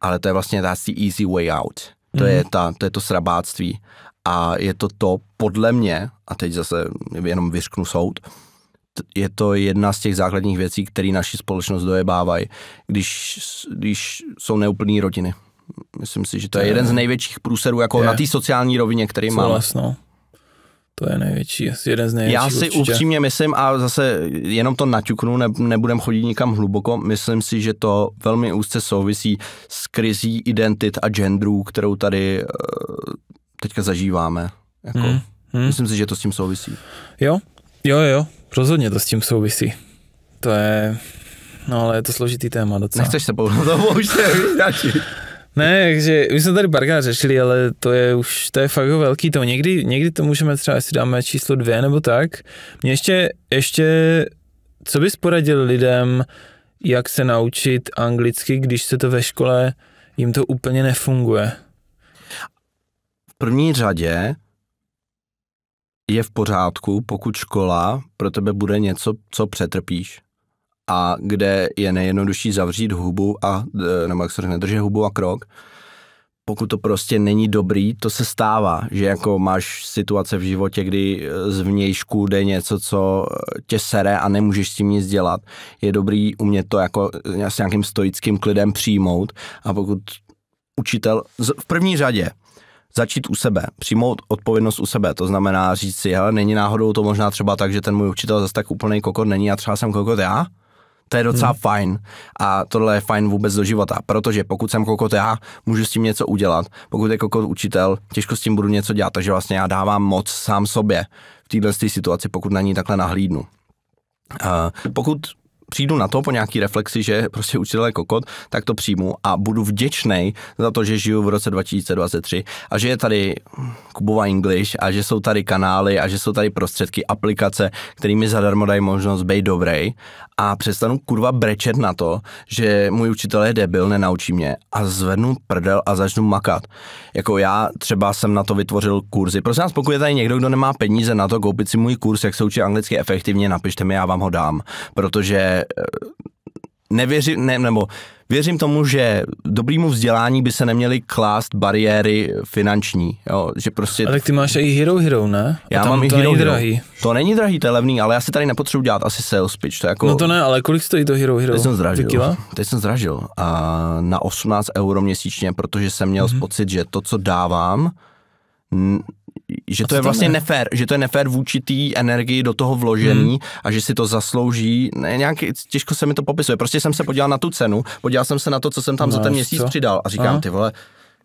ale to je vlastně ta easy way out. To, hmm. je ta, to je to srabáctví. A je to to, podle mě, a teď zase jenom vyřknu soud, je to jedna z těch základních věcí, které naši společnost dojebávají, když, když jsou neúplné rodiny. Myslím si, že to, je, je jeden z největších průserů jako je. na té sociální rovině, který má. No. To je největší, asi jeden z největších. Já si určitě. upřímně myslím, a zase jenom to naťuknu, ne, nebudem chodit nikam hluboko, myslím si, že to velmi úzce souvisí s krizí identit a genderů, kterou tady eh, teďka zažíváme. Jako, hmm, hmm. Myslím si, že to s tím souvisí. Jo, jo, jo, rozhodně to s tím souvisí. To je, no ale je to složitý téma docela. Nechceš se pohledat, to pouštět, ne, takže my jsme tady barga řešili, ale to je už, to je fakt velký to. Někdy, někdy to můžeme třeba, jestli dáme číslo dvě nebo tak. Mě ještě, ještě, co bys poradil lidem, jak se naučit anglicky, když se to ve škole, jim to úplně nefunguje? V první řadě je v pořádku, pokud škola pro tebe bude něco, co přetrpíš a kde je nejjednodušší zavřít hubu a, e, nebo jak se řekne, držet hubu a krok, pokud to prostě není dobrý, to se stává, že jako máš situace v životě, kdy e, z vnějšku jde něco, co e, tě sere a nemůžeš s tím nic dělat. Je dobrý umět to jako s nějakým stoickým klidem přijmout a pokud učitel v první řadě začít u sebe, přijmout odpovědnost u sebe, to znamená říct si, hele, není náhodou to možná třeba tak, že ten můj učitel zase tak úplný kokot není a třeba jsem kokot já, to je mhm. docela hmm. fajn a tohle je fajn vůbec do života, protože pokud jsem kokot já, můžu s tím něco udělat, pokud je kokot učitel, těžko s tím budu něco dělat, takže vlastně já dávám moc sám sobě v této situaci, pokud na ní takhle nahlídnu. Uh, pokud přijdu na to po nějaký reflexi, že prostě učitel je kokot, tak to přijmu a budu vděčný za to, že žiju v roce 2023 a že je tady Kubova English a že jsou tady kanály a že jsou tady prostředky, aplikace, kterými zadarmo dají možnost být dobrý a přestanu kurva brečet na to, že můj učitel je debil, nenaučí mě a zvednu prdel a začnu makat. Jako já třeba jsem na to vytvořil kurzy. Prosím vás, pokud je tady někdo, kdo nemá peníze na to koupit si můj kurz, jak se učí anglicky efektivně, napište mi, já vám ho dám, protože eh, nevěřím, ne, nebo věřím tomu, že dobrýmu vzdělání by se neměly klást bariéry finanční, jo, že prostě... Ale ty máš i Hero Hero, ne? A já mám to i Hero, není Hero. drahý. To není drahý, to je levný, ale já si tady nepotřebuji dělat asi sales pitch, to jako... No to ne, ale kolik stojí to Hero Hero? Teď jsem zdražil. Kila? Teď jsem zdražil a na 18 euro měsíčně, protože jsem měl mm-hmm. pocit, že to, co dávám, že to je vlastně nefér, že to je nefér vůči té energii do toho vložení hmm. a že si to zaslouží, ne, nějak těžko se mi to popisuje, prostě jsem se podíval na tu cenu, podíval jsem se na to, co jsem tam no, za ten měsíc co? přidal a říkám, a? ty vole,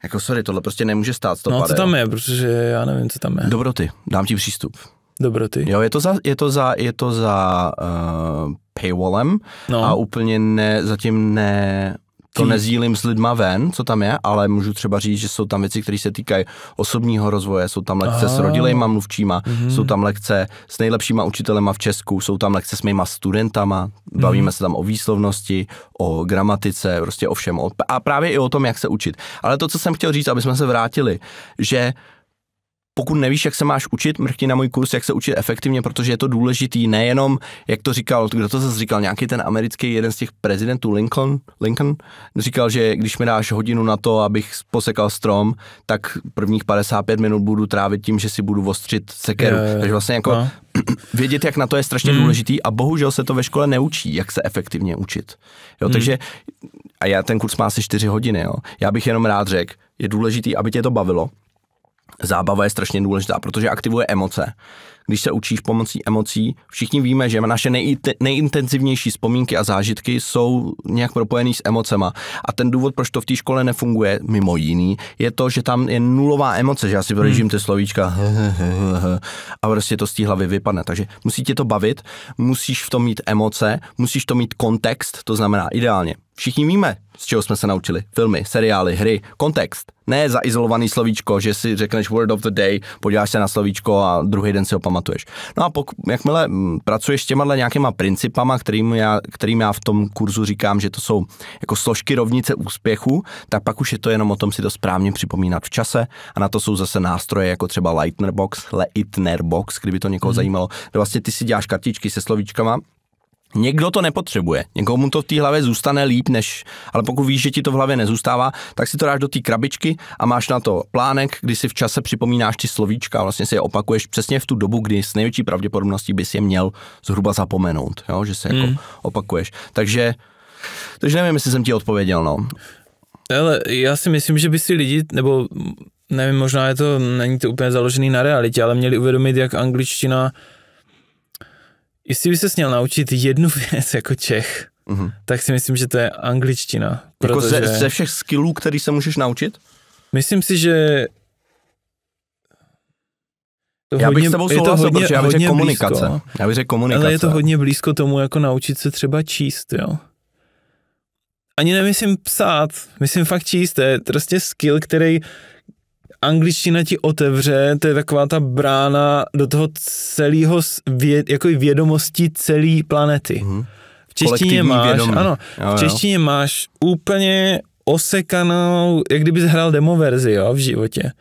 jako sorry, tohle prostě nemůže stát 150. No co tam je, protože já nevím, co tam je. Dobroty, dám ti přístup. Dobroty. Jo, je to za, je to za, je to za uh, paywallem no. a úplně ne, zatím ne, to nezdílím s lidma ven, co tam je, ale můžu třeba říct, že jsou tam věci, které se týkají osobního rozvoje, jsou tam lekce Aha. s ah. rodilejma mluvčíma, mm-hmm. jsou tam lekce s nejlepšíma učitelema v Česku, jsou tam lekce s mýma studentama, bavíme mm-hmm. se tam o výslovnosti, o gramatice, prostě o všem. A právě i o tom, jak se učit. Ale to, co jsem chtěl říct, aby jsme se vrátili, že pokud nevíš, jak se máš učit, mrkni na můj kurz, jak se učit efektivně, protože je to důležitý, nejenom, jak to říkal, kdo to zase říkal, nějaký ten americký jeden z těch prezidentů, Lincoln, Lincoln, říkal, že když mi dáš hodinu na to, abych posekal strom, tak prvních 55 minut budu trávit tím, že si budu ostřit sekeru. Je, je, Takže vlastně jako no. vědět, jak na to je strašně hmm. důležitý a bohužel se to ve škole neučí, jak se efektivně učit. Jo, hmm. takže a já ten kurz má asi 4 hodiny, jo. Já bych jenom rád řekl, je důležitý, aby tě to bavilo, Zábava je strašně důležitá, protože aktivuje emoce. Když se učíš pomocí emocí, všichni víme, že naše nejintenzivnější vzpomínky a zážitky jsou nějak propojený s emocema. A ten důvod, proč to v té škole nefunguje, mimo jiný, je to, že tam je nulová emoce, že já si prožím hmm. ty slovíčka a prostě to z té hlavy vypadne. Takže musí tě to bavit, musíš v tom mít emoce, musíš to mít kontext, to znamená ideálně Všichni víme, z čeho jsme se naučili. Filmy, seriály, hry, kontext. Ne zaizolovaný slovíčko, že si řekneš word of the day, podíváš se na slovíčko a druhý den si ho pamatuješ. No a pokud, jakmile mm, pracuješ s těma nějakýma principama, kterým já, kterým já v tom kurzu říkám, že to jsou jako složky rovnice úspěchu, tak pak už je to jenom o tom si to správně připomínat v čase a na to jsou zase nástroje jako třeba Lightner Box, Leitner Box, kdyby to někoho hmm. zajímalo. Vlastně ty si děláš kartičky se slovíčkama, Někdo to nepotřebuje, někomu to v té hlavě zůstane líp, než, ale pokud víš, že ti to v hlavě nezůstává, tak si to dáš do té krabičky a máš na to plánek, kdy si v čase připomínáš ty slovíčka a vlastně si je opakuješ přesně v tu dobu, kdy s největší pravděpodobností bys je měl zhruba zapomenout, jo? že se jako hmm. jako opakuješ. Takže, takže nevím, jestli jsem ti odpověděl. No. Ale já si myslím, že by si lidi, nebo nevím, možná je to, není to úplně založený na realitě, ale měli uvědomit, jak angličtina jestli by se měl naučit jednu věc jako Čech, mm-hmm. tak si myslím, že to je angličtina. Jako ze, ze všech skillů, který se můžeš naučit? Myslím si, že to já bych hodně, s tebou souhlasil, hodně, protože já bych řekl komunikace. já bych řekl komunikace. Ale je to hodně blízko tomu, jako naučit se třeba číst, jo. Ani nemyslím psát, myslím fakt číst, to je prostě skill, který, angličtina ti otevře, to je taková ta brána do toho celého věd, jako vědomosti celé planety. Mhm. V češtině máš, vědomí. ano, jo, v češtině jo. máš úplně osekanou, jak kdybys hrál demo verzi, jo, v životě.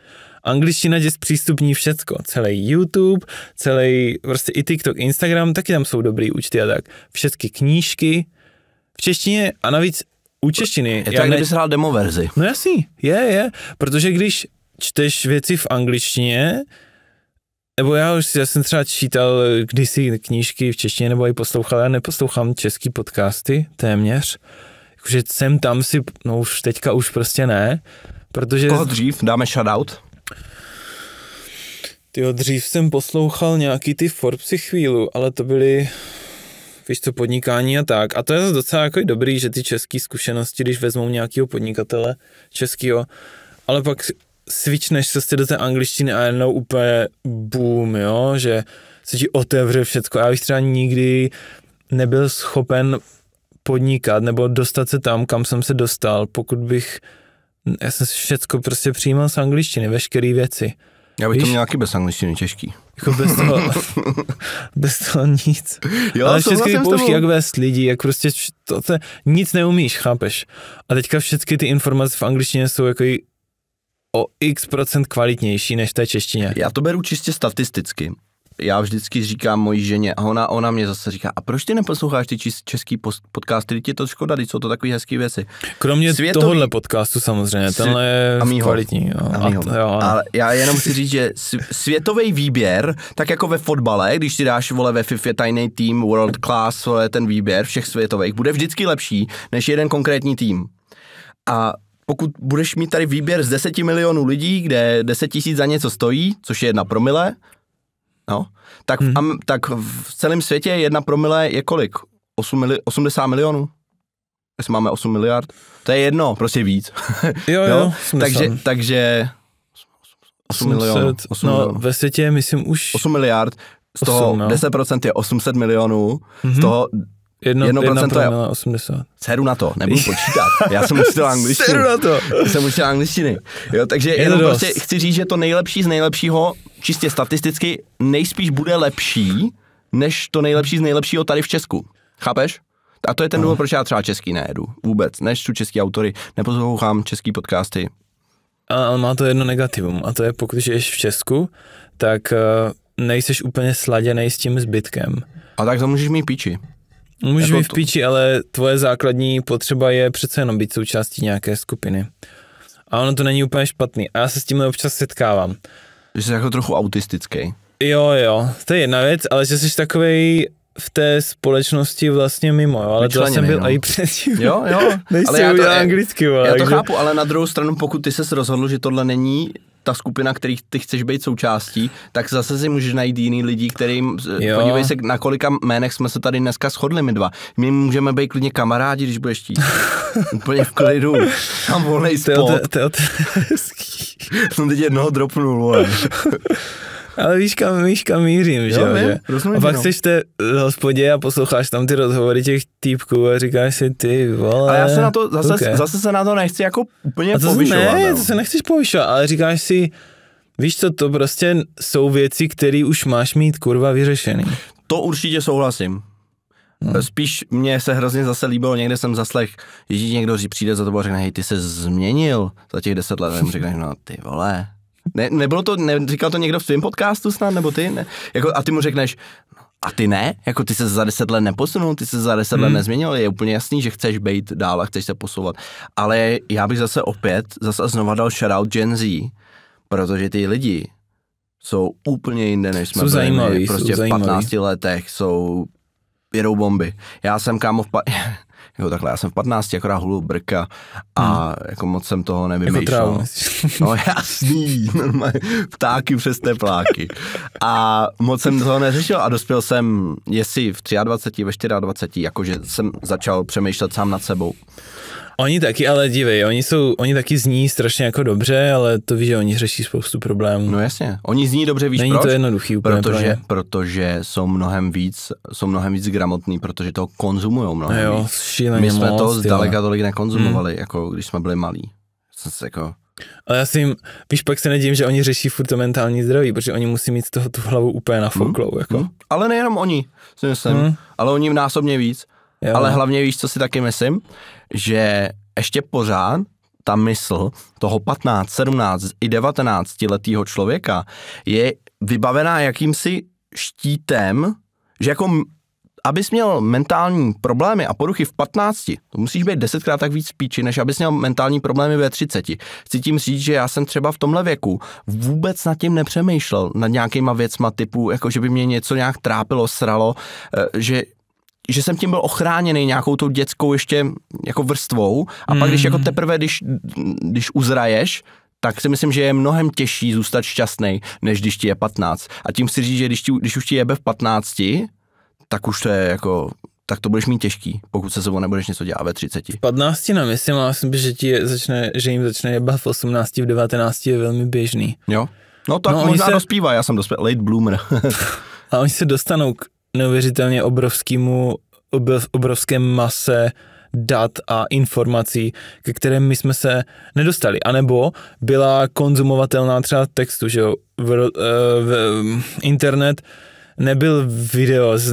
Angličtina je zpřístupní všecko, celý YouTube, celý prostě i TikTok, Instagram, taky tam jsou dobrý účty a tak. Všechny knížky v češtině a navíc u češtiny. Je to, jak ne... kdybys hrál demo verzi. No jasný, je, je, protože když čteš věci v angličtině, nebo já už já jsem třeba čítal kdysi knížky v češtině, nebo i poslouchal, já neposlouchám český podcasty téměř, jakože jsem tam si, no už teďka už prostě ne, protože... Koho dřív dáme shoutout? Tyjo, dřív jsem poslouchal nějaký ty Forbesy chvílu, ale to byly víš to podnikání a tak. A to je docela jako dobrý, že ty české zkušenosti, když vezmou nějakého podnikatele českého, ale pak svičneš se do té angličtiny a jednou úplně boom, jo, že se ti otevře všecko. Já bych třeba nikdy nebyl schopen podnikat nebo dostat se tam, kam jsem se dostal, pokud bych, já jsem všecko prostě přijímal z angličtiny, veškeré věci. Já bych Víš? to měl taky bez angličtiny těžký. Jako bez toho, bez toho nic. Jo, Ale všechny poušky, jak vést lidi, jak prostě to, to, nic neumíš, chápeš. A teďka všechny ty informace v angličtině jsou jako o x procent kvalitnější než v té češtině. Já to beru čistě statisticky. Já vždycky říkám mojí ženě a ona, ona mě zase říká, a proč ty neposloucháš ty český podcasty, ty je to škoda, ty jsou to takové hezké věci. Kromě Světový... tohohle podcastu samozřejmě, tenhle je Amiho. kvalitní. Jo. A, jo, ale já jenom chci říct, že světový výběr, tak jako ve fotbale, když si dáš vole ve FIFA tajný tým, world class, vole, ten výběr všech světových, bude vždycky lepší než jeden konkrétní tým. A pokud budeš mít tady výběr z 10 milionů lidí, kde 10 tisíc za něco stojí, což je jedna promile, no, tak, mm hmm. v, mhm. tak v celém světě jedna promile je kolik? 8 mili, 80 milionů? Jestli máme 8 miliard? To je jedno, prostě víc. Jo, jo, jo no, takže, takže 8 milionů. 8 no, milionů. ve světě myslím, už... 8 miliard, z toho 8, no. 10% je 800 milionů, mm-hmm. z mhm. toho Jedno, jedno procento je 80. Seru na to, nebudu počítat. Já jsem učil angličtiny. Seru na to. Já jsem učil angličtiny. Jo, takže je jenom prostě chci říct, že to nejlepší z nejlepšího, čistě statisticky, nejspíš bude lepší, než to nejlepší z nejlepšího tady v Česku. Chápeš? A to je ten důvod, no. proč já třeba český nejedu. Vůbec. než tu český autory, neposlouchám český podcasty. Ale má to jedno negativum. A to je, pokud žiješ v Česku, tak eh, nejseš úplně sladěný s tím zbytkem. A tak to můžeš mít píči. Můžu jako být v píči, ale tvoje základní potřeba je přece jenom být součástí nějaké skupiny. A ono to není úplně špatný. A já se s tímhle občas setkávám. Že jsi jako trochu autistický. Jo, jo, to je jedna věc, ale že jsi takový v té společnosti vlastně mimo, jo, ale to jsem byl no. i předtím. Jo, jo. ale já to, anglicky, vole, Já to takže... chápu, ale na druhou stranu, pokud ty se rozhodl, že tohle není ta skupina, kterých ty chceš být součástí, tak zase si můžeš najít jiný lidi, kterým, eh, jo. podívej se, na kolika jménech jsme se tady dneska shodli my dva. My můžeme být klidně kamarádi, když budeš chtít. Úplně v klidu. Tam volnej spot. To je hezký. Jsem teď jednoho dropnul, vole. Ale víš kam, víš kam mířím, jo, že jo? Že? Rozumím, a pak no. jsi v té hospodě a posloucháš tam ty rozhovory těch týpků a říkáš si ty vole. A já se na to, zase, okay. zase se na to nechci jako úplně a to povyšovat. Ne, ne, no. to se nechceš povyšovat, ale říkáš si, víš co, to prostě jsou věci, které už máš mít kurva vyřešený. To určitě souhlasím. Hmm. Spíš mě se hrozně zase líbilo, někde jsem zaslech, že někdo přijde za to a řekne, hej, ty se změnil za těch deset let, a řekne, no ty vole, ne, nebylo to, ne, říkal to někdo v svém podcastu snad, nebo ty? Ne? Jako, a ty mu řekneš, no, a ty ne? Jako ty se za deset let neposunul, ty se za deset hmm. let nezměnil, je úplně jasný, že chceš být dál a chceš se posouvat. Ale já bych zase opět, zase znova dal shoutout Gen Z, protože ty lidi jsou úplně jinde, než jsme jsou byli zajímavý, prostě jsou v 15 zajímavý. letech, jsou jedou bomby. Já jsem kámo v... Pa- jo, takhle, já jsem v 15 akorát hulu brka a hmm. jako moc jsem toho jako nevymýšlel. no jasný, ptáky přes tepláky. A moc jsem toho neřešil a dospěl jsem, jestli v 23, ve 24, jakože jsem začal přemýšlet sám nad sebou. Oni taky, ale dívej, oni, jsou, oni taky zní strašně jako dobře, ale to víš, že oni řeší spoustu problémů. No jasně, oni zní dobře, víš Není proč? to jednoduchý úplně. Protože, protože jsou mnohem víc, jsou mnohem víc gramotní, protože to konzumují mnohem jo, víc. My jsme to zdaleka tolik nekonzumovali, hmm. jako když jsme byli malí. Jsem jako... Ale já si jim, víš, pak se nedím, že oni řeší furt to mentální zdraví, protože oni musí mít z toho tu hlavu úplně nafouklou. Hmm. Jako. Hmm. Ale nejenom oni, si myslím, hmm. ale oni násobně víc. Jo. Ale hlavně víš, co si taky myslím, že ještě pořád ta mysl toho 15, 17 i 19 letého člověka je vybavená jakýmsi štítem, že jako abys měl mentální problémy a poruchy v 15, to musíš být desetkrát tak víc píči, než abys měl mentální problémy ve 30. Chci tím říct, že já jsem třeba v tomhle věku vůbec nad tím nepřemýšlel, nad nějakýma věcma typu, jako že by mě něco nějak trápilo, sralo, eh, že že jsem tím byl ochráněný nějakou tou dětskou ještě jako vrstvou a pak mm. když hmm. jako teprve, když, když uzraješ, tak si myslím, že je mnohem těžší zůstat šťastný, než když ti je 15. A tím si říct, že když, ti, když už ti jebe v 15, tak už to je jako tak to budeš mít těžký, pokud se sebou nebudeš něco dělat ve 30. V 15 no myslím, ale myslím, že, ti začne, že jim začne jebat v 18, v 19 je velmi běžný. Jo, no tak no, možná se... dospívá, já jsem dospěl, late bloomer. a oni se dostanou k neuvěřitelně obrovskému, obrov, obrovské mase dat a informací, ke kterým my jsme se nedostali. A nebo byla konzumovatelná třeba textu, že jo, v, eh, v, mm, internet nebyl video z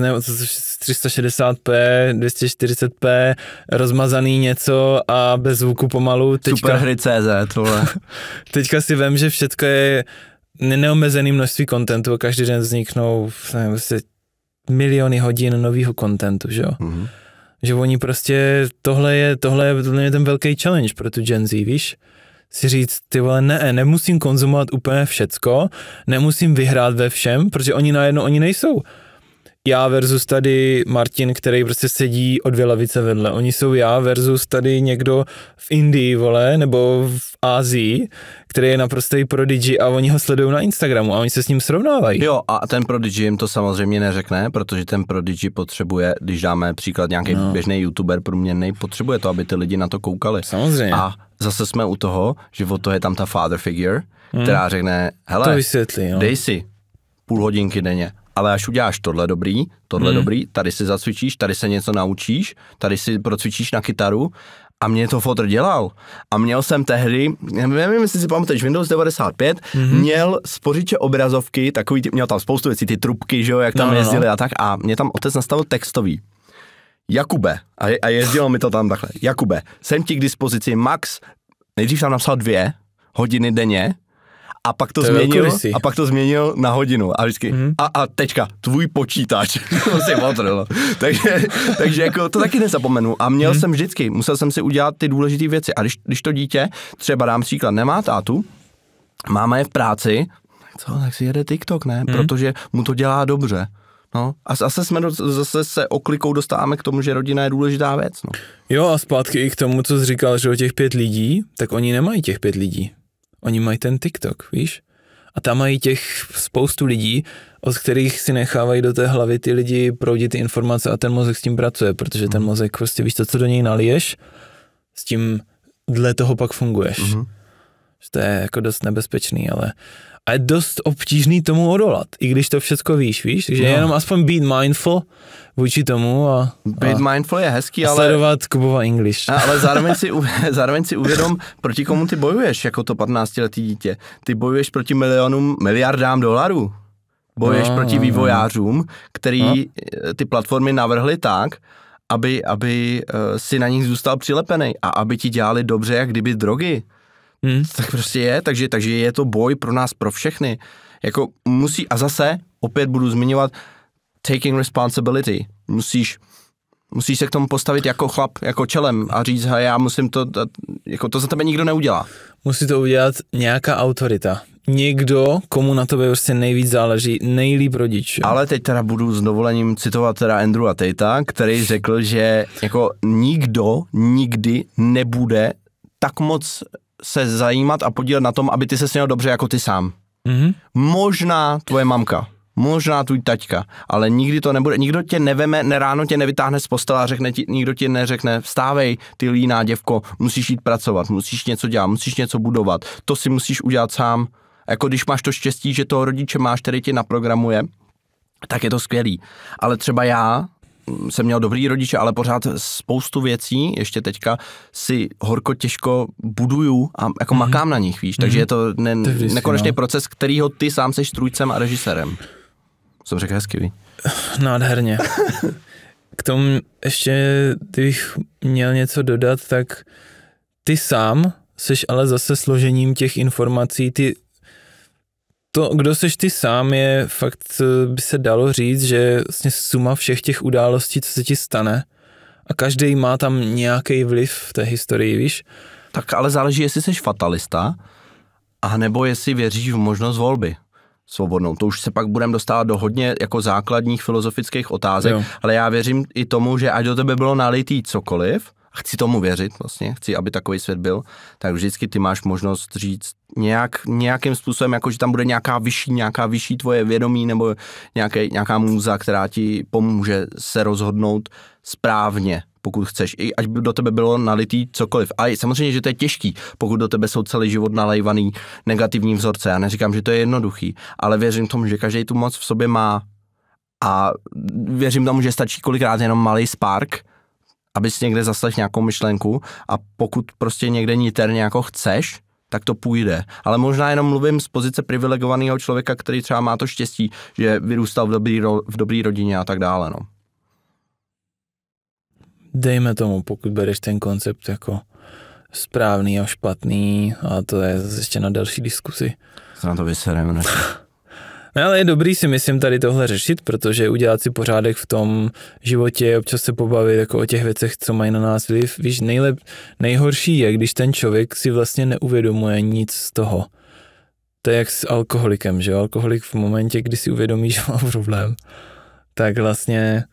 360p, 240p, rozmazaný něco a bez zvuku pomalu. Teďka, CZ, tohle. teďka si vím, že všechno je neomezený množství kontentu a každý den vzniknou nevím, prostě miliony hodin nového kontentu, že jo. Mm-hmm. Že oni prostě, tohle je, tohle je, tohle je ten velký challenge pro tu Gen Z, víš? si říct, ty vole, ne, nemusím konzumovat úplně všecko, nemusím vyhrát ve všem, protože oni najednou, oni nejsou já versus tady Martin, který prostě sedí o dvě lavice vedle. Oni jsou já versus tady někdo v Indii, vole, nebo v Ázii, který je naprostý prodigy a oni ho sledují na Instagramu a oni se s ním srovnávají. Jo, a ten prodigy jim to samozřejmě neřekne, protože ten prodigy potřebuje, když dáme příklad nějaký no. běžný youtuber průměrný, potřebuje to, aby ty lidi na to koukali. Samozřejmě. A zase jsme u toho, že o to je tam ta father figure, hmm. která řekne, hele, to vysvětlí, jo. No. dej si půl hodinky denně, ale až uděláš tohle dobrý, tohle hmm. dobrý, tady si zacvičíš, tady se něco naučíš, tady si procvičíš na kytaru a mě to fotr dělal. A měl jsem tehdy, nevím, jestli si pamatuješ, Windows 95, mm-hmm. měl spořiče obrazovky, takový, měl tam spoustu věcí, ty trubky, že jo, jak tam no, no, no. jezdili no. a tak. A mě tam otec nastavil textový. Jakube, a, je, a jezdilo mi to tam takhle, Jakube, jsem ti k dispozici max, nejdřív tam napsal dvě hodiny denně, a pak to, to změnil, a pak to změnil na hodinu a vždycky mm-hmm. a, a tečka, tvůj počítač. si potrl. takže, takže jako to taky nezapomenu a měl mm-hmm. jsem vždycky, musel jsem si udělat ty důležité věci a když, když to dítě, třeba dám příklad, nemá tátu, máma je v práci, co, tak si jede TikTok, ne, mm-hmm. protože mu to dělá dobře. No, a zase, jsme do, zase se oklikou dostáváme k tomu, že rodina je důležitá věc. No. Jo a zpátky i k tomu, co jsi říkal, že o těch pět lidí, tak oni nemají těch pět lidí. Oni mají ten TikTok, víš? A tam mají těch spoustu lidí, od kterých si nechávají do té hlavy ty lidi proudit ty informace a ten mozek s tím pracuje, protože ten mhm. mozek prostě víš to, co do něj naliješ, s tím dle toho pak funguješ. Mm-hmm. To je jako dost nebezpečný, ale a je dost obtížný tomu odolat, i když to všecko víš, víš, takže no. jenom aspoň být mindful vůči tomu a... Být a mindful je hezký, ale... Sledovat Kubova English. A, ale zároveň si, zároveň si uvědom, proti komu ty bojuješ jako to 15-letý dítě. Ty bojuješ proti milionům, miliardám dolarů. Bojuješ no, proti no, no. vývojářům, který no. ty platformy navrhly tak, aby, aby eh, si na nich zůstal přilepený a aby ti dělali dobře, jak kdyby drogy. Hmm. Tak prostě je, takže, takže je to boj pro nás, pro všechny. Jako musí, a zase opět budu zmiňovat, taking responsibility. Musíš, musíš se k tomu postavit jako chlap, jako čelem a říct, já musím to, to, jako to za tebe nikdo neudělá. Musí to udělat nějaká autorita. Někdo, komu na tobě prostě nejvíc záleží, nejlíp rodič. Ale teď teda budu s dovolením citovat teda Andrewa Tatea, který řekl, že jako nikdo nikdy nebude tak moc se zajímat a podílet na tom, aby ty se měl dobře jako ty sám. Mm-hmm. Možná tvoje mamka, možná tvůj taťka, ale nikdy to nebude, nikdo tě neveme, neráno tě nevytáhne z postela a řekne ti, nikdo ti neřekne, vstávej, ty líná děvko, musíš jít pracovat, musíš něco dělat, musíš něco budovat, to si musíš udělat sám. Jako když máš to štěstí, že toho rodiče máš, který tě naprogramuje, tak je to skvělý. Ale třeba já jsem měl dobrý rodiče, ale pořád spoustu věcí, ještě teďka, si horko těžko buduju a jako mm-hmm. makám na nich, víš, takže mm-hmm. je to ne, vždycky, nekonečný no. proces, kterýho ty sám seš trůjcem a režisérem. Jsem řekl hezky, víš? Nádherně. K tomu ještě, kdybych měl něco dodat, tak ty sám seš ale zase složením těch informací, ty to, kdo seš ty sám, je fakt, eh, by se dalo říct, že vlastně suma všech těch událostí, co se ti stane, a každý má tam nějaký vliv v té historii, víš? Tak ale záleží, jestli jsi fatalista, a nebo jestli věříš v možnost volby svobodnou. To už se pak budeme dostávat do hodně jako základních filozofických otázek, jo. ale já věřím i tomu, že ať do tebe bylo nalitý cokoliv, chci tomu věřit vlastně, chci, aby takový svět byl, tak vždycky ty máš možnost říct nějak, nějakým způsobem, jako že tam bude nějaká vyšší, nějaká vyšší tvoje vědomí nebo nějaké, nějaká můza, která ti pomůže se rozhodnout správně pokud chceš, i ať by do tebe bylo nalitý cokoliv. A samozřejmě, že to je těžký, pokud do tebe jsou celý život nalejvaný negativní vzorce. Já neříkám, že to je jednoduchý, ale věřím tomu, že každý tu moc v sobě má a věřím tomu, že stačí kolikrát jenom malý spark, abys někde zaslech nějakou myšlenku a pokud prostě někde niterně jako chceš, tak to půjde. Ale možná jenom mluvím z pozice privilegovaného člověka, který třeba má to štěstí, že vyrůstal v dobrý, ro- v dobrý rodině a tak dále. No. Dejme tomu, pokud bereš ten koncept jako správný a špatný, a to je zase ještě na další diskusi. Se na to vysereme. No ale je dobrý si myslím tady tohle řešit, protože udělat si pořádek v tom životě, občas se pobavit jako o těch věcech, co mají na nás vliv. Víš, nejlep, nejhorší je, když ten člověk si vlastně neuvědomuje nic z toho. To je jak s alkoholikem, že Alkoholik v momentě, kdy si uvědomí, že má problém, tak vlastně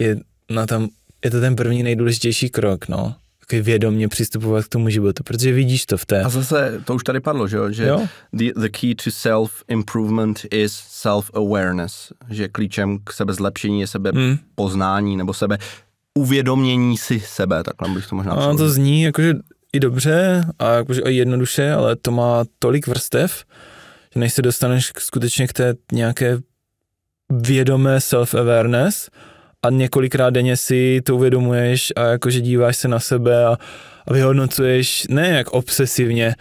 je na tam, je to ten první nejdůležitější krok, no jakoby vědomně přistupovat k tomu životu, protože vidíš to v té. A zase, to už tady padlo, že, že jo? The, the key to self-improvement is self-awareness, že klíčem k sebe zlepšení je sebe hmm. poznání nebo sebe uvědomění si sebe, Takhle bych to možná A to zní jakože i dobře a jakože i jednoduše, ale to má tolik vrstev, že než se dostaneš k, skutečně k té nějaké vědomé self-awareness, a několikrát denně si to uvědomuješ a jakože díváš se na sebe a, a vyhodnocuješ ne jak obsesivně,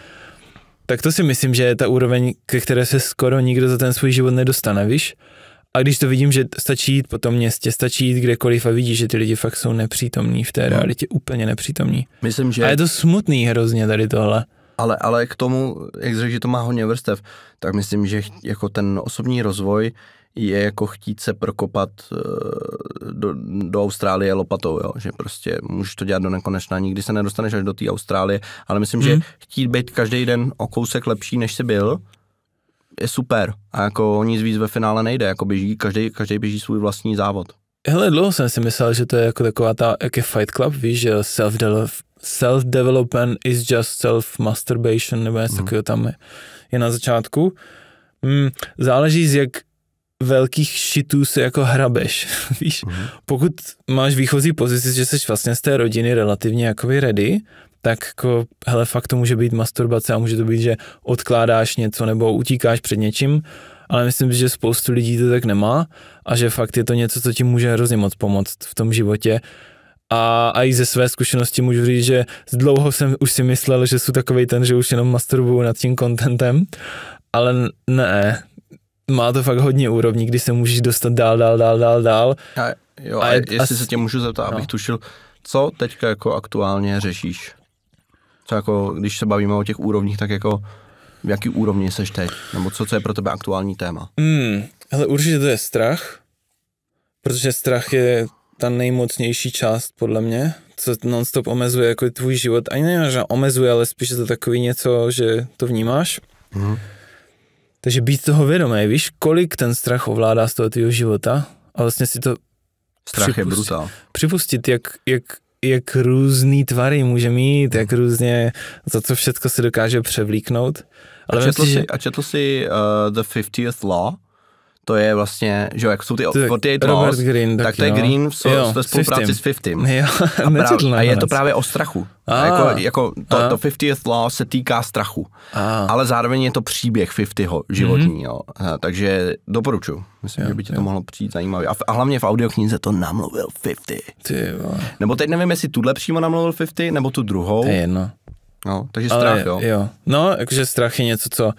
tak to si myslím, že je ta úroveň, ke které se skoro nikdo za ten svůj život nedostane, víš? A když to vidím, že stačí jít po tom městě, stačí jít kdekoliv a vidíš, že ty lidi fakt jsou nepřítomní v té no. realitě, úplně nepřítomní. Myslím, že... A je to smutný hrozně tady tohle. Ale, ale k tomu, jak řekl, že to má hodně vrstev, tak myslím, že jako ten osobní rozvoj je jako chtít se prokopat eh, do, do Austrálie lopatou, jo? že prostě můžeš to dělat do nekonečna, nikdy se nedostaneš až do té Austrálie, ale myslím, hmm. že mhm. chtít být každý den o kousek lepší, než jsi byl, je super. A jako nic víc ve finále nejde, jako běží, každý, každý běží svůj vlastní závod. Hele, dlouho jsem si myslel, že to je jako taková ta, jak je Fight Club, víš, že self-development self -development is just self-masturbation, nebo něco mm. takového tam je, je na začátku. Hmm, záleží z jak velkých šitů se jako hrabeš, víš. Mm-hmm. Pokud máš výchozí pozici, že jsi vlastně z té rodiny relativně jakoby ready, tak jako, hele, fakt to může být masturbace a může to být, že odkládáš něco nebo utíkáš před něčím, ale myslím že spoustu lidí to tak nemá a že fakt je to něco, co ti může hrozně moc pomoct v tom životě. A, a i ze své zkušenosti můžu říct, že dlouho jsem už si myslel, že jsou takový ten, že už jenom masturbuju nad tím kontentem, ale ne, má to fakt hodně úrovní, kdy se můžeš dostat dál, dál, dál, dál, dál. A, jo, a, a jestli a, se tě můžu zeptat, no. abych tušil, co teďka jako aktuálně řešíš? Co jako, když se bavíme o těch úrovních, tak jako v jaký úrovni seš teď? Nebo co, co je pro tebe aktuální téma? Hmm, ale určitě to je strach, protože strach je ta nejmocnější část, podle mě, co nonstop omezuje jako tvůj život. Ani nevím, že omezuje, ale spíš je to takový něco, že to vnímáš. Mm-hmm. Takže být toho vědomý, víš, kolik ten strach ovládá z toho tvého života a vlastně si to Strach připustit, je brutál. Připustit, jak, jak, jak různý tvary může mít, jak různě, za co všechno se dokáže převlíknout. Ale a, četl si, že... a četl si uh, eh, The 50th Law? to je vlastně, že jo, jak jsou ty 48 Robert laws, Green, tak, tak to je Green v, jo, ve spolupráci s 50. Jo, a, právě, a je to právě o strachu. A, a ah. jako, jako to, a. Ah. to 50th law se týká strachu, a. Ah. ale zároveň je to příběh 50ho životní, mm-hmm. jo. A, takže doporučuji. Myslím, jo, že by tě jo. to mohlo přijít zajímavý. A, a hlavně v audioknize to namluvil 50. Ty, nebo teď nevím, jestli tuhle přímo namluvil 50, nebo tu druhou. To je jedno. No, takže strach, ale, jo. jo. No, jakože strach je něco, co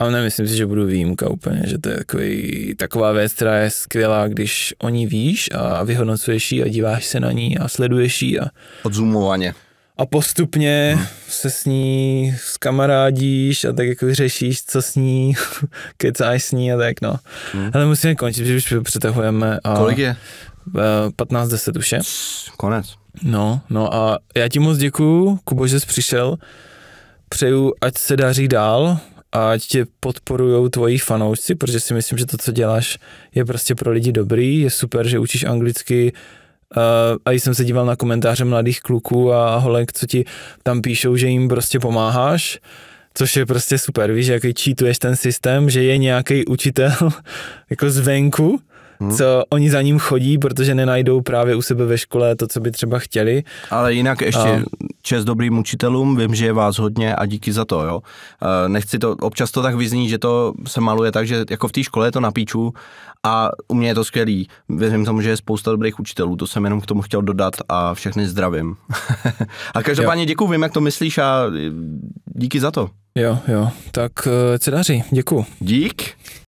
ale nemyslím si, že budu výjimka úplně, že to je takový, taková věc, která je skvělá, když o ní víš a vyhodnocuješ ji a díváš se na ní a sleduješ ji. A... Odzumovaně. A postupně hmm. se s ní zkamarádíš a tak jako řešíš, co s ní, kecáš s ní a tak no. Hmm. Ale musíme končit, že už přetahujeme. A... Kolik je? 15.10 eh, už je. Konec. No, no a já ti moc děkuju, Kubo, že jsi přišel. Přeju, ať se daří dál, ať tě podporují tvoji fanoušci, protože si myslím, že to, co děláš, je prostě pro lidi dobrý, je super, že učíš anglicky, Uh, a jsem se díval na komentáře mladých kluků a holek, co ti tam píšou, že jim prostě pomáháš, což je prostě super, víš, jaký čítuješ ten systém, že je nějaký učitel jako zvenku, hmm. co oni za ním chodí, protože nenajdou právě u sebe ve škole to, co by třeba chtěli. Ale jinak ještě a... čest dobrým učitelům, vím, že je vás hodně a díky za to, jo. Eh, nechci to, občas to tak vyzní, že to se maluje tak, že jako v té škole je to na píču a u mě je to skvělý. Věřím tomu, že je spousta dobrých učitelů, to jsem jenom k tomu chtěl dodat a všechny zdravím. a každopádně děkuji, vím, jak to myslíš a eh, díky za to. Jo, jo, tak eh, daří, děkuji. Dík.